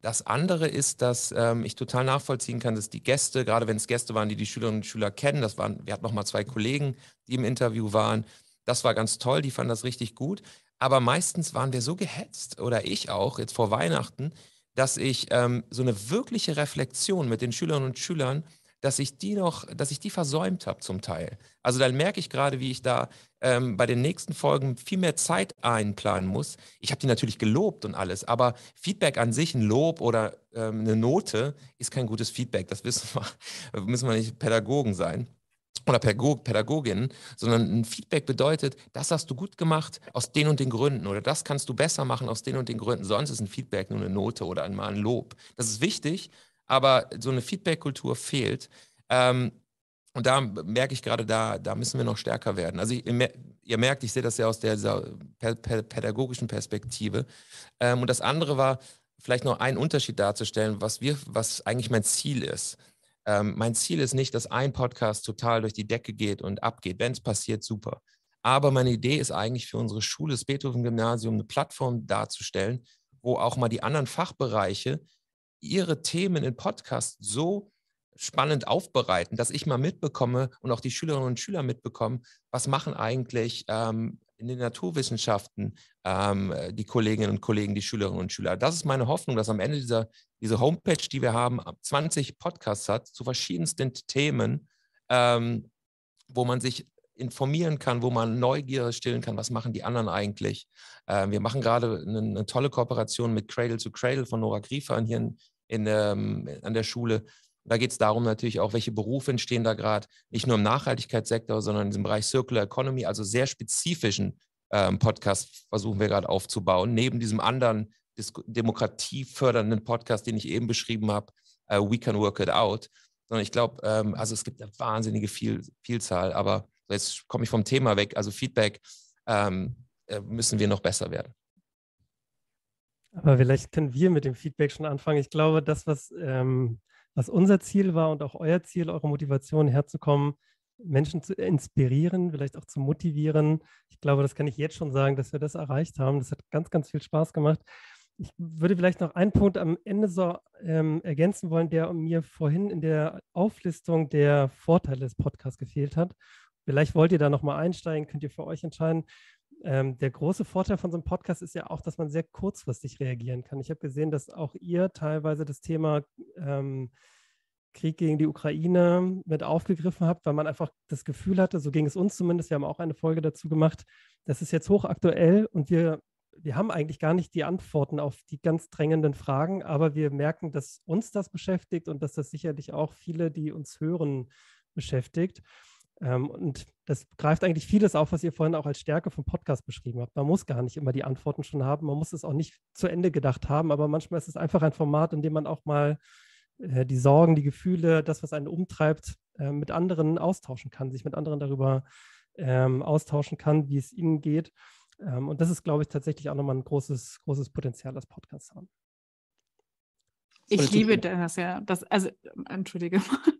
das andere ist, dass ähm, ich total nachvollziehen kann, dass die Gäste, gerade wenn es Gäste waren, die die Schülerinnen und Schüler kennen, das waren, wir hatten noch mal zwei Kollegen, die im Interview waren, das war ganz toll, die fanden das richtig gut. Aber meistens waren wir so gehetzt, oder ich auch, jetzt vor Weihnachten, dass ich ähm, so eine wirkliche Reflexion mit den Schülerinnen und Schülern, dass ich die noch, dass ich die versäumt habe zum Teil. Also dann merke ich gerade, wie ich da ähm, bei den nächsten Folgen viel mehr Zeit einplanen muss. Ich habe die natürlich gelobt und alles, aber Feedback an sich, ein Lob oder ähm, eine Note, ist kein gutes Feedback. Das wissen wir, <laughs> müssen wir nicht Pädagogen sein oder Pädagogin, sondern ein Feedback bedeutet, das hast du gut gemacht aus den und den Gründen oder das kannst du besser machen aus den und den Gründen. Sonst ist ein Feedback nur eine Note oder einmal ein Lob. Das ist wichtig, aber so eine Feedback-Kultur fehlt. Ähm, und da merke ich gerade, da, da müssen wir noch stärker werden. Also ich, ihr merkt, ich sehe das ja aus der pädagogischen Perspektive. Ähm, und das andere war, vielleicht noch einen Unterschied darzustellen, was wir, was eigentlich mein Ziel ist. Ähm, mein Ziel ist nicht, dass ein Podcast total durch die Decke geht und abgeht. Wenn es passiert, super. Aber meine Idee ist eigentlich für unsere Schule, das Beethoven-Gymnasium, eine Plattform darzustellen, wo auch mal die anderen Fachbereiche ihre Themen in Podcasts so spannend aufbereiten, dass ich mal mitbekomme und auch die Schülerinnen und Schüler mitbekommen, was machen eigentlich ähm, in den Naturwissenschaften ähm, äh, die Kolleginnen und Kollegen, die Schülerinnen und Schüler. Das ist meine Hoffnung, dass am Ende dieser diese Homepage, die wir haben, 20 Podcasts hat zu verschiedensten Themen, ähm, wo man sich informieren kann, wo man Neugier stillen kann, was machen die anderen eigentlich. Ähm, wir machen gerade eine, eine, tolle Kooperation mit Cradle to Cradle von Nora Griefer hier in, in ähm, an der Schule, da geht es darum natürlich auch, welche Berufe entstehen da gerade, nicht nur im Nachhaltigkeitssektor, sondern im Bereich Circular Economy, also sehr spezifischen ähm, Podcast versuchen wir gerade aufzubauen, neben diesem anderen demokratiefördernden Podcast, den ich eben beschrieben habe, äh, We Can Work It Out. Sondern ich glaube, ähm, also es gibt eine wahnsinnige Viel, Vielzahl, aber jetzt komme ich vom Thema weg, also Feedback ähm, äh, müssen wir noch besser werden. Aber vielleicht können wir mit dem Feedback schon anfangen. Ich glaube, das, was ähm, was unser Ziel war und auch euer Ziel, eure Motivation herzukommen, Menschen zu inspirieren, vielleicht auch zu motivieren. Ich glaube, das kann ich jetzt schon sagen, dass wir das erreicht haben. Das hat ganz, ganz viel Spaß gemacht. Ich würde vielleicht noch einen Punkt am Ende so ähm, ergänzen wollen, der mir vorhin in der Auflistung der Vorteile des Podcasts gefehlt hat. Vielleicht wollt ihr da nochmal einsteigen, könnt ihr für euch entscheiden ähm, der große Vorteil von so einem Podcast ist ja auch, dass man sehr kurzfristig reagieren kann. Ich habe gesehen, dass auch ihr teilweise das Thema ähm, Krieg gegen die Ukraine mit aufgegriffen habt, weil man einfach das Gefühl hatte, so ging es uns zumindest, wir haben auch eine Folge dazu gemacht, das ist jetzt hochaktuell und wir, wir haben eigentlich gar nicht die Antworten auf die ganz drängenden Fragen, aber wir merken, dass uns das beschäftigt und dass das sicherlich auch viele, die uns hören, beschäftigt. Ähm, und das greift eigentlich vieles auf, was ihr vorhin auch als Stärke vom Podcast beschrieben habt. Man muss gar nicht immer die Antworten schon haben, man muss es auch nicht zu Ende gedacht haben, aber manchmal ist es einfach ein Format, in dem man auch mal äh, die Sorgen, die Gefühle, das, was einen umtreibt, äh, mit anderen austauschen kann, sich mit anderen darüber ähm, austauschen kann, wie es ihnen geht. Ähm, und das ist, glaube ich, tatsächlich auch nochmal ein großes, großes Potenzial, das Podcasts haben. Ich liebe das ja. Das, also, entschuldige. mal.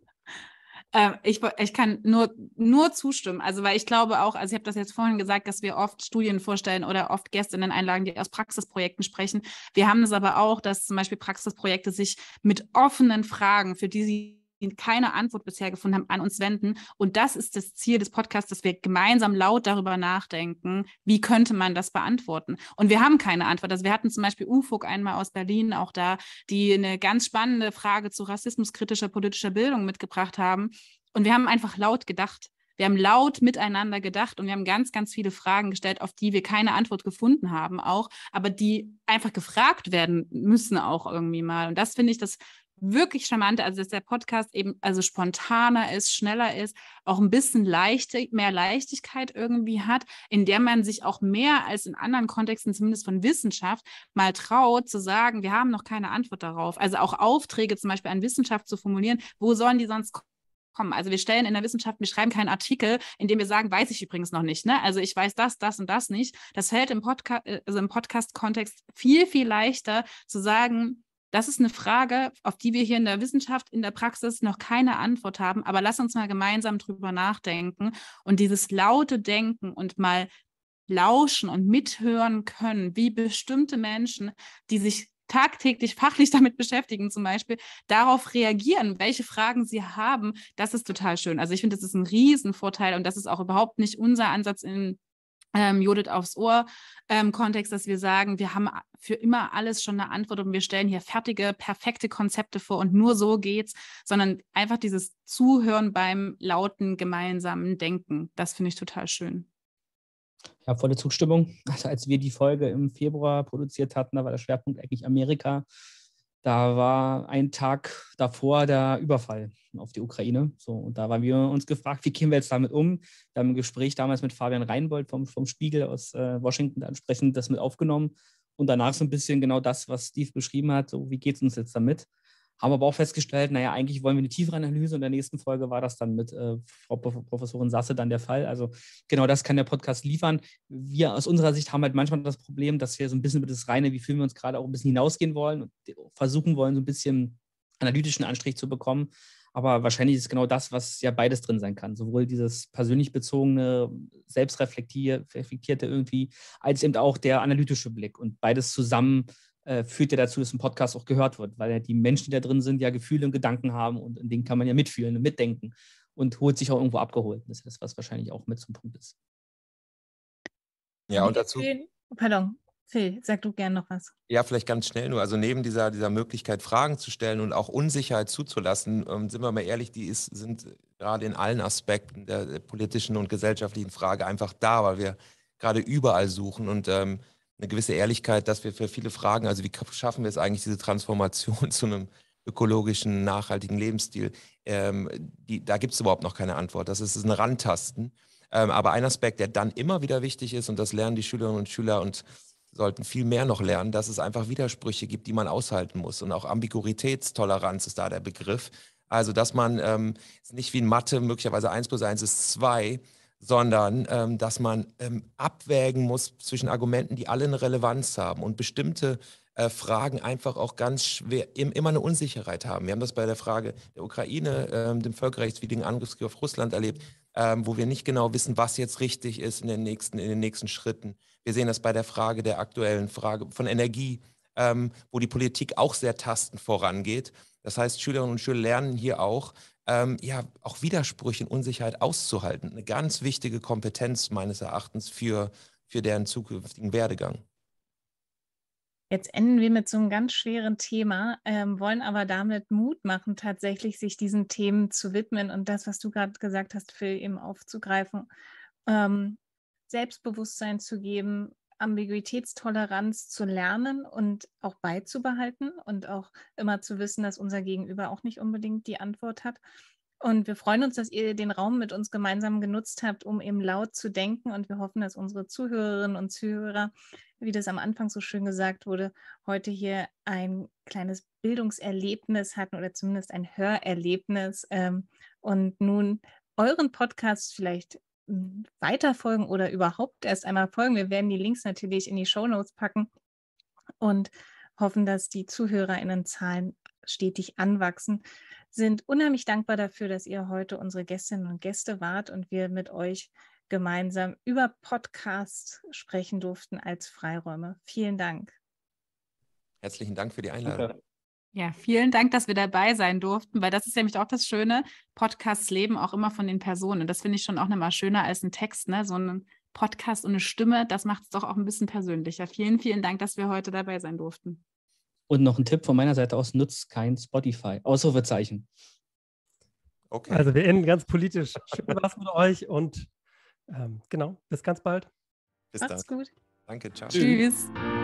Äh, ich, ich kann nur, nur zustimmen. Also, weil ich glaube auch, also ich habe das jetzt vorhin gesagt, dass wir oft Studien vorstellen oder oft Gäste in den Einlagen, die aus Praxisprojekten sprechen. Wir haben es aber auch, dass zum Beispiel Praxisprojekte sich mit offenen Fragen, für die sie keine Antwort bisher gefunden haben, an uns wenden. Und das ist das Ziel des Podcasts, dass wir gemeinsam laut darüber nachdenken, wie könnte man das beantworten. Und wir haben keine Antwort. Also wir hatten zum Beispiel UFOG einmal aus Berlin auch da, die eine ganz spannende Frage zu rassismuskritischer politischer Bildung mitgebracht haben. Und wir haben einfach laut gedacht. Wir haben laut miteinander gedacht und wir haben ganz, ganz viele Fragen gestellt, auf die wir keine Antwort gefunden haben, auch, aber die einfach gefragt werden müssen auch irgendwie mal. Und das finde ich das wirklich charmant, also dass der Podcast eben also spontaner ist, schneller ist, auch ein bisschen leichter, mehr Leichtigkeit irgendwie hat, in der man sich auch mehr als in anderen Kontexten, zumindest von Wissenschaft, mal traut zu sagen, wir haben noch keine Antwort darauf. Also auch Aufträge zum Beispiel an Wissenschaft zu formulieren, wo sollen die sonst kommen? Also wir stellen in der Wissenschaft, wir schreiben keinen Artikel, in dem wir sagen, weiß ich übrigens noch nicht. Ne? Also ich weiß das, das und das nicht. Das fällt im Podcast, äh, also im Podcast-Kontext viel, viel leichter zu sagen, das ist eine Frage, auf die wir hier in der Wissenschaft, in der Praxis noch keine Antwort haben. Aber lass uns mal gemeinsam drüber nachdenken und dieses laute Denken und mal lauschen und mithören können, wie bestimmte Menschen, die sich tagtäglich fachlich <laughs> damit beschäftigen, zum Beispiel, darauf reagieren, welche Fragen sie haben, das ist total schön. Also ich finde, das ist ein Riesenvorteil und das ist auch überhaupt nicht unser Ansatz in ähm, Judith aufs Ohr ähm, Kontext, dass wir sagen, wir haben für immer alles schon eine Antwort und wir stellen hier fertige, perfekte Konzepte vor und nur so geht's, sondern einfach dieses Zuhören beim lauten gemeinsamen Denken. Das finde ich total schön. Ja, volle Zustimmung. Also als wir die Folge im Februar produziert hatten, da war der Schwerpunkt eigentlich Amerika. Da war ein Tag davor der Überfall auf die Ukraine. So, und da haben wir uns gefragt, wie gehen wir jetzt damit um? Wir haben ein Gespräch damals mit Fabian Reinbold vom, vom Spiegel aus äh, Washington entsprechend das mit aufgenommen. Und danach so ein bisschen genau das, was Steve beschrieben hat, so wie geht es uns jetzt damit? haben aber auch festgestellt, naja, eigentlich wollen wir eine tiefere Analyse. Und in der nächsten Folge war das dann mit äh, Frau Professorin Sasse dann der Fall. Also genau das kann der Podcast liefern. Wir aus unserer Sicht haben halt manchmal das Problem, dass wir so ein bisschen über das Reine, wie fühlen wir uns gerade, auch ein bisschen hinausgehen wollen und versuchen wollen, so ein bisschen analytischen Anstrich zu bekommen. Aber wahrscheinlich ist genau das, was ja beides drin sein kann. Sowohl dieses persönlich bezogene, selbstreflektierte irgendwie, als eben auch der analytische Blick. Und beides zusammen äh, führt ja dazu, dass ein Podcast auch gehört wird, weil ja die Menschen, die da drin sind, ja Gefühle und Gedanken haben und in denen kann man ja mitfühlen und mitdenken und holt sich auch irgendwo abgeholt. Das ist das, was wahrscheinlich auch mit zum Punkt ist. Ja, und dazu. Pardon, Phil, sag du gerne noch was. Ja, vielleicht ganz schnell nur. Also neben dieser, dieser Möglichkeit, Fragen zu stellen und auch Unsicherheit zuzulassen, ähm, sind wir mal ehrlich, die ist, sind gerade in allen Aspekten der, der politischen und gesellschaftlichen Frage einfach da, weil wir gerade überall suchen und ähm, eine gewisse Ehrlichkeit, dass wir für viele Fragen, also wie schaffen wir es eigentlich, diese Transformation <laughs> zu einem ökologischen, nachhaltigen Lebensstil, ähm, die, da gibt es überhaupt noch keine Antwort. Das ist, ist ein Randtasten. Ähm, aber ein Aspekt, der dann immer wieder wichtig ist, und das lernen die Schülerinnen und Schüler und sollten viel mehr noch lernen, dass es einfach Widersprüche gibt, die man aushalten muss. Und auch Ambiguitätstoleranz ist da der Begriff. Also, dass man ähm, nicht wie in Mathe möglicherweise 1 plus 1 ist 2, sondern ähm, dass man ähm, abwägen muss zwischen Argumenten, die alle eine Relevanz haben und bestimmte äh, Fragen einfach auch ganz schwer im, immer eine Unsicherheit haben. Wir haben das bei der Frage der Ukraine, ähm, dem völkerrechtswidrigen Angriffskrieg auf Russland erlebt, ähm, wo wir nicht genau wissen, was jetzt richtig ist in den nächsten, in den nächsten Schritten. Wir sehen das bei der Frage der aktuellen Frage von Energie, ähm, wo die Politik auch sehr tastend vorangeht. Das heißt, Schülerinnen und Schüler lernen hier auch, ähm, ja, auch Widersprüche und Unsicherheit auszuhalten. Eine ganz wichtige Kompetenz meines Erachtens für, für deren zukünftigen Werdegang. Jetzt enden wir mit so einem ganz schweren Thema, ähm, wollen aber damit Mut machen, tatsächlich sich diesen Themen zu widmen und das, was du gerade gesagt hast, Phil, eben aufzugreifen, ähm, Selbstbewusstsein zu geben, Ambiguitätstoleranz zu lernen und auch beizubehalten und auch immer zu wissen, dass unser Gegenüber auch nicht unbedingt die Antwort hat. Und wir freuen uns, dass ihr den Raum mit uns gemeinsam genutzt habt, um eben laut zu denken. Und wir hoffen, dass unsere Zuhörerinnen und Zuhörer, wie das am Anfang so schön gesagt wurde, heute hier ein kleines Bildungserlebnis hatten oder zumindest ein Hörerlebnis ähm, und nun euren Podcast vielleicht weiterfolgen oder überhaupt erst einmal folgen. Wir werden die Links natürlich in die Shownotes packen und hoffen, dass die ZuhörerInnenzahlen stetig anwachsen. Sind unheimlich dankbar dafür, dass ihr heute unsere Gästinnen und Gäste wart und wir mit euch gemeinsam über Podcasts sprechen durften als Freiräume. Vielen Dank. Herzlichen Dank für die Einladung. Ja, vielen Dank, dass wir dabei sein durften, weil das ist nämlich auch das Schöne. Podcasts leben auch immer von den Personen. Das finde ich schon auch nochmal schöner als ein Text, ne? So ein Podcast und eine Stimme, das macht es doch auch ein bisschen persönlicher. Vielen, vielen Dank, dass wir heute dabei sein durften. Und noch ein Tipp von meiner Seite aus: nutzt kein Spotify. Ausrufezeichen. Okay. Also, wir enden ganz politisch. Schön war's mit euch und ähm, genau, bis ganz bald. Bis Macht's dann. gut. Danke, ciao. Tschüss. Tschüss.